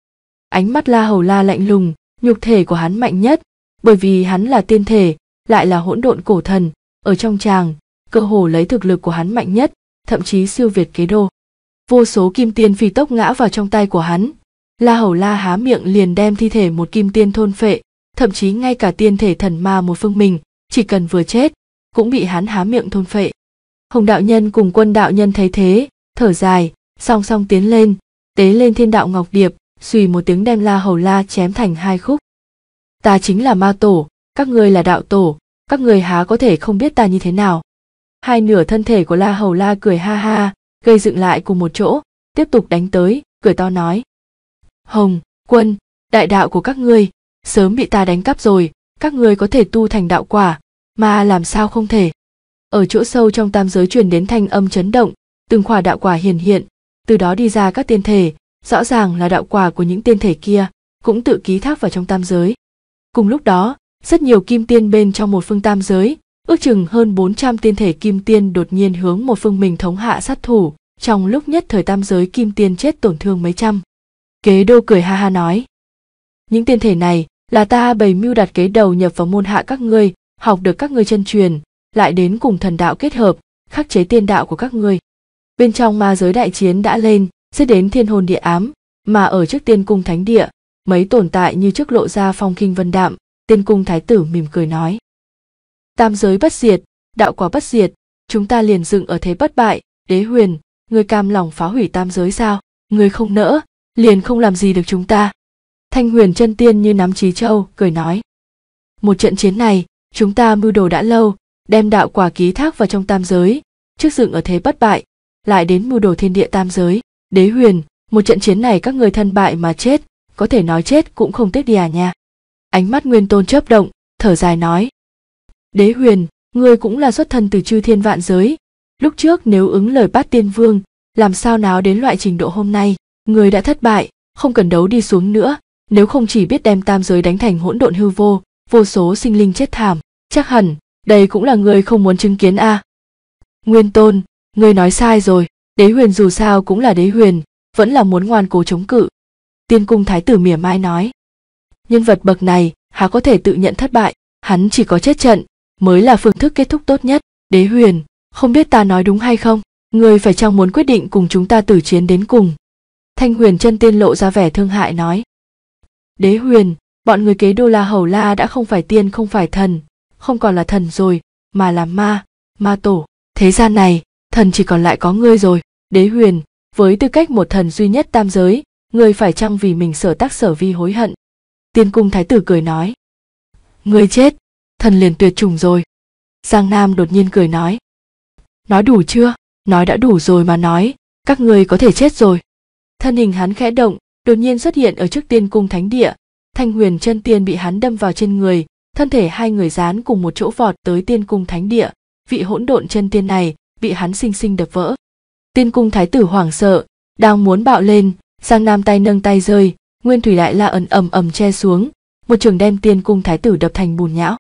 ánh mắt la hầu la lạnh lùng nhục thể của hắn mạnh nhất bởi vì hắn là tiên thể lại là hỗn độn cổ thần ở trong chàng cơ hồ lấy thực lực của hắn mạnh nhất, thậm chí siêu việt kế đô. Vô số kim tiên phi tốc ngã vào trong tay của hắn. La Hầu La há miệng liền đem thi thể một kim tiên thôn phệ, thậm chí ngay cả tiên thể thần ma một phương mình, chỉ cần vừa chết, cũng bị hắn há miệng thôn phệ. Hồng đạo nhân cùng quân đạo nhân thấy thế, thở dài, song song tiến lên, tế lên thiên đạo ngọc điệp, xùy một tiếng đem La Hầu La chém thành hai khúc. Ta chính là ma tổ, các ngươi là đạo tổ, các người há có thể không biết ta như thế nào hai nửa thân thể của la hầu la cười ha ha gây dựng lại cùng một chỗ tiếp tục đánh tới cười to nói hồng quân đại đạo của các ngươi sớm bị ta đánh cắp rồi các ngươi có thể tu thành đạo quả mà làm sao không thể ở chỗ sâu trong tam giới truyền đến thanh âm chấn động từng khỏa đạo quả hiển hiện từ đó đi ra các tiên thể rõ ràng là đạo quả của những tiên thể kia cũng tự ký thác vào trong tam giới cùng lúc đó rất nhiều kim tiên bên trong một phương tam giới ước chừng hơn 400 tiên thể kim tiên đột nhiên hướng một phương mình thống hạ sát thủ, trong lúc nhất thời tam giới kim tiên chết tổn thương mấy trăm. Kế đô cười ha ha nói. Những tiên thể này là ta bày mưu đặt kế đầu nhập vào môn hạ các ngươi, học được các ngươi chân truyền, lại đến cùng thần đạo kết hợp, khắc chế tiên đạo của các ngươi. Bên trong ma giới đại chiến đã lên, sẽ đến thiên hồn địa ám, mà ở trước tiên cung thánh địa, mấy tồn tại như trước lộ ra phong kinh vân đạm, tiên cung thái tử mỉm cười nói tam giới bất diệt đạo quả bất diệt chúng ta liền dừng ở thế bất bại đế huyền người cam lòng phá hủy tam giới sao người không nỡ liền không làm gì được chúng ta thanh huyền chân tiên như nắm trí châu cười nói một trận chiến này chúng ta mưu đồ đã lâu đem đạo quả ký thác vào trong tam giới trước dựng ở thế bất bại lại đến mưu đồ thiên địa tam giới đế huyền một trận chiến này các người thân bại mà chết có thể nói chết cũng không tiếc đi à nha ánh mắt nguyên tôn chớp động thở dài nói Đế huyền, ngươi cũng là xuất thân từ chư thiên vạn giới. Lúc trước nếu ứng lời bát tiên vương, làm sao náo đến loại trình độ hôm nay, ngươi đã thất bại, không cần đấu đi xuống nữa, nếu không chỉ biết đem tam giới đánh thành hỗn độn hư vô, vô số sinh linh chết thảm, chắc hẳn, đây cũng là ngươi không muốn chứng kiến a. À. Nguyên tôn, ngươi nói sai rồi, đế huyền dù sao cũng là đế huyền, vẫn là muốn ngoan cố chống cự. Tiên cung thái tử mỉa mai nói. Nhân vật bậc này, há có thể tự nhận thất bại, hắn chỉ có chết trận, mới là phương thức kết thúc tốt nhất đế huyền không biết ta nói đúng hay không người phải chăng muốn quyết định cùng chúng ta tử chiến đến cùng thanh huyền chân tiên lộ ra vẻ thương hại nói đế huyền bọn người kế đô la hầu la đã không phải tiên không phải thần không còn là thần rồi mà là ma ma tổ thế gian này thần chỉ còn lại có ngươi rồi đế huyền với tư cách một thần duy nhất tam giới người phải chăng vì mình sở tác sở vi hối hận tiên cung thái tử cười nói ngươi chết thần liền tuyệt chủng rồi giang nam đột nhiên cười nói nói đủ chưa nói đã đủ rồi mà nói các ngươi có thể chết rồi thân hình hắn khẽ động đột nhiên xuất hiện ở trước tiên cung thánh địa thanh huyền chân tiên bị hắn đâm vào trên người thân thể hai người dán cùng một chỗ vọt tới tiên cung thánh địa vị hỗn độn chân tiên này bị hắn sinh sinh đập vỡ tiên cung thái tử hoảng sợ đang muốn bạo lên giang nam tay nâng tay rơi nguyên thủy đại la ẩn ầm ầm che xuống một trường đem tiên cung thái tử đập thành bùn nhão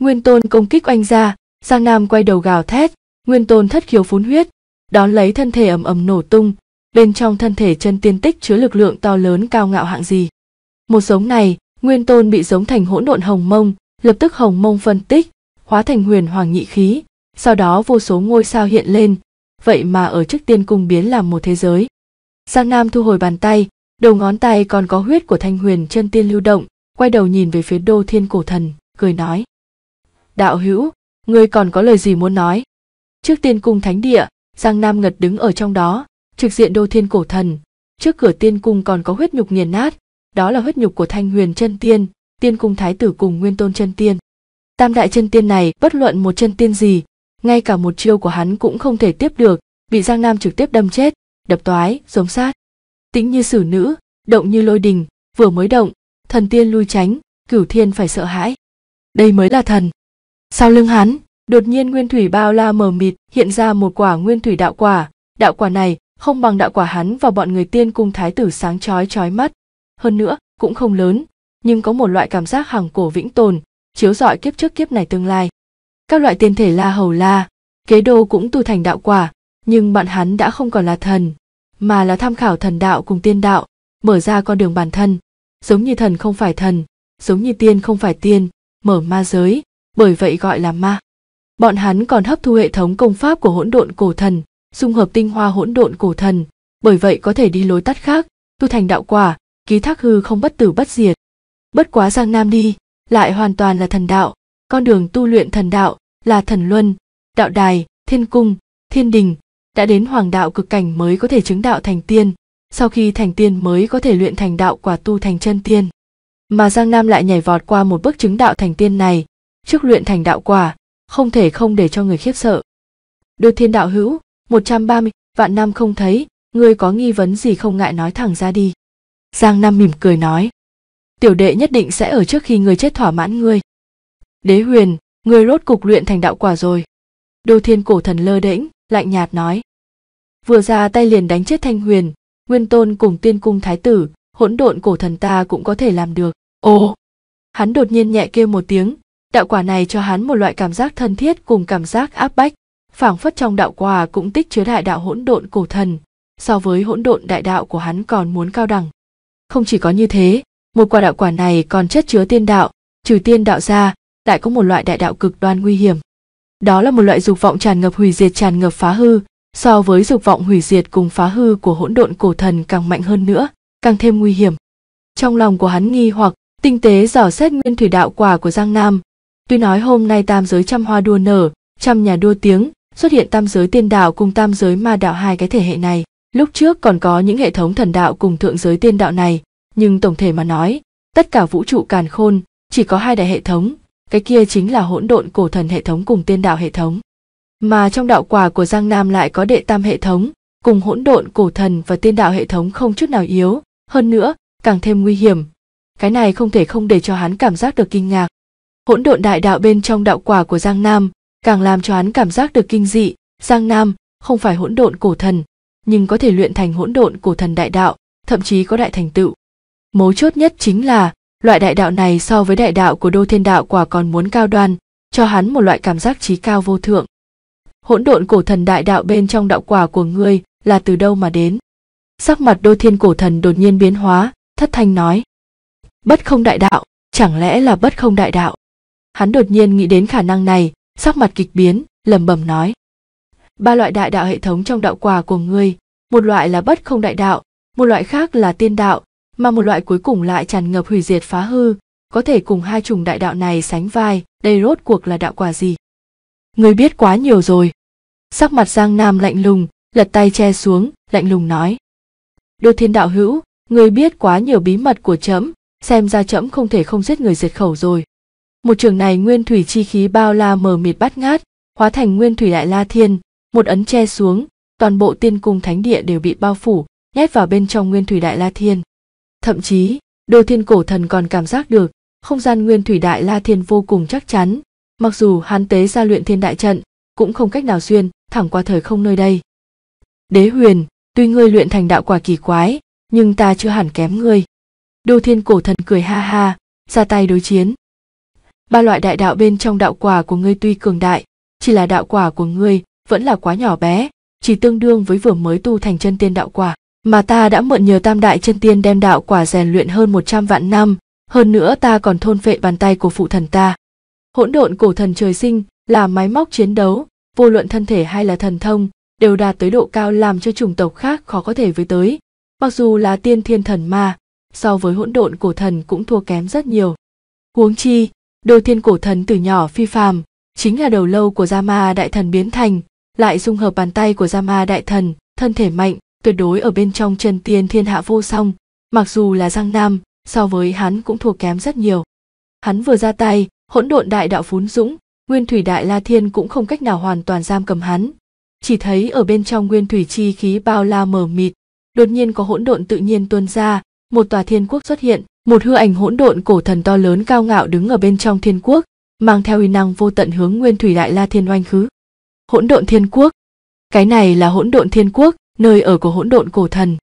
Nguyên Tôn công kích oanh ra, Giang Nam quay đầu gào thét, Nguyên Tôn thất khiếu phun huyết, đón lấy thân thể ầm ầm nổ tung, bên trong thân thể chân tiên tích chứa lực lượng to lớn cao ngạo hạng gì. Một giống này, Nguyên Tôn bị giống thành hỗn độn hồng mông, lập tức hồng mông phân tích, hóa thành huyền hoàng nhị khí, sau đó vô số ngôi sao hiện lên, vậy mà ở trước tiên cung biến làm một thế giới. Giang Nam thu hồi bàn tay, đầu ngón tay còn có huyết của thanh huyền chân tiên lưu động, quay đầu nhìn về phía đô thiên cổ thần, cười nói đạo hữu ngươi còn có lời gì muốn nói trước tiên cung thánh địa giang nam ngật đứng ở trong đó trực diện đô thiên cổ thần trước cửa tiên cung còn có huyết nhục nghiền nát đó là huyết nhục của thanh huyền chân tiên tiên cung thái tử cùng nguyên tôn chân tiên tam đại chân tiên này bất luận một chân tiên gì ngay cả một chiêu của hắn cũng không thể tiếp được bị giang nam trực tiếp đâm chết đập toái giống sát tĩnh như xử nữ động như lôi đình vừa mới động thần tiên lui tránh cửu thiên phải sợ hãi đây mới là thần sau lưng hắn, đột nhiên nguyên thủy bao la mờ mịt hiện ra một quả nguyên thủy đạo quả. Đạo quả này không bằng đạo quả hắn và bọn người tiên cung thái tử sáng chói chói mắt. Hơn nữa, cũng không lớn, nhưng có một loại cảm giác hàng cổ vĩnh tồn, chiếu rọi kiếp trước kiếp này tương lai. Các loại tiên thể la hầu la, kế đô cũng tu thành đạo quả, nhưng bọn hắn đã không còn là thần, mà là tham khảo thần đạo cùng tiên đạo, mở ra con đường bản thân, giống như thần không phải thần, giống như tiên không phải tiên, mở ma giới, bởi vậy gọi là ma. Bọn hắn còn hấp thu hệ thống công pháp của hỗn độn cổ thần, dung hợp tinh hoa hỗn độn cổ thần, bởi vậy có thể đi lối tắt khác, tu thành đạo quả, ký thác hư không bất tử bất diệt. Bất quá Giang Nam đi, lại hoàn toàn là thần đạo, con đường tu luyện thần đạo là thần luân, đạo đài, thiên cung, thiên đình, đã đến hoàng đạo cực cảnh mới có thể chứng đạo thành tiên, sau khi thành tiên mới có thể luyện thành đạo quả tu thành chân tiên. Mà Giang Nam lại nhảy vọt qua một bước chứng đạo thành tiên này, trước luyện thành đạo quả, không thể không để cho người khiếp sợ. Đưa thiên đạo hữu, 130, vạn năm không thấy, ngươi có nghi vấn gì không ngại nói thẳng ra đi. Giang Nam mỉm cười nói, tiểu đệ nhất định sẽ ở trước khi ngươi chết thỏa mãn ngươi. Đế huyền, ngươi rốt cục luyện thành đạo quả rồi. Đô thiên cổ thần lơ đễnh, lạnh nhạt nói. Vừa ra tay liền đánh chết thanh huyền, nguyên tôn cùng tiên cung thái tử, hỗn độn cổ thần ta cũng có thể làm được. Ồ! Hắn đột nhiên nhẹ kêu một tiếng, đạo quả này cho hắn một loại cảm giác thân thiết cùng cảm giác áp bách phảng phất trong đạo quả cũng tích chứa đại đạo hỗn độn cổ thần so với hỗn độn đại đạo của hắn còn muốn cao đẳng không chỉ có như thế một quả đạo quả này còn chất chứa tiên đạo trừ tiên đạo ra lại có một loại đại đạo cực đoan nguy hiểm đó là một loại dục vọng tràn ngập hủy diệt tràn ngập phá hư so với dục vọng hủy diệt cùng phá hư của hỗn độn cổ thần càng mạnh hơn nữa càng thêm nguy hiểm trong lòng của hắn nghi hoặc tinh tế dò xét nguyên thủy đạo quả của giang nam Tuy nói hôm nay tam giới trăm hoa đua nở, trăm nhà đua tiếng, xuất hiện tam giới tiên đạo cùng tam giới ma đạo hai cái thể hệ này. Lúc trước còn có những hệ thống thần đạo cùng thượng giới tiên đạo này, nhưng tổng thể mà nói, tất cả vũ trụ càn khôn chỉ có hai đại hệ thống, cái kia chính là hỗn độn cổ thần hệ thống cùng tiên đạo hệ thống. Mà trong đạo quả của Giang Nam lại có đệ tam hệ thống, cùng hỗn độn cổ thần và tiên đạo hệ thống không chút nào yếu, hơn nữa, càng thêm nguy hiểm. Cái này không thể không để cho hắn cảm giác được kinh ngạc, hỗn độn đại đạo bên trong đạo quả của Giang Nam, càng làm cho hắn cảm giác được kinh dị, Giang Nam không phải hỗn độn cổ thần, nhưng có thể luyện thành hỗn độn cổ thần đại đạo, thậm chí có đại thành tựu. Mấu chốt nhất chính là, loại đại đạo này so với đại đạo của Đô Thiên Đạo quả còn muốn cao đoan, cho hắn một loại cảm giác trí cao vô thượng. Hỗn độn cổ thần đại đạo bên trong đạo quả của ngươi là từ đâu mà đến? Sắc mặt Đô Thiên cổ thần đột nhiên biến hóa, thất thanh nói: "Bất không đại đạo, chẳng lẽ là bất không đại đạo?" hắn đột nhiên nghĩ đến khả năng này sắc mặt kịch biến lẩm bẩm nói ba loại đại đạo hệ thống trong đạo quả của ngươi một loại là bất không đại đạo một loại khác là tiên đạo mà một loại cuối cùng lại tràn ngập hủy diệt phá hư có thể cùng hai chủng đại đạo này sánh vai đây rốt cuộc là đạo quả gì ngươi biết quá nhiều rồi sắc mặt giang nam lạnh lùng lật tay che xuống lạnh lùng nói đô thiên đạo hữu ngươi biết quá nhiều bí mật của trẫm xem ra trẫm không thể không giết người diệt khẩu rồi một trường này nguyên thủy chi khí bao la mờ mịt bát ngát, hóa thành nguyên thủy đại la thiên, một ấn che xuống, toàn bộ tiên cung thánh địa đều bị bao phủ, nhét vào bên trong nguyên thủy đại la thiên. Thậm chí, đồ thiên cổ thần còn cảm giác được, không gian nguyên thủy đại la thiên vô cùng chắc chắn, mặc dù hán tế gia luyện thiên đại trận, cũng không cách nào xuyên, thẳng qua thời không nơi đây. Đế huyền, tuy ngươi luyện thành đạo quả kỳ quái, nhưng ta chưa hẳn kém ngươi. Đô thiên cổ thần cười ha ha, ra tay đối chiến ba loại đại đạo bên trong đạo quả của ngươi tuy cường đại chỉ là đạo quả của ngươi vẫn là quá nhỏ bé chỉ tương đương với vừa mới tu thành chân tiên đạo quả mà ta đã mượn nhờ tam đại chân tiên đem đạo quả rèn luyện hơn một trăm vạn năm, hơn nữa ta còn thôn phệ bàn tay của phụ thần ta. Hỗn độn cổ thần trời sinh là máy móc chiến đấu, vô luận thân thể hay là thần thông, đều đạt tới độ cao làm cho chủng tộc khác khó có thể với tới. Mặc dù là tiên thiên thần ma, so với hỗn độn cổ thần cũng thua kém rất nhiều. Huống chi, Đồ thiên cổ thần từ nhỏ phi phàm chính là đầu lâu của gia ma đại thần biến thành lại dung hợp bàn tay của gia ma đại thần thân thể mạnh tuyệt đối ở bên trong chân tiên thiên hạ vô song mặc dù là giang nam so với hắn cũng thua kém rất nhiều hắn vừa ra tay hỗn độn đại đạo phún dũng nguyên thủy đại la thiên cũng không cách nào hoàn toàn giam cầm hắn chỉ thấy ở bên trong nguyên thủy chi khí bao la mờ mịt đột nhiên có hỗn độn tự nhiên tuôn ra một tòa thiên quốc xuất hiện một hư ảnh hỗn độn cổ thần to lớn cao ngạo đứng ở bên trong thiên quốc mang theo uy năng vô tận hướng nguyên thủy đại la thiên oanh khứ hỗn độn thiên quốc cái này là hỗn độn thiên quốc nơi ở của hỗn độn cổ thần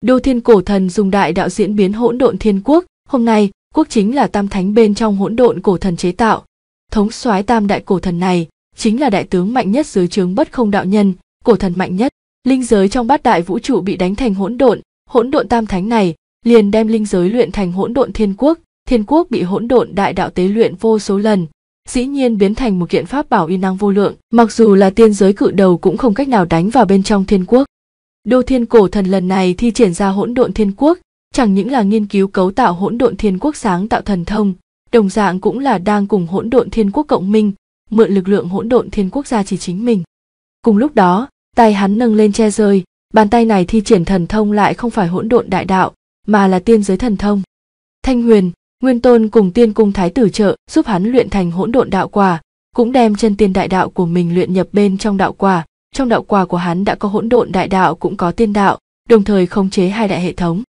đô thiên cổ thần dùng đại đạo diễn biến hỗn độn thiên quốc hôm nay quốc chính là tam thánh bên trong hỗn độn cổ thần chế tạo thống soái tam đại cổ thần này chính là đại tướng mạnh nhất dưới trướng bất không đạo nhân cổ thần mạnh nhất linh giới trong bát đại vũ trụ bị đánh thành hỗn độn hỗn độn tam thánh này liền đem linh giới luyện thành hỗn độn thiên quốc thiên quốc bị hỗn độn đại đạo tế luyện vô số lần dĩ nhiên biến thành một kiện pháp bảo uy năng vô lượng mặc dù là tiên giới cự đầu cũng không cách nào đánh vào bên trong thiên quốc đô thiên cổ thần lần này thi triển ra hỗn độn thiên quốc chẳng những là nghiên cứu cấu tạo hỗn độn thiên quốc sáng tạo thần thông đồng dạng cũng là đang cùng hỗn độn thiên quốc cộng minh mượn lực lượng hỗn độn thiên quốc gia chỉ chính mình cùng lúc đó tay hắn nâng lên che rơi bàn tay này thi triển thần thông lại không phải hỗn độn đại đạo mà là tiên giới thần thông. Thanh Huyền, Nguyên Tôn cùng Tiên Cung Thái Tử trợ giúp hắn luyện thành hỗn độn đạo quả, cũng đem chân tiên đại đạo của mình luyện nhập bên trong đạo quả, trong đạo quả của hắn đã có hỗn độn đại đạo cũng có tiên đạo, đồng thời khống chế hai đại hệ thống.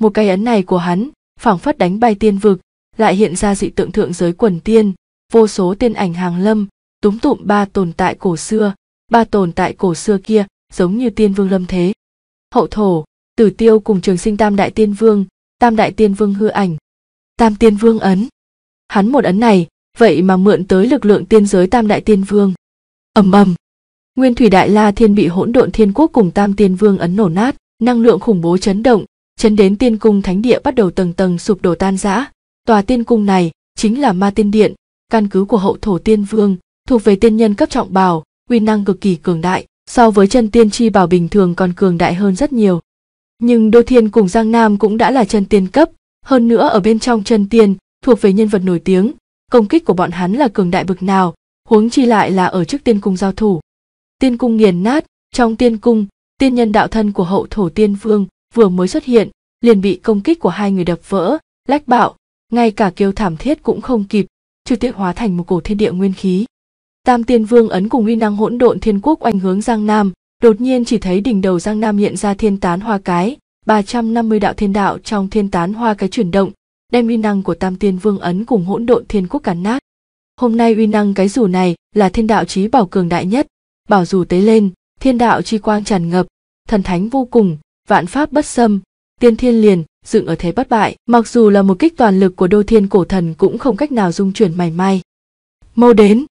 Một cái ấn này của hắn, phảng phất đánh bay tiên vực, lại hiện ra dị tượng thượng giới quần tiên, vô số tiên ảnh hàng lâm, túm tụm ba tồn tại cổ xưa, ba tồn tại cổ xưa kia giống như tiên vương lâm thế. Hậu thổ, tử tiêu cùng trường sinh tam đại tiên vương tam đại tiên vương hư ảnh tam tiên vương ấn hắn một ấn này vậy mà mượn tới lực lượng tiên giới tam đại tiên vương ầm ầm nguyên thủy đại la thiên bị hỗn độn thiên quốc cùng tam tiên vương ấn nổ nát năng lượng khủng bố chấn động chấn đến tiên cung thánh địa bắt đầu tầng tầng sụp đổ tan rã tòa tiên cung này chính là ma tiên điện căn cứ của hậu thổ tiên vương thuộc về tiên nhân cấp trọng bảo uy năng cực kỳ cường đại so với chân tiên chi bảo bình thường còn cường đại hơn rất nhiều nhưng Đô Thiên cùng Giang Nam cũng đã là chân tiên cấp, hơn nữa ở bên trong chân tiên thuộc về nhân vật nổi tiếng, công kích của bọn hắn là cường đại bực nào, huống chi lại là ở trước tiên cung giao thủ. Tiên cung nghiền nát, trong tiên cung, tiên nhân đạo thân của hậu thổ tiên vương vừa mới xuất hiện, liền bị công kích của hai người đập vỡ, lách bạo, ngay cả kêu thảm thiết cũng không kịp, trừ tiện hóa thành một cổ thiên địa nguyên khí. Tam tiên vương ấn cùng uy năng hỗn độn thiên quốc oanh hướng Giang Nam, đột nhiên chỉ thấy đỉnh đầu Giang Nam hiện ra thiên tán hoa cái, 350 đạo thiên đạo trong thiên tán hoa cái chuyển động, đem uy năng của Tam Tiên Vương ấn cùng hỗn độn thiên quốc cắn nát. Hôm nay uy năng cái dù này là thiên đạo chí bảo cường đại nhất, bảo dù tế lên, thiên đạo chi quang tràn ngập, thần thánh vô cùng, vạn pháp bất xâm, tiên thiên liền, dựng ở thế bất bại, mặc dù là một kích toàn lực của đô thiên cổ thần cũng không cách nào dung chuyển mảy may. Mau đến!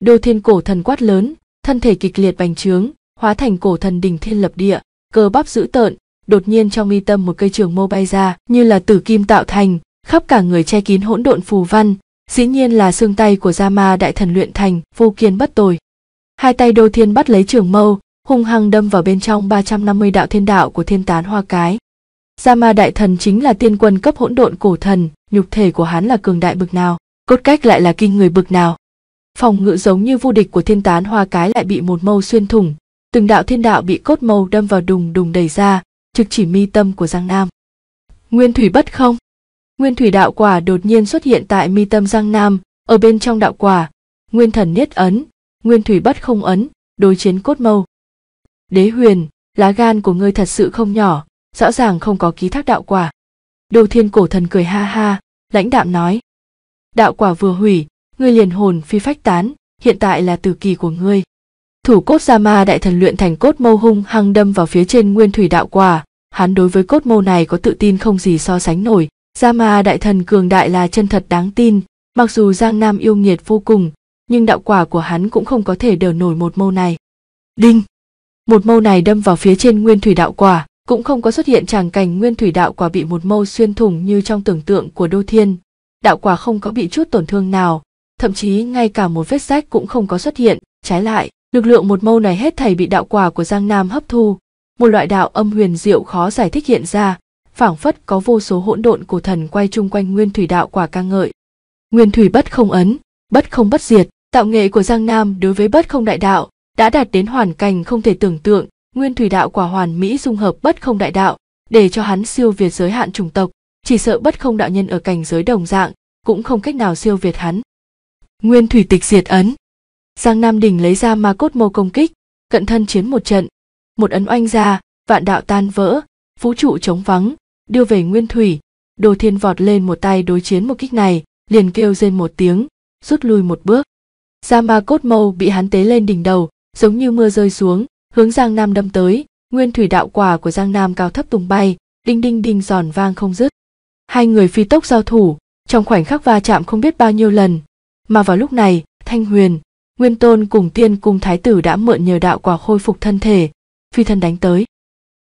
Đô thiên cổ thần quát lớn, thân thể kịch liệt bành trướng, hóa thành cổ thần đình thiên lập địa cơ bắp dữ tợn đột nhiên trong mi tâm một cây trường mâu bay ra như là tử kim tạo thành khắp cả người che kín hỗn độn phù văn dĩ nhiên là xương tay của gia ma đại thần luyện thành vô kiên bất tồi hai tay đô thiên bắt lấy trường mâu hung hăng đâm vào bên trong 350 đạo thiên đạo của thiên tán hoa cái gia ma đại thần chính là tiên quân cấp hỗn độn cổ thần nhục thể của hắn là cường đại bực nào cốt cách lại là kinh người bực nào phòng ngự giống như vô địch của thiên tán hoa cái lại bị một mâu xuyên thủng từng đạo thiên đạo bị cốt màu đâm vào đùng đùng đầy ra, trực chỉ mi tâm của Giang Nam. Nguyên thủy bất không. Nguyên thủy đạo quả đột nhiên xuất hiện tại mi tâm Giang Nam, ở bên trong đạo quả, nguyên thần niết ấn, nguyên thủy bất không ấn, đối chiến cốt mâu. Đế huyền, lá gan của ngươi thật sự không nhỏ, rõ ràng không có ký thác đạo quả. Đồ thiên cổ thần cười ha ha, lãnh đạm nói. Đạo quả vừa hủy, ngươi liền hồn phi phách tán, hiện tại là tử kỳ của ngươi. Thủ cốt Jama đại thần luyện thành cốt mâu hung hăng đâm vào phía trên nguyên thủy đạo quả, hắn đối với cốt mâu này có tự tin không gì so sánh nổi. Jama đại thần cường đại là chân thật đáng tin, mặc dù Giang Nam yêu nghiệt vô cùng, nhưng đạo quả của hắn cũng không có thể đỡ nổi một mâu này. Đinh! Một mâu này đâm vào phía trên nguyên thủy đạo quả, cũng không có xuất hiện tràng cảnh nguyên thủy đạo quả bị một mâu xuyên thủng như trong tưởng tượng của Đô Thiên. Đạo quả không có bị chút tổn thương nào, thậm chí ngay cả một vết rách cũng không có xuất hiện, trái lại, Lực lượng một mâu này hết thảy bị đạo quả của Giang Nam hấp thu, một loại đạo âm huyền diệu khó giải thích hiện ra, phảng phất có vô số hỗn độn cổ thần quay chung quanh nguyên thủy đạo quả ca ngợi. Nguyên thủy bất không ấn, bất không bất diệt, tạo nghệ của Giang Nam đối với bất không đại đạo đã đạt đến hoàn cảnh không thể tưởng tượng, nguyên thủy đạo quả hoàn mỹ dung hợp bất không đại đạo, để cho hắn siêu việt giới hạn chủng tộc, chỉ sợ bất không đạo nhân ở cảnh giới đồng dạng cũng không cách nào siêu việt hắn. Nguyên thủy tịch diệt ấn, Giang Nam Đình lấy ra ma cốt mâu công kích, cận thân chiến một trận. Một ấn oanh ra, vạn đạo tan vỡ, vũ trụ trống vắng, đưa về nguyên thủy. Đồ thiên vọt lên một tay đối chiến một kích này, liền kêu rên một tiếng, rút lui một bước. Ra ma cốt mâu bị hắn tế lên đỉnh đầu, giống như mưa rơi xuống, hướng Giang Nam đâm tới, nguyên thủy đạo quả của Giang Nam cao thấp tung bay, đinh đinh đinh giòn vang không dứt. Hai người phi tốc giao thủ, trong khoảnh khắc va chạm không biết bao nhiêu lần. Mà vào lúc này, Thanh Huyền, Nguyên Tôn cùng Tiên Cung Thái Tử đã mượn nhờ đạo quả khôi phục thân thể, phi thân đánh tới.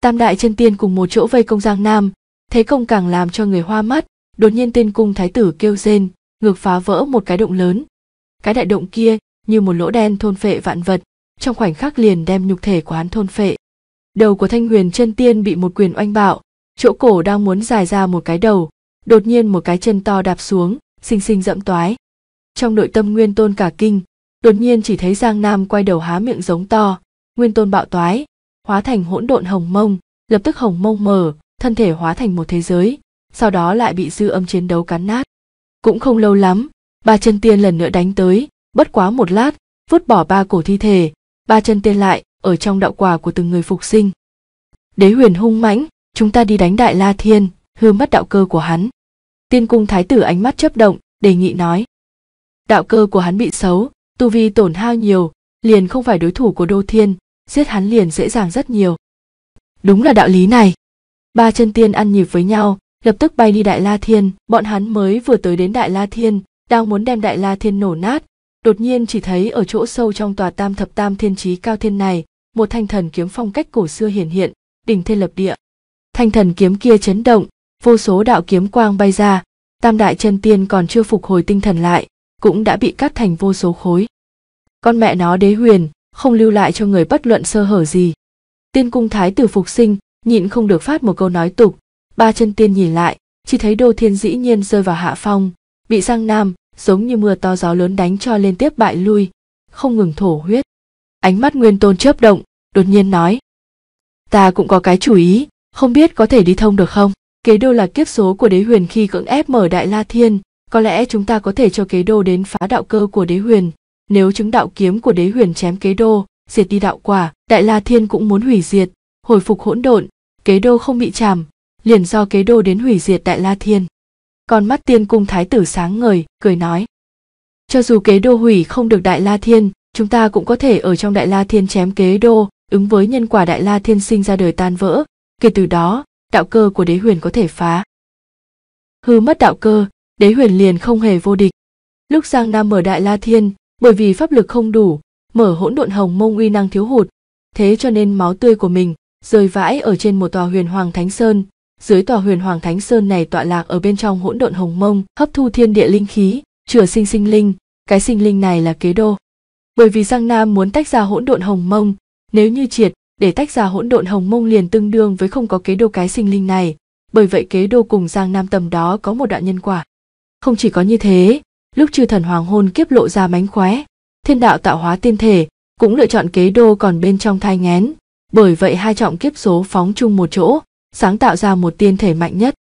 Tam đại chân tiên cùng một chỗ vây công Giang Nam, thế công càng làm cho người hoa mắt, đột nhiên Tiên Cung Thái Tử kêu rên, ngược phá vỡ một cái động lớn. Cái đại động kia như một lỗ đen thôn phệ vạn vật, trong khoảnh khắc liền đem nhục thể của hắn thôn phệ. Đầu của Thanh Huyền chân tiên bị một quyền oanh bạo, chỗ cổ đang muốn dài ra một cái đầu, đột nhiên một cái chân to đạp xuống, xinh xinh dẫm toái. Trong nội tâm Nguyên Tôn cả kinh, đột nhiên chỉ thấy giang nam quay đầu há miệng giống to nguyên tôn bạo toái hóa thành hỗn độn hồng mông lập tức hồng mông mở thân thể hóa thành một thế giới sau đó lại bị dư âm chiến đấu cắn nát cũng không lâu lắm ba chân tiên lần nữa đánh tới bất quá một lát vứt bỏ ba cổ thi thể ba chân tiên lại ở trong đạo quả của từng người phục sinh đế huyền hung mãnh chúng ta đi đánh đại la thiên hư mất đạo cơ của hắn tiên cung thái tử ánh mắt chấp động đề nghị nói đạo cơ của hắn bị xấu tu vi tổn hao nhiều liền không phải đối thủ của đô thiên giết hắn liền dễ dàng rất nhiều đúng là đạo lý này ba chân tiên ăn nhịp với nhau lập tức bay đi đại la thiên bọn hắn mới vừa tới đến đại la thiên đang muốn đem đại la thiên nổ nát đột nhiên chỉ thấy ở chỗ sâu trong tòa tam thập tam thiên trí cao thiên này một thanh thần kiếm phong cách cổ xưa hiển hiện đỉnh thiên lập địa thanh thần kiếm kia chấn động vô số đạo kiếm quang bay ra tam đại chân tiên còn chưa phục hồi tinh thần lại cũng đã bị cắt thành vô số khối con mẹ nó đế huyền không lưu lại cho người bất luận sơ hở gì tiên cung thái tử phục sinh nhịn không được phát một câu nói tục ba chân tiên nhìn lại chỉ thấy đô thiên dĩ nhiên rơi vào hạ phong bị giang nam giống như mưa to gió lớn đánh cho liên tiếp bại lui không ngừng thổ huyết ánh mắt nguyên tôn chớp động đột nhiên nói ta cũng có cái chủ ý không biết có thể đi thông được không kế đô là kiếp số của đế huyền khi cưỡng ép mở đại la thiên có lẽ chúng ta có thể cho kế đô đến phá đạo cơ của đế huyền nếu chứng đạo kiếm của đế huyền chém kế đô diệt đi đạo quả đại la thiên cũng muốn hủy diệt hồi phục hỗn độn kế đô không bị chàm liền do kế đô đến hủy diệt đại la thiên con mắt tiên cung thái tử sáng ngời cười nói cho dù kế đô hủy không được đại la thiên chúng ta cũng có thể ở trong đại la thiên chém kế đô ứng với nhân quả đại la thiên sinh ra đời tan vỡ kể từ đó đạo cơ của đế huyền có thể phá hư mất đạo cơ đế huyền liền không hề vô địch. Lúc Giang Nam mở Đại La Thiên, bởi vì pháp lực không đủ, mở hỗn độn hồng mông uy năng thiếu hụt, thế cho nên máu tươi của mình rơi vãi ở trên một tòa huyền hoàng thánh sơn, dưới tòa huyền hoàng thánh sơn này tọa lạc ở bên trong hỗn độn hồng mông, hấp thu thiên địa linh khí, chữa sinh sinh linh, cái sinh linh này là kế đô. Bởi vì Giang Nam muốn tách ra hỗn độn hồng mông, nếu như triệt để tách ra hỗn độn hồng mông liền tương đương với không có kế đô cái sinh linh này, bởi vậy kế đô cùng Giang Nam tầm đó có một đoạn nhân quả. Không chỉ có như thế, lúc chư thần hoàng hôn kiếp lộ ra mánh khóe, thiên đạo tạo hóa tiên thể cũng lựa chọn kế đô còn bên trong thai ngén, bởi vậy hai trọng kiếp số phóng chung một chỗ, sáng tạo ra một tiên thể mạnh nhất.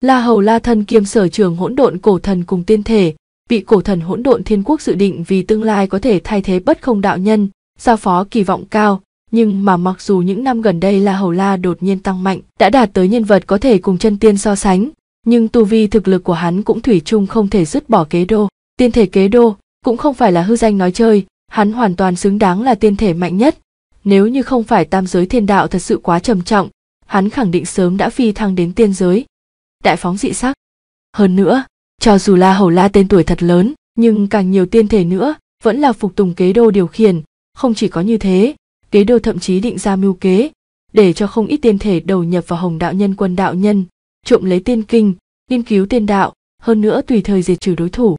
La Hầu La Thân kiêm sở trường hỗn độn cổ thần cùng tiên thể, bị cổ thần hỗn độn thiên quốc dự định vì tương lai có thể thay thế bất không đạo nhân, giao phó kỳ vọng cao, nhưng mà mặc dù những năm gần đây La Hầu La đột nhiên tăng mạnh, đã đạt tới nhân vật có thể cùng chân tiên so sánh, nhưng tu vi thực lực của hắn cũng thủy chung không thể dứt bỏ kế đô tiên thể kế đô cũng không phải là hư danh nói chơi hắn hoàn toàn xứng đáng là tiên thể mạnh nhất nếu như không phải tam giới thiên đạo thật sự quá trầm trọng hắn khẳng định sớm đã phi thăng đến tiên giới đại phóng dị sắc hơn nữa cho dù la hầu la tên tuổi thật lớn nhưng càng nhiều tiên thể nữa vẫn là phục tùng kế đô điều khiển không chỉ có như thế kế đô thậm chí định ra mưu kế để cho không ít tiên thể đầu nhập vào hồng đạo nhân quân đạo nhân trộm lấy tiên kinh nghiên cứu tiên đạo hơn nữa tùy thời diệt trừ đối thủ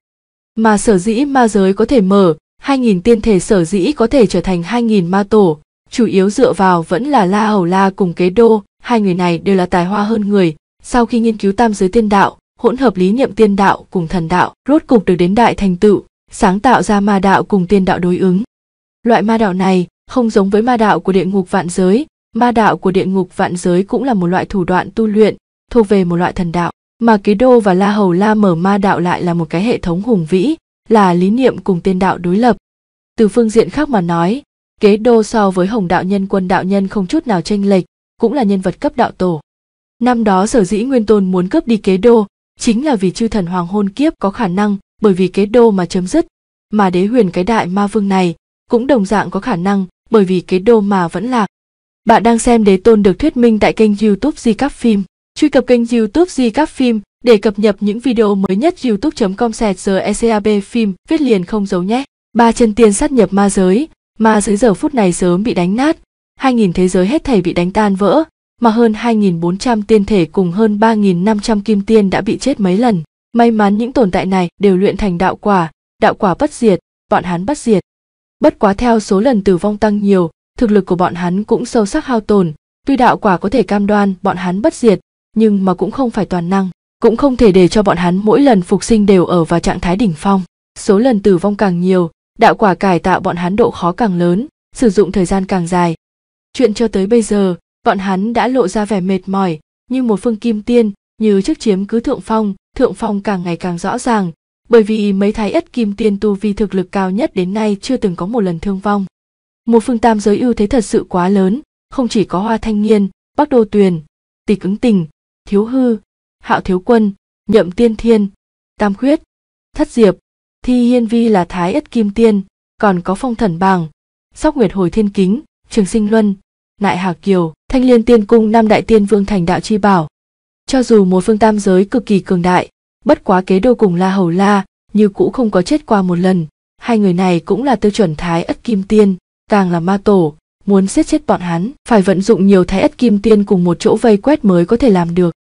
mà sở dĩ ma giới có thể mở hai nghìn tiên thể sở dĩ có thể trở thành hai nghìn ma tổ chủ yếu dựa vào vẫn là la hầu la cùng kế đô hai người này đều là tài hoa hơn người sau khi nghiên cứu tam giới tiên đạo hỗn hợp lý niệm tiên đạo cùng thần đạo rốt cục được đến đại thành tựu sáng tạo ra ma đạo cùng tiên đạo đối ứng loại ma đạo này không giống với ma đạo của địa ngục vạn giới ma đạo của địa ngục vạn giới cũng là một loại thủ đoạn tu luyện thuộc về một loại thần đạo mà ký đô và la hầu la mở ma đạo lại là một cái hệ thống hùng vĩ là lý niệm cùng tiên đạo đối lập từ phương diện khác mà nói kế đô so với hồng đạo nhân quân đạo nhân không chút nào tranh lệch cũng là nhân vật cấp đạo tổ năm đó sở dĩ nguyên tôn muốn cướp đi kế đô chính là vì chư thần hoàng hôn kiếp có khả năng bởi vì kế đô mà chấm dứt mà đế huyền cái đại ma vương này cũng đồng dạng có khả năng bởi vì kế đô mà vẫn lạc bạn đang xem đế tôn được thuyết minh tại kênh youtube di cắp phim Truy cập kênh youtube Di Các Phim để cập nhật những video mới nhất youtube.com sẹt giờ ECAB phim viết liền không giấu nhé. Ba chân tiên sát nhập ma giới, ma giới giờ phút này sớm bị đánh nát, 2.000 thế giới hết thảy bị đánh tan vỡ, mà hơn 2.400 tiên thể cùng hơn 3.500 kim tiên đã bị chết mấy lần. May mắn những tồn tại này đều luyện thành đạo quả, đạo quả bất diệt, bọn hắn bất diệt. Bất quá theo số lần tử vong tăng nhiều, thực lực của bọn hắn cũng sâu sắc hao tồn, tuy đạo quả có thể cam đoan bọn hắn bất diệt, nhưng mà cũng không phải toàn năng cũng không thể để cho bọn hắn mỗi lần phục sinh đều ở vào trạng thái đỉnh phong số lần tử vong càng nhiều đạo quả cải tạo bọn hắn độ khó càng lớn sử dụng thời gian càng dài chuyện cho tới bây giờ bọn hắn đã lộ ra vẻ mệt mỏi như một phương kim tiên như trước chiếm cứ thượng phong thượng phong càng ngày càng rõ ràng bởi vì mấy thái ất kim tiên tu vi thực lực cao nhất đến nay chưa từng có một lần thương vong một phương tam giới ưu thế thật sự quá lớn không chỉ có hoa thanh niên bắc đô tuyền tịch ứng tình thiếu hư hạo thiếu quân nhậm tiên thiên tam khuyết thất diệp thi hiên vi là thái ất kim tiên còn có phong thần bàng sóc nguyệt hồi thiên kính trường sinh luân nại hà kiều thanh liên tiên cung nam đại tiên vương thành đạo chi bảo cho dù một phương tam giới cực kỳ cường đại bất quá kế đô cùng la hầu la như cũ không có chết qua một lần hai người này cũng là tiêu chuẩn thái ất kim tiên càng là ma tổ muốn giết chết bọn hắn phải vận dụng nhiều thái ất kim tiên cùng một chỗ vây quét mới có thể làm được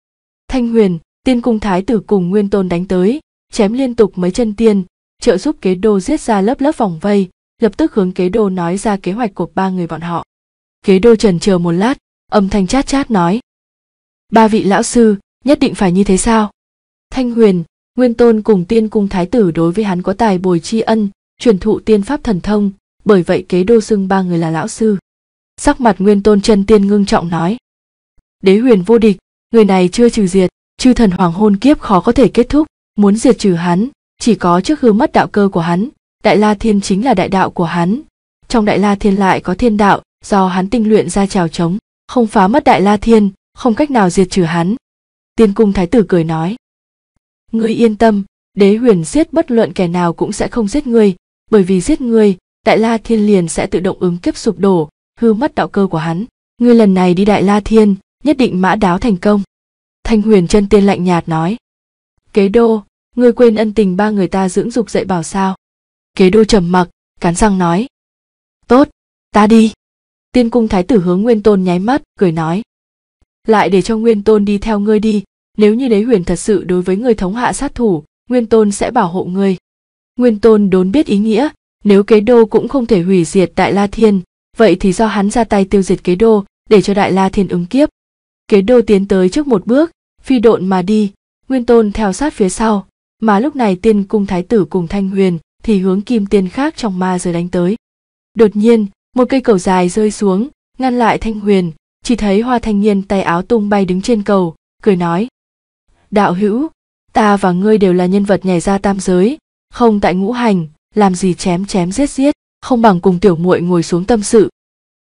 thanh huyền tiên cung thái tử cùng nguyên tôn đánh tới chém liên tục mấy chân tiên trợ giúp kế đô giết ra lớp lớp vòng vây lập tức hướng kế đô nói ra kế hoạch của ba người bọn họ kế đô trần chờ một lát âm thanh chát chát nói ba vị lão sư nhất định phải như thế sao thanh huyền nguyên tôn cùng tiên cung thái tử đối với hắn có tài bồi tri ân truyền thụ tiên pháp thần thông bởi vậy kế đô xưng ba người là lão sư sắc mặt nguyên tôn chân tiên ngưng trọng nói đế huyền vô địch người này chưa trừ diệt chư thần hoàng hôn kiếp khó có thể kết thúc muốn diệt trừ hắn chỉ có trước hư mất đạo cơ của hắn đại la thiên chính là đại đạo của hắn trong đại la thiên lại có thiên đạo do hắn tinh luyện ra trào trống không phá mất đại la thiên không cách nào diệt trừ hắn tiên cung thái tử cười nói ngươi yên tâm đế huyền giết bất luận kẻ nào cũng sẽ không giết ngươi bởi vì giết ngươi đại la thiên liền sẽ tự động ứng kiếp sụp đổ hư mất đạo cơ của hắn ngươi lần này đi đại la thiên nhất định mã đáo thành công thanh huyền chân tiên lạnh nhạt nói kế đô ngươi quên ân tình ba người ta dưỡng dục dạy bảo sao kế đô trầm mặc cắn răng nói tốt ta đi tiên cung thái tử hướng nguyên tôn nháy mắt cười nói lại để cho nguyên tôn đi theo ngươi đi nếu như đế huyền thật sự đối với người thống hạ sát thủ nguyên tôn sẽ bảo hộ ngươi nguyên tôn đốn biết ý nghĩa nếu kế đô cũng không thể hủy diệt đại la thiên vậy thì do hắn ra tay tiêu diệt kế đô để cho đại la thiên ứng kiếp kế đô tiến tới trước một bước phi độn mà đi nguyên tôn theo sát phía sau mà lúc này tiên cung thái tử cùng thanh huyền thì hướng kim tiên khác trong ma giới đánh tới đột nhiên một cây cầu dài rơi xuống ngăn lại thanh huyền chỉ thấy hoa thanh niên tay áo tung bay đứng trên cầu cười nói đạo hữu ta và ngươi đều là nhân vật nhảy ra tam giới không tại ngũ hành làm gì chém chém giết giết không bằng cùng tiểu muội ngồi xuống tâm sự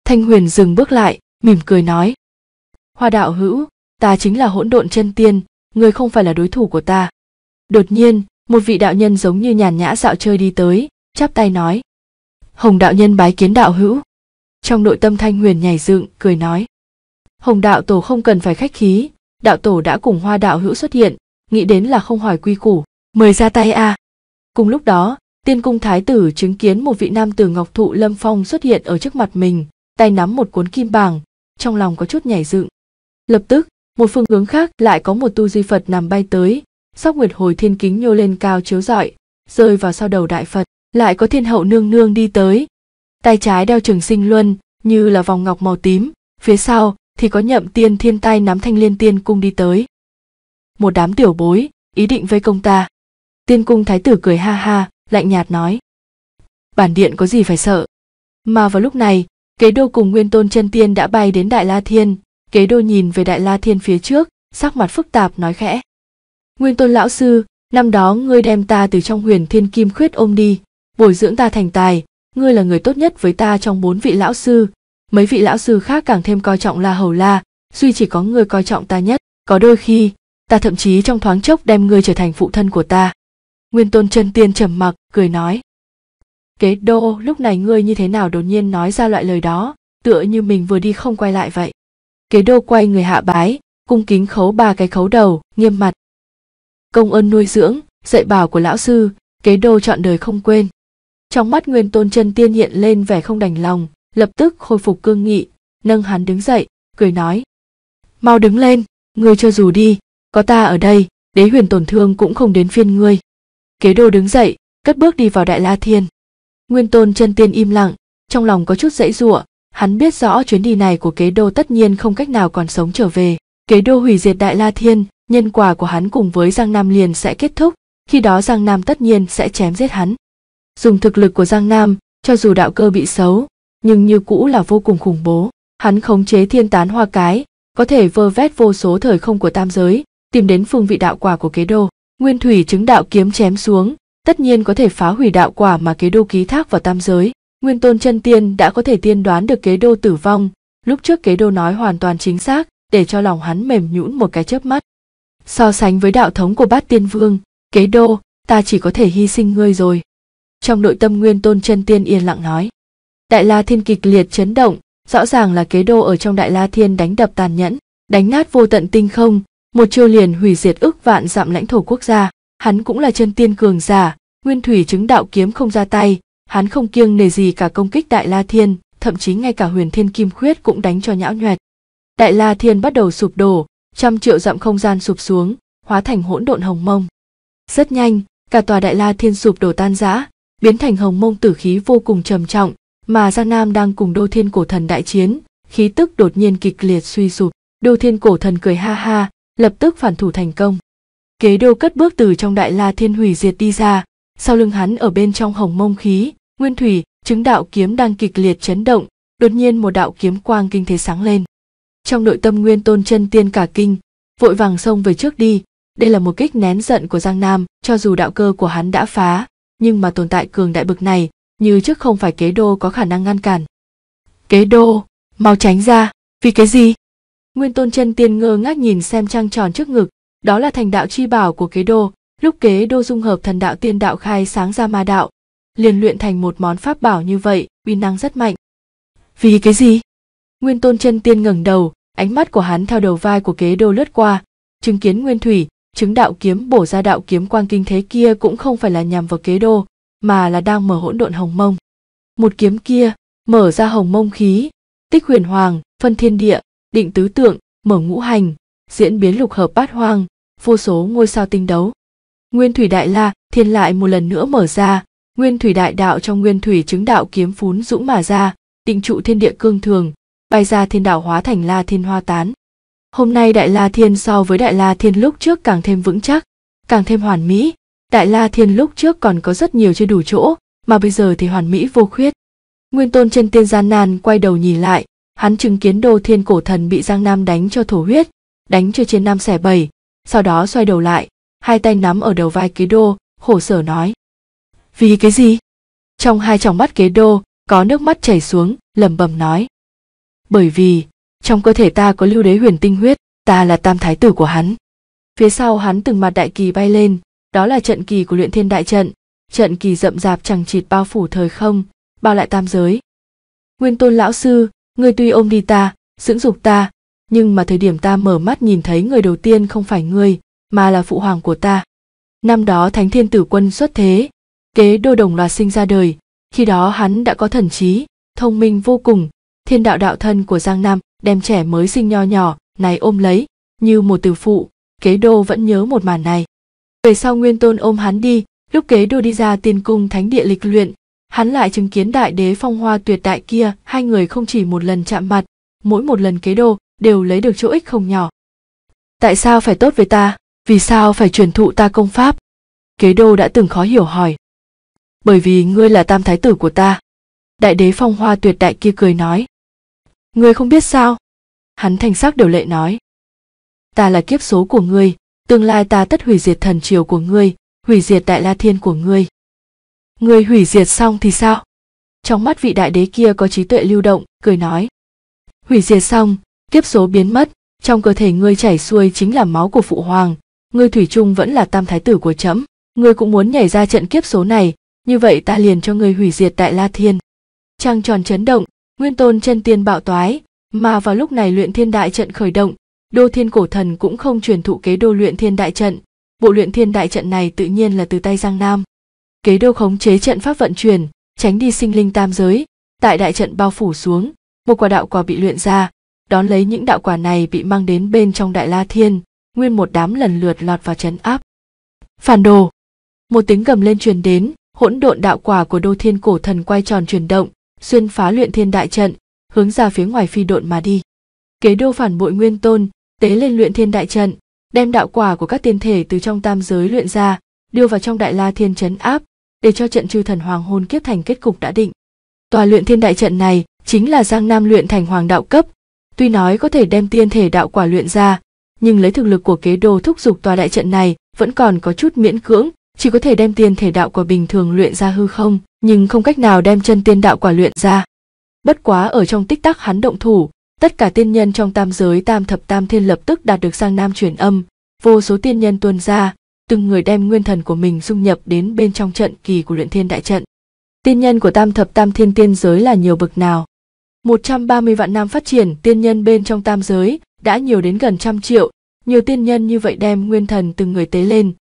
thanh huyền dừng bước lại mỉm cười nói hoa đạo hữu ta chính là hỗn độn chân tiên người không phải là đối thủ của ta đột nhiên một vị đạo nhân giống như nhàn nhã dạo chơi đi tới chắp tay nói hồng đạo nhân bái kiến đạo hữu trong nội tâm thanh huyền nhảy dựng cười nói hồng đạo tổ không cần phải khách khí đạo tổ đã cùng hoa đạo hữu xuất hiện nghĩ đến là không hỏi quy củ mời ra tay a à. cùng lúc đó Tiên cung thái tử chứng kiến một vị nam tử ngọc thụ lâm phong xuất hiện ở trước mặt mình, tay nắm một cuốn kim bảng, trong lòng có chút nhảy dựng. Lập tức, một phương hướng khác lại có một tu di Phật nằm bay tới, sóc nguyệt hồi thiên kính nhô lên cao chiếu rọi, rơi vào sau đầu đại Phật, lại có thiên hậu nương nương đi tới. Tay trái đeo trường sinh luân, như là vòng ngọc màu tím, phía sau thì có nhậm tiên thiên tay nắm thanh liên tiên cung đi tới. Một đám tiểu bối, ý định vây công ta. Tiên cung thái tử cười ha ha, lạnh nhạt nói bản điện có gì phải sợ mà vào lúc này kế đô cùng nguyên tôn chân tiên đã bay đến đại la thiên kế đô nhìn về đại la thiên phía trước sắc mặt phức tạp nói khẽ nguyên tôn lão sư năm đó ngươi đem ta từ trong huyền thiên kim khuyết ôm đi bồi dưỡng ta thành tài ngươi là người tốt nhất với ta trong bốn vị lão sư mấy vị lão sư khác càng thêm coi trọng la hầu la duy chỉ có ngươi coi trọng ta nhất có đôi khi ta thậm chí trong thoáng chốc đem ngươi trở thành phụ thân của ta nguyên tôn chân tiên trầm mặc cười nói kế đô lúc này ngươi như thế nào đột nhiên nói ra loại lời đó tựa như mình vừa đi không quay lại vậy kế đô quay người hạ bái cung kính khấu ba cái khấu đầu nghiêm mặt công ơn nuôi dưỡng dạy bảo của lão sư kế đô chọn đời không quên trong mắt nguyên tôn chân tiên hiện lên vẻ không đành lòng lập tức khôi phục cương nghị nâng hắn đứng dậy cười nói mau đứng lên ngươi cho dù đi có ta ở đây đế huyền tổn thương cũng không đến phiên ngươi kế đô đứng dậy cất bước đi vào đại la thiên nguyên tôn chân tiên im lặng trong lòng có chút dãy giụa hắn biết rõ chuyến đi này của kế đô tất nhiên không cách nào còn sống trở về kế đô hủy diệt đại la thiên nhân quả của hắn cùng với giang nam liền sẽ kết thúc khi đó giang nam tất nhiên sẽ chém giết hắn dùng thực lực của giang nam cho dù đạo cơ bị xấu nhưng như cũ là vô cùng khủng bố hắn khống chế thiên tán hoa cái có thể vơ vét vô số thời không của tam giới tìm đến phương vị đạo quả của kế đô Nguyên thủy chứng đạo kiếm chém xuống, tất nhiên có thể phá hủy đạo quả mà kế đô ký thác vào tam giới. Nguyên tôn chân tiên đã có thể tiên đoán được kế đô tử vong, lúc trước kế đô nói hoàn toàn chính xác, để cho lòng hắn mềm nhũn một cái chớp mắt. So sánh với đạo thống của bát tiên vương, kế đô, ta chỉ có thể hy sinh ngươi rồi. Trong nội tâm nguyên tôn chân tiên yên lặng nói. Đại la thiên kịch liệt chấn động, rõ ràng là kế đô ở trong đại la thiên đánh đập tàn nhẫn, đánh nát vô tận tinh không, một chiêu liền hủy diệt ức vạn dặm lãnh thổ quốc gia hắn cũng là chân tiên cường giả nguyên thủy chứng đạo kiếm không ra tay hắn không kiêng nề gì cả công kích đại la thiên thậm chí ngay cả huyền thiên kim khuyết cũng đánh cho nhão nhoẹt đại la thiên bắt đầu sụp đổ trăm triệu dặm không gian sụp xuống hóa thành hỗn độn hồng mông rất nhanh cả tòa đại la thiên sụp đổ tan rã biến thành hồng mông tử khí vô cùng trầm trọng mà giang nam đang cùng đô thiên cổ thần đại chiến khí tức đột nhiên kịch liệt suy sụp đô thiên cổ thần cười ha ha lập tức phản thủ thành công kế đô cất bước từ trong đại la thiên hủy diệt đi ra sau lưng hắn ở bên trong hồng mông khí nguyên thủy chứng đạo kiếm đang kịch liệt chấn động đột nhiên một đạo kiếm quang kinh thế sáng lên trong nội tâm nguyên tôn chân tiên cả kinh vội vàng xông về trước đi đây là một kích nén giận của giang nam cho dù đạo cơ của hắn đã phá nhưng mà tồn tại cường đại bực này như trước không phải kế đô có khả năng ngăn cản kế đô mau tránh ra vì cái gì Nguyên Tôn chân tiên ngơ ngác nhìn xem trăng tròn trước ngực, đó là thành đạo chi bảo của kế đô, lúc kế đô dung hợp thần đạo tiên đạo khai sáng ra ma đạo, liền luyện thành một món pháp bảo như vậy, uy năng rất mạnh. Vì cái gì? Nguyên Tôn chân tiên ngẩng đầu, ánh mắt của hắn theo đầu vai của kế đô lướt qua, chứng kiến Nguyên Thủy, chứng đạo kiếm bổ ra đạo kiếm quang kinh thế kia cũng không phải là nhằm vào kế đô, mà là đang mở hỗn độn hồng mông. Một kiếm kia, mở ra hồng mông khí, tích huyền hoàng, phân thiên địa, định tứ tượng, mở ngũ hành, diễn biến lục hợp bát hoang, vô số ngôi sao tinh đấu. Nguyên thủy đại la, thiên lại một lần nữa mở ra, nguyên thủy đại đạo trong nguyên thủy chứng đạo kiếm phún dũng mà ra, định trụ thiên địa cương thường, bay ra thiên đạo hóa thành la thiên hoa tán. Hôm nay đại la thiên so với đại la thiên lúc trước càng thêm vững chắc, càng thêm hoàn mỹ, đại la thiên lúc trước còn có rất nhiều chưa đủ chỗ, mà bây giờ thì hoàn mỹ vô khuyết. Nguyên tôn trên tiên gian nan quay đầu nhìn lại, hắn chứng kiến đô thiên cổ thần bị giang nam đánh cho thổ huyết đánh cho trên nam xẻ bầy. sau đó xoay đầu lại hai tay nắm ở đầu vai kế đô khổ sở nói vì cái gì trong hai tròng mắt kế đô có nước mắt chảy xuống lẩm bẩm nói bởi vì trong cơ thể ta có lưu đế huyền tinh huyết ta là tam thái tử của hắn phía sau hắn từng mặt đại kỳ bay lên đó là trận kỳ của luyện thiên đại trận trận kỳ rậm rạp chẳng chịt bao phủ thời không bao lại tam giới nguyên tôn lão sư Ngươi tuy ôm đi ta, dưỡng dục ta, nhưng mà thời điểm ta mở mắt nhìn thấy người đầu tiên không phải ngươi, mà là phụ hoàng của ta. Năm đó Thánh Thiên Tử Quân xuất thế, kế đô đồng loạt sinh ra đời, khi đó hắn đã có thần trí, thông minh vô cùng, thiên đạo đạo thân của Giang Nam đem trẻ mới sinh nho nhỏ này ôm lấy, như một từ phụ, kế đô vẫn nhớ một màn này. Về sau Nguyên Tôn ôm hắn đi, lúc kế đô đi ra tiên cung thánh địa lịch luyện, hắn lại chứng kiến đại đế phong hoa tuyệt đại kia hai người không chỉ một lần chạm mặt mỗi một lần kế đô đều lấy được chỗ ích không nhỏ tại sao phải tốt với ta vì sao phải truyền thụ ta công pháp kế đô đã từng khó hiểu hỏi bởi vì ngươi là tam thái tử của ta đại đế phong hoa tuyệt đại kia cười nói ngươi không biết sao hắn thành sắc điều lệ nói ta là kiếp số của ngươi tương lai ta tất hủy diệt thần triều của ngươi hủy diệt đại la thiên của ngươi người hủy diệt xong thì sao trong mắt vị đại đế kia có trí tuệ lưu động cười nói hủy diệt xong kiếp số biến mất trong cơ thể ngươi chảy xuôi chính là máu của phụ hoàng ngươi thủy chung vẫn là tam thái tử của trẫm ngươi cũng muốn nhảy ra trận kiếp số này như vậy ta liền cho ngươi hủy diệt đại la thiên trăng tròn chấn động nguyên tôn chân tiên bạo toái mà vào lúc này luyện thiên đại trận khởi động đô thiên cổ thần cũng không truyền thụ kế đô luyện thiên đại trận bộ luyện thiên đại trận này tự nhiên là từ tay giang nam kế đô khống chế trận pháp vận chuyển tránh đi sinh linh tam giới tại đại trận bao phủ xuống một quả đạo quả bị luyện ra đón lấy những đạo quả này bị mang đến bên trong đại la thiên nguyên một đám lần lượt lọt vào trấn áp phản đồ một tiếng gầm lên truyền đến hỗn độn đạo quả của đô thiên cổ thần quay tròn chuyển động xuyên phá luyện thiên đại trận hướng ra phía ngoài phi độn mà đi kế đô phản bội nguyên tôn tế lên luyện thiên đại trận đem đạo quả của các tiên thể từ trong tam giới luyện ra đưa vào trong đại la thiên trấn áp để cho trận chư thần hoàng hôn kiếp thành kết cục đã định. Tòa luyện thiên đại trận này chính là Giang Nam luyện thành hoàng đạo cấp, tuy nói có thể đem tiên thể đạo quả luyện ra, nhưng lấy thực lực của kế đồ thúc giục tòa đại trận này vẫn còn có chút miễn cưỡng, chỉ có thể đem tiên thể đạo quả bình thường luyện ra hư không, nhưng không cách nào đem chân tiên đạo quả luyện ra. Bất quá ở trong tích tắc hắn động thủ, tất cả tiên nhân trong tam giới tam thập tam thiên lập tức đạt được sang nam chuyển âm, vô số tiên nhân tuôn ra, từng người đem nguyên thần của mình dung nhập đến bên trong trận kỳ của luyện thiên đại trận. Tiên nhân của tam thập tam thiên tiên giới là nhiều bậc nào? 130 vạn năm phát triển tiên nhân bên trong tam giới đã nhiều đến gần trăm triệu, nhiều tiên nhân như vậy đem nguyên thần từng người tế lên,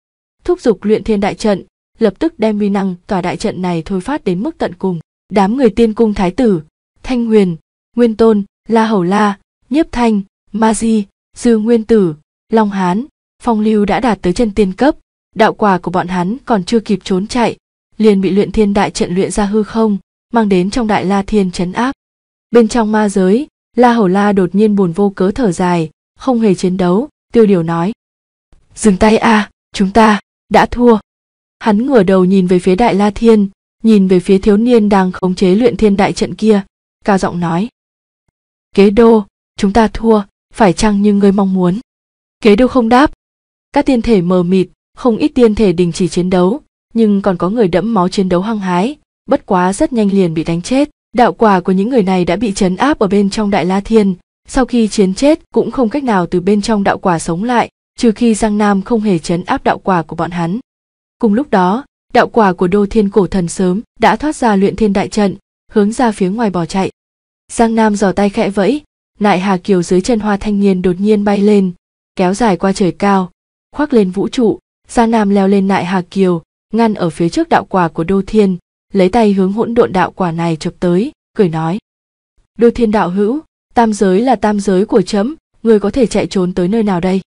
thúc giục luyện thiên đại trận, lập tức đem vi năng tòa đại trận này thôi phát đến mức tận cùng. Đám người tiên cung thái tử, Thanh Huyền, Nguyên Tôn, La Hầu La, Nhiếp Thanh, Ma Di, Dư Nguyên Tử, Long Hán, phong lưu đã đạt tới chân tiên cấp đạo quả của bọn hắn còn chưa kịp trốn chạy liền bị luyện thiên đại trận luyện ra hư không mang đến trong đại la thiên chấn áp bên trong ma giới la hầu la đột nhiên buồn vô cớ thở dài không hề chiến đấu tiêu điều nói dừng tay a à, chúng ta đã thua hắn ngửa đầu nhìn về phía đại la thiên nhìn về phía thiếu niên đang khống chế luyện thiên đại trận kia cao giọng nói kế đô chúng ta thua phải chăng như ngươi mong muốn kế đô không đáp các tiên thể mờ mịt, không ít tiên thể đình chỉ chiến đấu, nhưng còn có người đẫm máu chiến đấu hăng hái, bất quá rất nhanh liền bị đánh chết. Đạo quả của những người này đã bị chấn áp ở bên trong Đại La Thiên, sau khi chiến chết cũng không cách nào từ bên trong đạo quả sống lại, trừ khi Giang Nam không hề chấn áp đạo quả của bọn hắn. Cùng lúc đó, đạo quả của Đô Thiên Cổ Thần sớm đã thoát ra luyện thiên đại trận, hướng ra phía ngoài bỏ chạy. Giang Nam giò tay khẽ vẫy, nại hà kiều dưới chân hoa thanh niên đột nhiên bay lên, kéo dài qua trời cao, khoác lên vũ trụ gia nam leo lên nại hà kiều ngăn ở phía trước đạo quả của đô thiên lấy tay hướng hỗn độn đạo quả này chụp tới cười nói đô thiên đạo hữu tam giới là tam giới của chấm người có thể chạy trốn tới nơi nào đây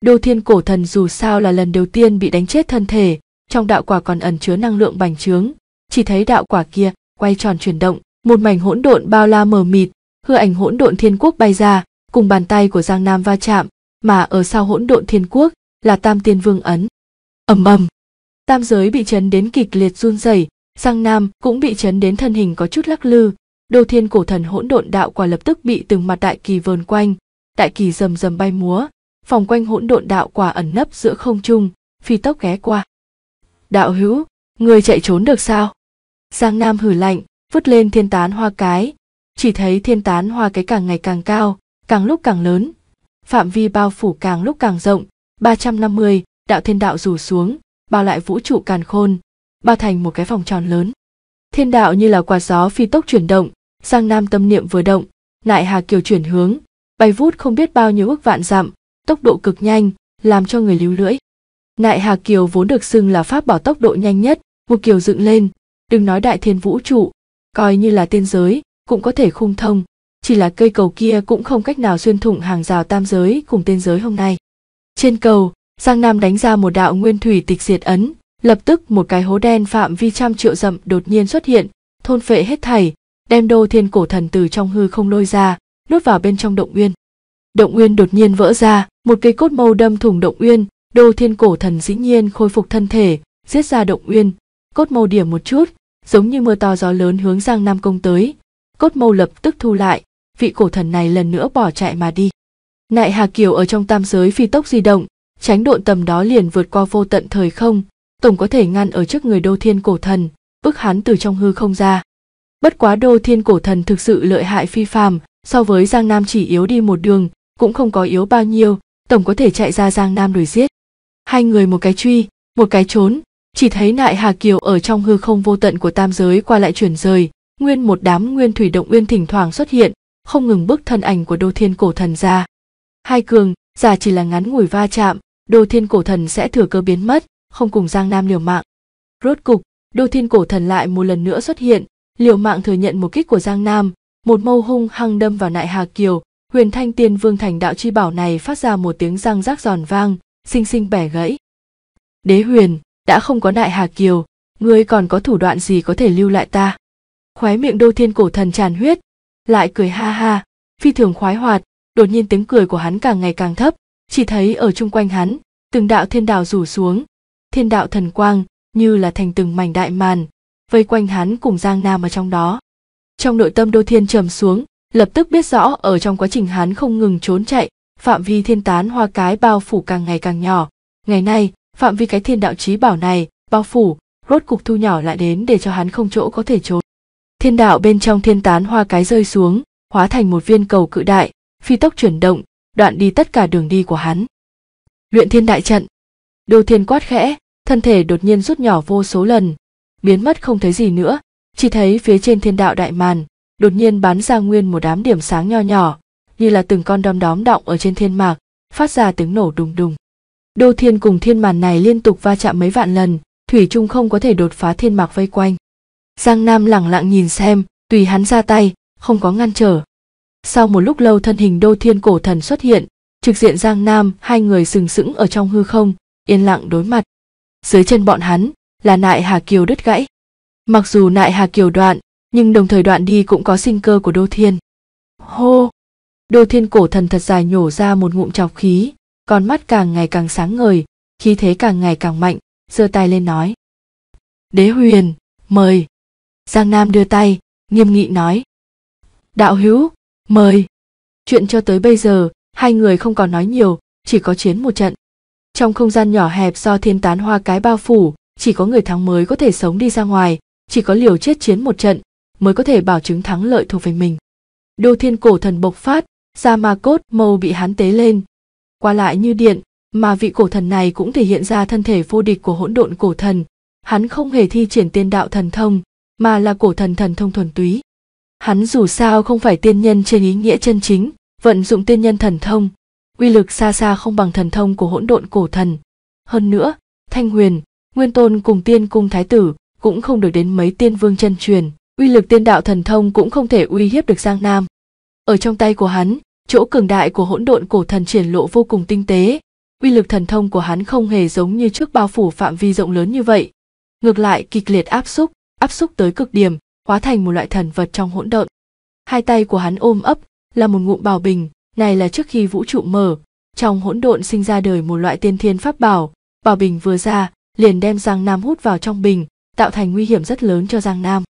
đô thiên cổ thần dù sao là lần đầu tiên bị đánh chết thân thể trong đạo quả còn ẩn chứa năng lượng bành trướng chỉ thấy đạo quả kia quay tròn chuyển động một mảnh hỗn độn bao la mờ mịt hư ảnh hỗn độn thiên quốc bay ra cùng bàn tay của giang nam va chạm mà ở sau hỗn độn thiên quốc là tam tiên vương ấn ầm ầm tam giới bị chấn đến kịch liệt run rẩy sang nam cũng bị chấn đến thân hình có chút lắc lư đô thiên cổ thần hỗn độn đạo quả lập tức bị từng mặt đại kỳ vờn quanh đại kỳ rầm rầm bay múa phòng quanh hỗn độn đạo quả ẩn nấp giữa không trung phi tốc ghé qua đạo hữu người chạy trốn được sao giang nam hử lạnh vứt lên thiên tán hoa cái chỉ thấy thiên tán hoa cái càng ngày càng cao càng lúc càng lớn phạm vi bao phủ càng lúc càng rộng 350, đạo thiên đạo rủ xuống, bao lại vũ trụ càn khôn, bao thành một cái vòng tròn lớn. Thiên đạo như là quạt gió phi tốc chuyển động, sang Nam tâm niệm vừa động, Nại Hà Kiều chuyển hướng, bay vút không biết bao nhiêu ước vạn dặm, tốc độ cực nhanh, làm cho người líu lưỡi. Nại Hà Kiều vốn được xưng là pháp bảo tốc độ nhanh nhất, một kiều dựng lên, đừng nói đại thiên vũ trụ, coi như là tiên giới, cũng có thể khung thông, chỉ là cây cầu kia cũng không cách nào xuyên thủng hàng rào tam giới cùng tiên giới hôm nay. Trên cầu, Giang Nam đánh ra một đạo nguyên thủy tịch diệt ấn, lập tức một cái hố đen phạm vi trăm triệu dặm đột nhiên xuất hiện, thôn phệ hết thảy, đem đô thiên cổ thần từ trong hư không lôi ra, nuốt vào bên trong động uyên. Động uyên đột nhiên vỡ ra, một cây cốt mâu đâm thủng động uyên, đô thiên cổ thần dĩ nhiên khôi phục thân thể, giết ra động uyên, cốt mâu điểm một chút, giống như mưa to gió lớn hướng Giang Nam công tới, cốt mâu lập tức thu lại, vị cổ thần này lần nữa bỏ chạy mà đi. Nại Hà Kiều ở trong tam giới phi tốc di động, tránh độn tầm đó liền vượt qua vô tận thời không, tổng có thể ngăn ở trước người đô thiên cổ thần, bức hắn từ trong hư không ra. Bất quá đô thiên cổ thần thực sự lợi hại phi phàm, so với Giang Nam chỉ yếu đi một đường, cũng không có yếu bao nhiêu, tổng có thể chạy ra Giang Nam đuổi giết. Hai người một cái truy, một cái trốn, chỉ thấy nại Hà Kiều ở trong hư không vô tận của tam giới qua lại chuyển rời, nguyên một đám nguyên thủy động uyên thỉnh thoảng xuất hiện, không ngừng bước thân ảnh của đô thiên cổ thần ra hai cường giả chỉ là ngắn ngủi va chạm đô thiên cổ thần sẽ thừa cơ biến mất không cùng giang nam liều mạng rốt cục đô thiên cổ thần lại một lần nữa xuất hiện liều mạng thừa nhận một kích của giang nam một mâu hung hăng đâm vào nại hà kiều huyền thanh tiên vương thành đạo chi bảo này phát ra một tiếng răng rác giòn vang xinh xinh bẻ gãy đế huyền đã không có đại hà kiều ngươi còn có thủ đoạn gì có thể lưu lại ta khóe miệng đô thiên cổ thần tràn huyết lại cười ha ha phi thường khoái hoạt đột nhiên tiếng cười của hắn càng ngày càng thấp chỉ thấy ở chung quanh hắn từng đạo thiên đạo rủ xuống thiên đạo thần quang như là thành từng mảnh đại màn vây quanh hắn cùng giang nam ở trong đó trong nội tâm đô thiên trầm xuống lập tức biết rõ ở trong quá trình hắn không ngừng trốn chạy phạm vi thiên tán hoa cái bao phủ càng ngày càng nhỏ ngày nay phạm vi cái thiên đạo trí bảo này bao phủ rốt cục thu nhỏ lại đến để cho hắn không chỗ có thể trốn thiên đạo bên trong thiên tán hoa cái rơi xuống hóa thành một viên cầu cự đại phi tốc chuyển động, đoạn đi tất cả đường đi của hắn. Luyện thiên đại trận. Đô thiên quát khẽ, thân thể đột nhiên rút nhỏ vô số lần, biến mất không thấy gì nữa, chỉ thấy phía trên thiên đạo đại màn, đột nhiên bắn ra nguyên một đám điểm sáng nho nhỏ, như là từng con đom đóm động ở trên thiên mạc, phát ra tiếng nổ đùng đùng. Đô thiên cùng thiên màn này liên tục va chạm mấy vạn lần, thủy trung không có thể đột phá thiên mạc vây quanh. Giang Nam lặng lặng nhìn xem, tùy hắn ra tay, không có ngăn trở, sau một lúc lâu thân hình đô thiên cổ thần xuất hiện trực diện giang nam hai người sừng sững ở trong hư không yên lặng đối mặt dưới chân bọn hắn là nại hà kiều đứt gãy mặc dù nại hà kiều đoạn nhưng đồng thời đoạn đi cũng có sinh cơ của đô thiên hô đô thiên cổ thần thật dài nhổ ra một ngụm chọc khí con mắt càng ngày càng sáng ngời khí thế càng ngày càng mạnh giơ tay lên nói đế huyền mời giang nam đưa tay nghiêm nghị nói đạo hữu mời chuyện cho tới bây giờ hai người không còn nói nhiều chỉ có chiến một trận trong không gian nhỏ hẹp do thiên tán hoa cái bao phủ chỉ có người thắng mới có thể sống đi ra ngoài chỉ có liều chết chiến một trận mới có thể bảo chứng thắng lợi thuộc về mình đô thiên cổ thần bộc phát ra ma cốt màu bị hắn tế lên qua lại như điện mà vị cổ thần này cũng thể hiện ra thân thể vô địch của hỗn độn cổ thần hắn không hề thi triển tiên đạo thần thông mà là cổ thần thần thông thuần túy Hắn dù sao không phải tiên nhân trên ý nghĩa chân chính, vận dụng tiên nhân thần thông, uy lực xa xa không bằng thần thông của hỗn độn cổ thần. Hơn nữa, Thanh Huyền, Nguyên Tôn cùng Tiên Cung Thái Tử cũng không được đến mấy tiên vương chân truyền, uy lực tiên đạo thần thông cũng không thể uy hiếp được Giang Nam. Ở trong tay của hắn, chỗ cường đại của hỗn độn cổ thần triển lộ vô cùng tinh tế, uy lực thần thông của hắn không hề giống như trước bao phủ phạm vi rộng lớn như vậy. Ngược lại kịch liệt áp xúc, áp xúc tới cực điểm, hóa thành một loại thần vật trong hỗn độn hai tay của hắn ôm ấp là một ngụm bảo bình này là trước khi vũ trụ mở trong hỗn độn sinh ra đời một loại tiên thiên pháp bảo bảo bình vừa ra liền đem giang nam hút vào trong bình tạo thành nguy hiểm rất lớn cho giang nam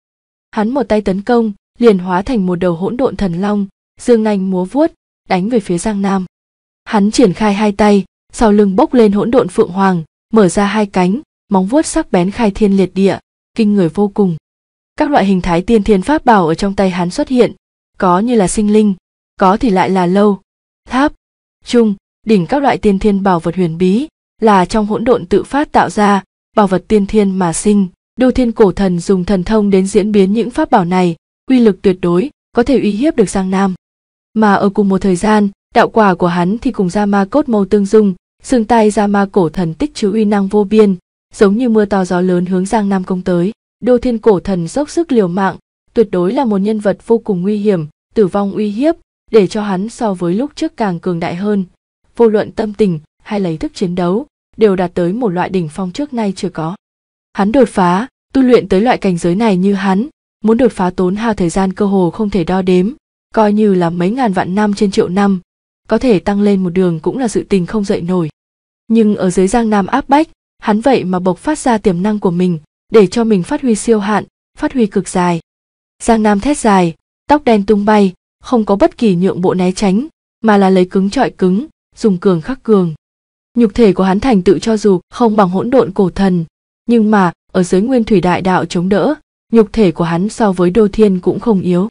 hắn một tay tấn công liền hóa thành một đầu hỗn độn thần long dương nanh múa vuốt đánh về phía giang nam hắn triển khai hai tay sau lưng bốc lên hỗn độn phượng hoàng mở ra hai cánh móng vuốt sắc bén khai thiên liệt địa kinh người vô cùng các loại hình thái tiên thiên pháp bảo ở trong tay hắn xuất hiện có như là sinh linh có thì lại là lâu tháp trung đỉnh các loại tiên thiên bảo vật huyền bí là trong hỗn độn tự phát tạo ra bảo vật tiên thiên mà sinh đô thiên cổ thần dùng thần thông đến diễn biến những pháp bảo này uy lực tuyệt đối có thể uy hiếp được sang nam mà ở cùng một thời gian đạo quả của hắn thì cùng gia ma cốt mâu tương dung xương tay gia ma cổ thần tích chứa uy năng vô biên giống như mưa to gió lớn hướng sang nam công tới Đô thiên cổ thần dốc sức liều mạng, tuyệt đối là một nhân vật vô cùng nguy hiểm, tử vong uy hiếp, để cho hắn so với lúc trước càng cường đại hơn. Vô luận tâm tình hay lấy thức chiến đấu, đều đạt tới một loại đỉnh phong trước nay chưa có. Hắn đột phá, tu luyện tới loại cảnh giới này như hắn, muốn đột phá tốn hao thời gian cơ hồ không thể đo đếm, coi như là mấy ngàn vạn năm trên triệu năm, có thể tăng lên một đường cũng là sự tình không dậy nổi. Nhưng ở dưới Giang Nam áp bách, hắn vậy mà bộc phát ra tiềm năng của mình, để cho mình phát huy siêu hạn, phát huy cực dài. Giang Nam thét dài, tóc đen tung bay, không có bất kỳ nhượng bộ né tránh, mà là lấy cứng trọi cứng, dùng cường khắc cường. Nhục thể của hắn thành tự cho dù không bằng hỗn độn cổ thần, nhưng mà ở dưới nguyên thủy đại đạo chống đỡ, nhục thể của hắn so với đô thiên cũng không yếu.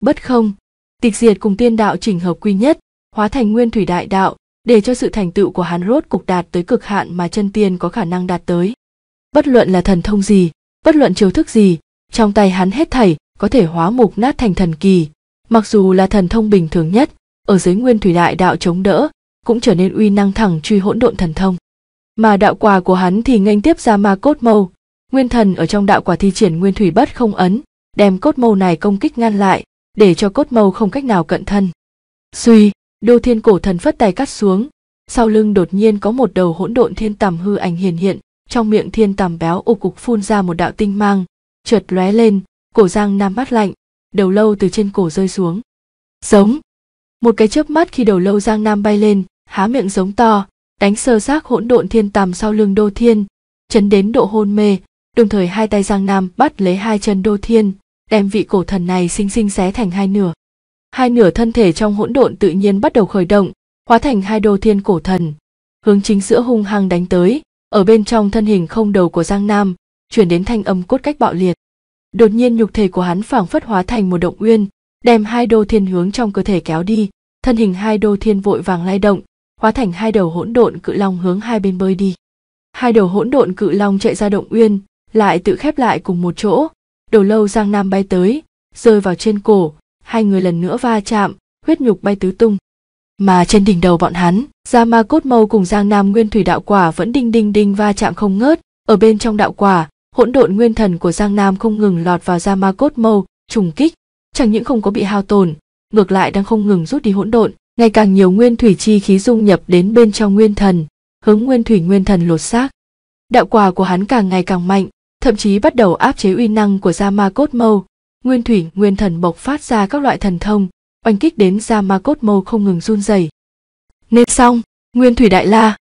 Bất không, tịch diệt cùng tiên đạo chỉnh hợp quy nhất, hóa thành nguyên thủy đại đạo, để cho sự thành tựu của hắn rốt cục đạt tới cực hạn mà chân tiên có khả năng đạt tới bất luận là thần thông gì bất luận chiêu thức gì trong tay hắn hết thảy có thể hóa mục nát thành thần kỳ mặc dù là thần thông bình thường nhất ở dưới nguyên thủy đại đạo chống đỡ cũng trở nên uy năng thẳng truy hỗn độn thần thông mà đạo quả của hắn thì nghênh tiếp ra ma cốt mâu nguyên thần ở trong đạo quả thi triển nguyên thủy bất không ấn đem cốt mâu này công kích ngăn lại để cho cốt mâu không cách nào cận thân suy đô thiên cổ thần phất tay cắt xuống sau lưng đột nhiên có một đầu hỗn độn thiên tầm hư ảnh hiền hiện trong miệng thiên tầm béo ục cục phun ra một đạo tinh mang trượt lóe lên cổ giang nam mắt lạnh đầu lâu từ trên cổ rơi xuống giống một cái chớp mắt khi đầu lâu giang nam bay lên há miệng giống to đánh sơ xác hỗn độn thiên tầm sau lưng đô thiên chấn đến độ hôn mê đồng thời hai tay giang nam bắt lấy hai chân đô thiên đem vị cổ thần này xinh xinh xé thành hai nửa hai nửa thân thể trong hỗn độn tự nhiên bắt đầu khởi động hóa thành hai đô thiên cổ thần hướng chính giữa hung hăng đánh tới ở bên trong thân hình không đầu của giang nam chuyển đến thanh âm cốt cách bạo liệt đột nhiên nhục thể của hắn phảng phất hóa thành một động uyên đem hai đô thiên hướng trong cơ thể kéo đi thân hình hai đô thiên vội vàng lay động hóa thành hai đầu hỗn độn cự long hướng hai bên bơi đi hai đầu hỗn độn cự long chạy ra động uyên lại tự khép lại cùng một chỗ đầu lâu giang nam bay tới rơi vào trên cổ hai người lần nữa va chạm huyết nhục bay tứ tung mà trên đỉnh đầu bọn hắn gia ma cốt mâu cùng giang nam nguyên thủy đạo quả vẫn đinh đinh đinh va chạm không ngớt ở bên trong đạo quả hỗn độn nguyên thần của giang nam không ngừng lọt vào gia ma cốt mâu trùng kích chẳng những không có bị hao tổn ngược lại đang không ngừng rút đi hỗn độn ngày càng nhiều nguyên thủy chi khí dung nhập đến bên trong nguyên thần hướng nguyên thủy nguyên thần lột xác đạo quả của hắn càng ngày càng mạnh thậm chí bắt đầu áp chế uy năng của gia ma cốt mâu nguyên thủy nguyên thần bộc phát ra các loại thần thông oanh kích đến ra ma cốt mâu không ngừng run rẩy nên xong nguyên thủy đại la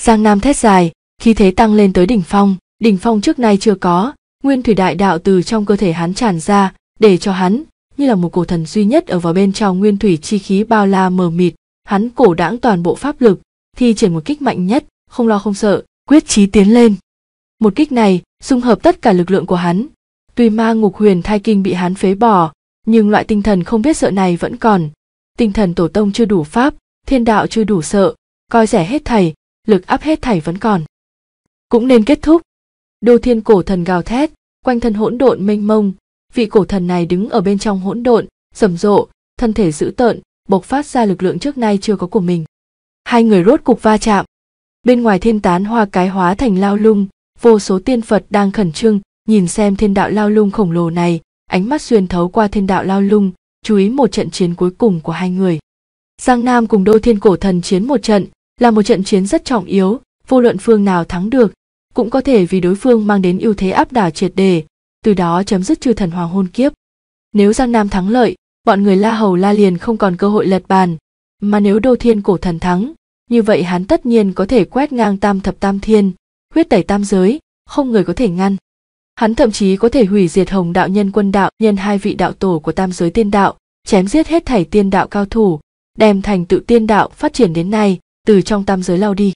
giang nam thét dài khí thế tăng lên tới đỉnh phong đỉnh phong trước nay chưa có nguyên thủy đại đạo từ trong cơ thể hắn tràn ra để cho hắn như là một cổ thần duy nhất ở vào bên trong nguyên thủy chi khí bao la mờ mịt hắn cổ đãng toàn bộ pháp lực thi triển một kích mạnh nhất không lo không sợ quyết chí tiến lên một kích này dung hợp tất cả lực lượng của hắn tuy ma ngục huyền thai kinh bị hắn phế bỏ nhưng loại tinh thần không biết sợ này vẫn còn tinh thần tổ tông chưa đủ pháp thiên đạo chưa đủ sợ coi rẻ hết thầy lực áp hết thầy vẫn còn cũng nên kết thúc đô thiên cổ thần gào thét quanh thân hỗn độn mênh mông vị cổ thần này đứng ở bên trong hỗn độn rầm rộ thân thể dữ tợn bộc phát ra lực lượng trước nay chưa có của mình hai người rốt cục va chạm bên ngoài thiên tán hoa cái hóa thành lao lung vô số tiên phật đang khẩn trương nhìn xem thiên đạo lao lung khổng lồ này ánh mắt xuyên thấu qua thiên đạo lao lung, chú ý một trận chiến cuối cùng của hai người. Giang Nam cùng Đô Thiên Cổ Thần chiến một trận, là một trận chiến rất trọng yếu, vô luận phương nào thắng được, cũng có thể vì đối phương mang đến ưu thế áp đảo triệt đề, từ đó chấm dứt chư thần hoàng hôn kiếp. Nếu Giang Nam thắng lợi, bọn người La Hầu La liền không còn cơ hội lật bàn, mà nếu Đô Thiên Cổ Thần thắng, như vậy hắn tất nhiên có thể quét ngang tam thập tam thiên, huyết tẩy tam giới, không người có thể ngăn hắn thậm chí có thể hủy diệt hồng đạo nhân quân đạo nhân hai vị đạo tổ của tam giới tiên đạo chém giết hết thảy tiên đạo cao thủ đem thành tựu tiên đạo phát triển đến nay từ trong tam giới lao đi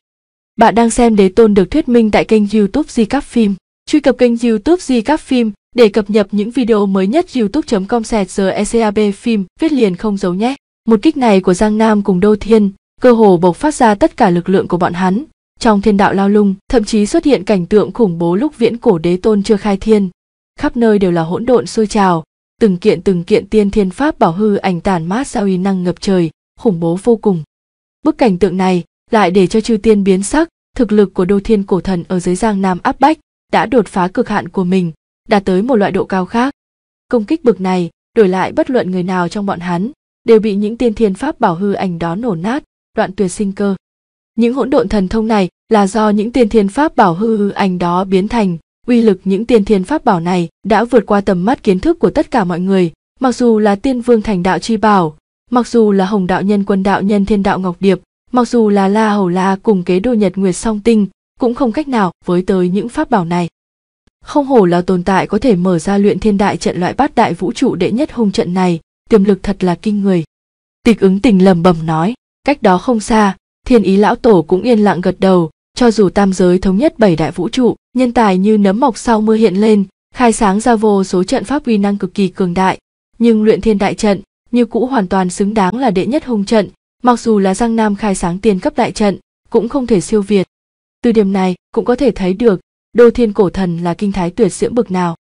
bạn đang xem đế tôn được thuyết minh tại kênh youtube di cắp phim truy cập kênh youtube di cắp phim để cập nhật những video mới nhất youtube com sẹt giờ ecab phim viết liền không giấu nhé một kích này của giang nam cùng đô thiên cơ hồ bộc phát ra tất cả lực lượng của bọn hắn trong thiên đạo lao lung, thậm chí xuất hiện cảnh tượng khủng bố lúc viễn cổ đế tôn chưa khai thiên. Khắp nơi đều là hỗn độn sôi trào, từng kiện từng kiện tiên thiên pháp bảo hư ảnh tàn mát sao uy năng ngập trời, khủng bố vô cùng. Bức cảnh tượng này lại để cho chư tiên biến sắc, thực lực của đô thiên cổ thần ở dưới giang nam áp bách, đã đột phá cực hạn của mình, đạt tới một loại độ cao khác. Công kích bực này, đổi lại bất luận người nào trong bọn hắn, đều bị những tiên thiên pháp bảo hư ảnh đó nổ nát, đoạn tuyệt sinh cơ. Những hỗn độn thần thông này là do những tiên thiên pháp bảo hư ảnh đó biến thành, uy lực những tiên thiên pháp bảo này đã vượt qua tầm mắt kiến thức của tất cả mọi người, mặc dù là tiên vương thành đạo chi bảo, mặc dù là hồng đạo nhân quân đạo nhân thiên đạo ngọc điệp, mặc dù là la hầu la cùng kế đô nhật nguyệt song tinh, cũng không cách nào với tới những pháp bảo này. Không hổ là tồn tại có thể mở ra luyện thiên đại trận loại bát đại vũ trụ đệ nhất hung trận này, tiềm lực thật là kinh người. Tịch ứng tình lầm bầm nói, cách đó không xa, thiên ý lão tổ cũng yên lặng gật đầu cho dù tam giới thống nhất bảy đại vũ trụ nhân tài như nấm mọc sau mưa hiện lên khai sáng ra vô số trận pháp uy năng cực kỳ cường đại nhưng luyện thiên đại trận như cũ hoàn toàn xứng đáng là đệ nhất hùng trận mặc dù là giang nam khai sáng tiền cấp đại trận cũng không thể siêu việt từ điểm này cũng có thể thấy được đô thiên cổ thần là kinh thái tuyệt diễm bực nào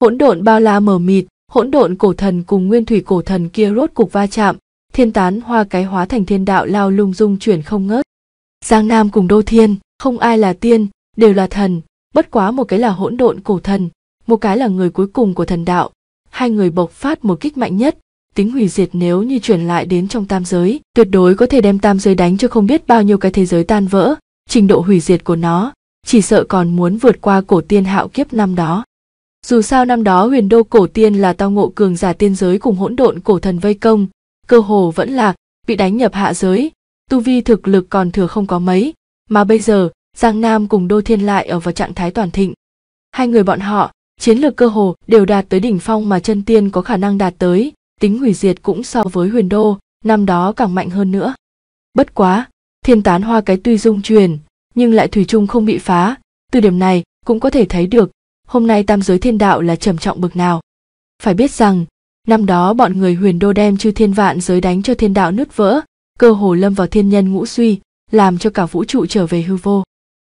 hỗn độn bao la mờ mịt hỗn độn cổ thần cùng nguyên thủy cổ thần kia rốt cục va chạm thiên tán hoa cái hóa thành thiên đạo lao lung dung chuyển không ngớt giang nam cùng đô thiên không ai là tiên đều là thần bất quá một cái là hỗn độn cổ thần một cái là người cuối cùng của thần đạo hai người bộc phát một kích mạnh nhất tính hủy diệt nếu như chuyển lại đến trong tam giới tuyệt đối có thể đem tam giới đánh cho không biết bao nhiêu cái thế giới tan vỡ trình độ hủy diệt của nó chỉ sợ còn muốn vượt qua cổ tiên hạo kiếp năm đó dù sao năm đó huyền đô cổ tiên là tao ngộ cường giả tiên giới cùng hỗn độn cổ thần vây công cơ hồ vẫn lạc, bị đánh nhập hạ giới, tu vi thực lực còn thừa không có mấy, mà bây giờ, Giang Nam cùng Đô Thiên lại ở vào trạng thái toàn thịnh. Hai người bọn họ, chiến lược cơ hồ đều đạt tới đỉnh phong mà chân tiên có khả năng đạt tới, tính hủy diệt cũng so với huyền đô, năm đó càng mạnh hơn nữa. Bất quá, thiên tán hoa cái tuy dung truyền, nhưng lại thủy chung không bị phá, từ điểm này cũng có thể thấy được, hôm nay tam giới thiên đạo là trầm trọng bực nào. Phải biết rằng, Năm đó bọn người huyền đô đem chư thiên vạn giới đánh cho thiên đạo nứt vỡ, cơ hồ lâm vào thiên nhân ngũ suy, làm cho cả vũ trụ trở về hư vô.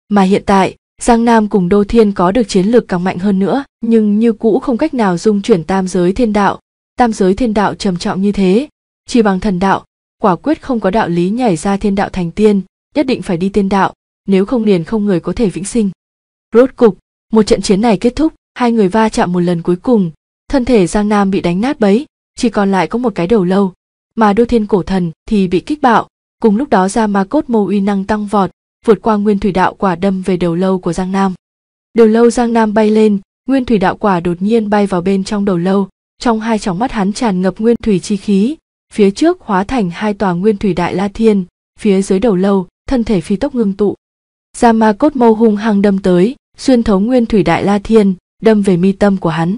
Mà hiện tại, Giang Nam cùng Đô Thiên có được chiến lược càng mạnh hơn nữa, nhưng như cũ không cách nào dung chuyển tam giới thiên đạo. Tam giới thiên đạo trầm trọng như thế, chỉ bằng thần đạo, quả quyết không có đạo lý nhảy ra thiên đạo thành tiên, nhất định phải đi tiên đạo, nếu không liền không người có thể vĩnh sinh. Rốt cục, một trận chiến này kết thúc, hai người va chạm một lần cuối cùng, thân thể giang nam bị đánh nát bấy chỉ còn lại có một cái đầu lâu mà đô thiên cổ thần thì bị kích bạo cùng lúc đó ra ma cốt mô uy năng tăng vọt vượt qua nguyên thủy đạo quả đâm về đầu lâu của giang nam đầu lâu giang nam bay lên nguyên thủy đạo quả đột nhiên bay vào bên trong đầu lâu trong hai tròng mắt hắn tràn ngập nguyên thủy chi khí phía trước hóa thành hai tòa nguyên thủy đại la thiên phía dưới đầu lâu thân thể phi tốc ngưng tụ ra ma cốt mâu hung hăng đâm tới xuyên thấu nguyên thủy đại la thiên đâm về mi tâm của hắn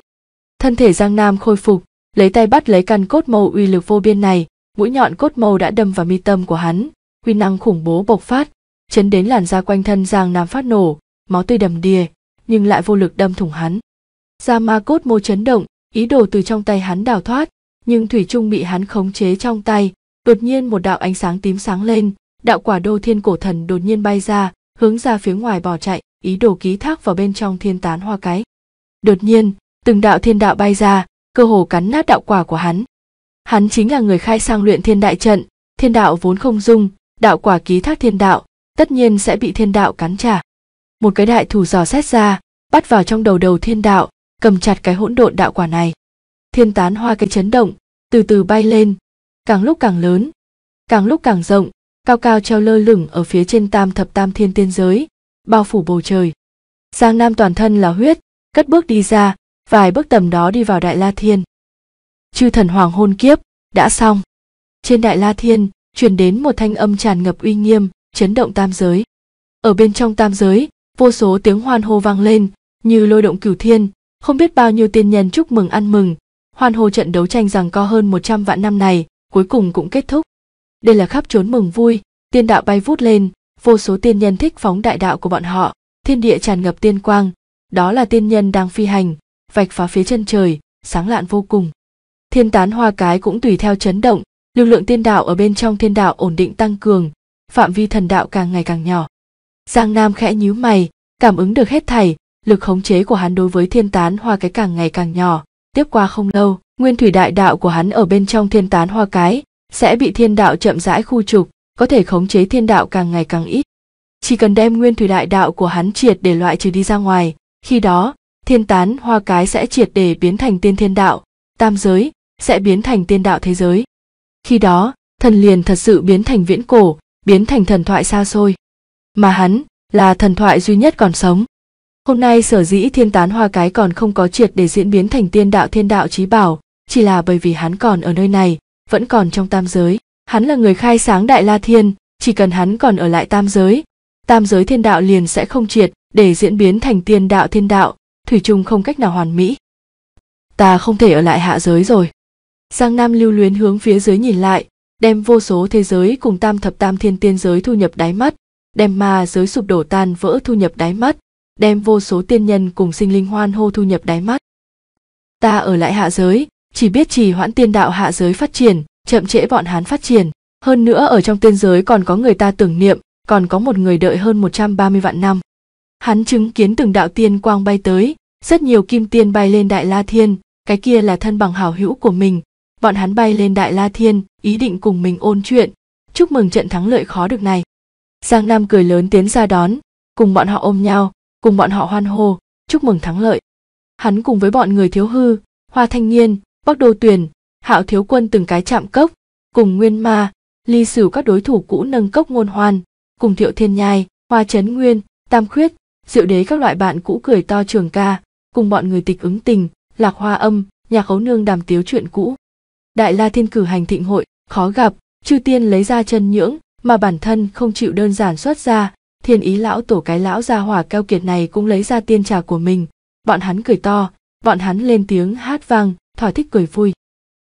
thân thể giang nam khôi phục lấy tay bắt lấy căn cốt màu uy lực vô biên này mũi nhọn cốt màu đã đâm vào mi tâm của hắn uy năng khủng bố bộc phát chấn đến làn da quanh thân giang nam phát nổ máu tươi đầm đìa nhưng lại vô lực đâm thủng hắn da ma cốt mô chấn động ý đồ từ trong tay hắn đào thoát nhưng thủy trung bị hắn khống chế trong tay đột nhiên một đạo ánh sáng tím sáng lên đạo quả đô thiên cổ thần đột nhiên bay ra hướng ra phía ngoài bỏ chạy ý đồ ký thác vào bên trong thiên tán hoa cái đột nhiên từng đạo thiên đạo bay ra, cơ hồ cắn nát đạo quả của hắn. Hắn chính là người khai sang luyện thiên đại trận, thiên đạo vốn không dung, đạo quả ký thác thiên đạo, tất nhiên sẽ bị thiên đạo cắn trả. Một cái đại thủ giò xét ra, bắt vào trong đầu đầu thiên đạo, cầm chặt cái hỗn độn đạo quả này. Thiên tán hoa cái chấn động, từ từ bay lên, càng lúc càng lớn, càng lúc càng rộng, cao cao treo lơ lửng ở phía trên tam thập tam thiên tiên giới, bao phủ bầu trời. Giang Nam toàn thân là huyết, cất bước đi ra, vài bước tầm đó đi vào đại la thiên chư thần hoàng hôn kiếp đã xong trên đại la thiên truyền đến một thanh âm tràn ngập uy nghiêm chấn động tam giới ở bên trong tam giới vô số tiếng hoan hô vang lên như lôi động cửu thiên không biết bao nhiêu tiên nhân chúc mừng ăn mừng hoan hô trận đấu tranh rằng co hơn một trăm vạn năm này cuối cùng cũng kết thúc đây là khắp trốn mừng vui tiên đạo bay vút lên vô số tiên nhân thích phóng đại đạo của bọn họ thiên địa tràn ngập tiên quang đó là tiên nhân đang phi hành vạch phá phía chân trời sáng lạn vô cùng thiên tán hoa cái cũng tùy theo chấn động lực lượng tiên đạo ở bên trong thiên đạo ổn định tăng cường phạm vi thần đạo càng ngày càng nhỏ giang nam khẽ nhíu mày cảm ứng được hết thảy lực khống chế của hắn đối với thiên tán hoa cái càng ngày càng nhỏ tiếp qua không lâu nguyên thủy đại đạo của hắn ở bên trong thiên tán hoa cái sẽ bị thiên đạo chậm rãi khu trục có thể khống chế thiên đạo càng ngày càng ít chỉ cần đem nguyên thủy đại đạo của hắn triệt để loại trừ đi ra ngoài khi đó thiên tán hoa cái sẽ triệt để biến thành tiên thiên đạo tam giới sẽ biến thành tiên đạo thế giới khi đó thần liền thật sự biến thành viễn cổ biến thành thần thoại xa xôi mà hắn là thần thoại duy nhất còn sống hôm nay sở dĩ thiên tán hoa cái còn không có triệt để diễn biến thành tiên đạo thiên đạo trí bảo chỉ là bởi vì hắn còn ở nơi này vẫn còn trong tam giới hắn là người khai sáng đại la thiên chỉ cần hắn còn ở lại tam giới tam giới thiên đạo liền sẽ không triệt để diễn biến thành tiên đạo thiên đạo thủy chung không cách nào hoàn mỹ ta không thể ở lại hạ giới rồi giang nam lưu luyến hướng phía dưới nhìn lại đem vô số thế giới cùng tam thập tam thiên tiên giới thu nhập đáy mắt đem ma giới sụp đổ tan vỡ thu nhập đáy mắt đem vô số tiên nhân cùng sinh linh hoan hô thu nhập đáy mắt ta ở lại hạ giới chỉ biết trì hoãn tiên đạo hạ giới phát triển chậm trễ bọn hán phát triển hơn nữa ở trong tiên giới còn có người ta tưởng niệm còn có một người đợi hơn 130 vạn năm hắn chứng kiến từng đạo tiên quang bay tới rất nhiều kim tiên bay lên đại la thiên cái kia là thân bằng hảo hữu của mình bọn hắn bay lên đại la thiên ý định cùng mình ôn chuyện chúc mừng trận thắng lợi khó được này giang nam cười lớn tiến ra đón cùng bọn họ ôm nhau cùng bọn họ hoan hô chúc mừng thắng lợi hắn cùng với bọn người thiếu hư hoa thanh niên bắc đô tuyền hạo thiếu quân từng cái chạm cốc cùng nguyên ma ly sử các đối thủ cũ nâng cốc ngôn hoan cùng thiệu thiên nhai hoa trấn nguyên tam khuyết diệu đế các loại bạn cũ cười to trường ca cùng bọn người tịch ứng tình lạc hoa âm nhà khấu nương đàm tiếu chuyện cũ đại la thiên cử hành thịnh hội khó gặp chư tiên lấy ra chân nhưỡng mà bản thân không chịu đơn giản xuất ra thiên ý lão tổ cái lão gia hỏa cao kiệt này cũng lấy ra tiên trà của mình bọn hắn cười to bọn hắn lên tiếng hát vang thỏa thích cười vui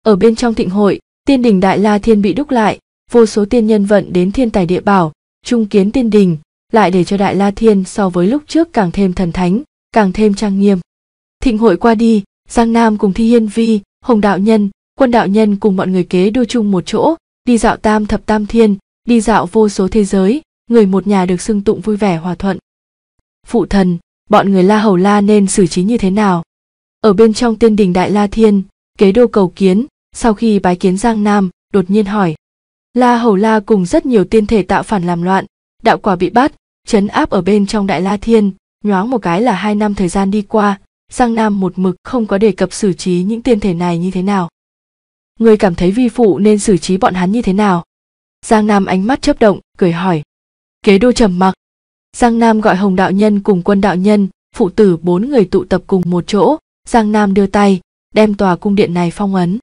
ở bên trong thịnh hội tiên đình đại la thiên bị đúc lại vô số tiên nhân vận đến thiên tài địa bảo trung kiến tiên đình lại để cho Đại La Thiên so với lúc trước càng thêm thần thánh, càng thêm trang nghiêm. Thịnh hội qua đi, Giang Nam cùng Thi Hiên Vi, Hồng Đạo Nhân, Quân Đạo Nhân cùng mọi người kế đua chung một chỗ, đi dạo tam thập tam thiên, đi dạo vô số thế giới, người một nhà được xưng tụng vui vẻ hòa thuận. Phụ thần, bọn người La Hầu La nên xử trí như thế nào? Ở bên trong tiên đình Đại La Thiên, kế đô cầu kiến, sau khi bái kiến Giang Nam, đột nhiên hỏi. La Hầu La cùng rất nhiều tiên thể tạo phản làm loạn, đạo quả bị bắt chấn áp ở bên trong đại la thiên nhoáng một cái là hai năm thời gian đi qua giang nam một mực không có đề cập xử trí những tiên thể này như thế nào người cảm thấy vi phụ nên xử trí bọn hắn như thế nào giang nam ánh mắt chớp động cười hỏi kế đô trầm mặc giang nam gọi hồng đạo nhân cùng quân đạo nhân phụ tử bốn người tụ tập cùng một chỗ giang nam đưa tay đem tòa cung điện này phong ấn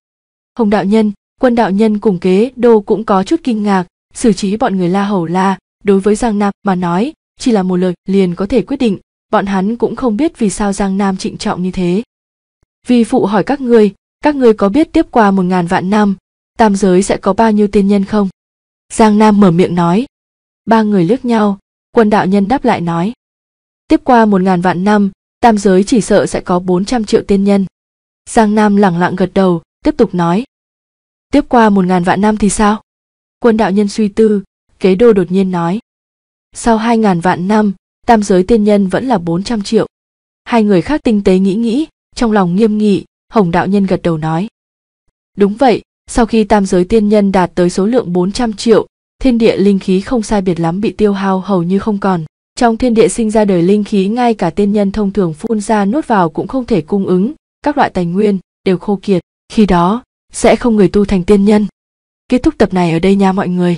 hồng đạo nhân quân đạo nhân cùng kế đô cũng có chút kinh ngạc xử trí bọn người la hầu la đối với giang nam mà nói chỉ là một lời liền có thể quyết định bọn hắn cũng không biết vì sao giang nam trịnh trọng như thế vì phụ hỏi các ngươi các ngươi có biết tiếp qua một ngàn vạn năm tam giới sẽ có bao nhiêu tiên nhân không giang nam mở miệng nói ba người liếc nhau quân đạo nhân đáp lại nói tiếp qua một ngàn vạn năm tam giới chỉ sợ sẽ có bốn trăm triệu tiên nhân. Giang Nam lẳng lặng gật đầu, tiếp tục nói. Tiếp qua một ngàn vạn năm thì sao? Quân đạo nhân suy tư, kế đô đột nhiên nói. Sau hai ngàn vạn năm, tam giới tiên nhân vẫn là bốn trăm triệu. Hai người khác tinh tế nghĩ nghĩ, trong lòng nghiêm nghị, Hồng Đạo Nhân gật đầu nói. Đúng vậy, sau khi tam giới tiên nhân đạt tới số lượng bốn trăm triệu, thiên địa linh khí không sai biệt lắm bị tiêu hao hầu như không còn. Trong thiên địa sinh ra đời linh khí ngay cả tiên nhân thông thường phun ra nuốt vào cũng không thể cung ứng, các loại tài nguyên đều khô kiệt, khi đó sẽ không người tu thành tiên nhân. Kết thúc tập này ở đây nha mọi người.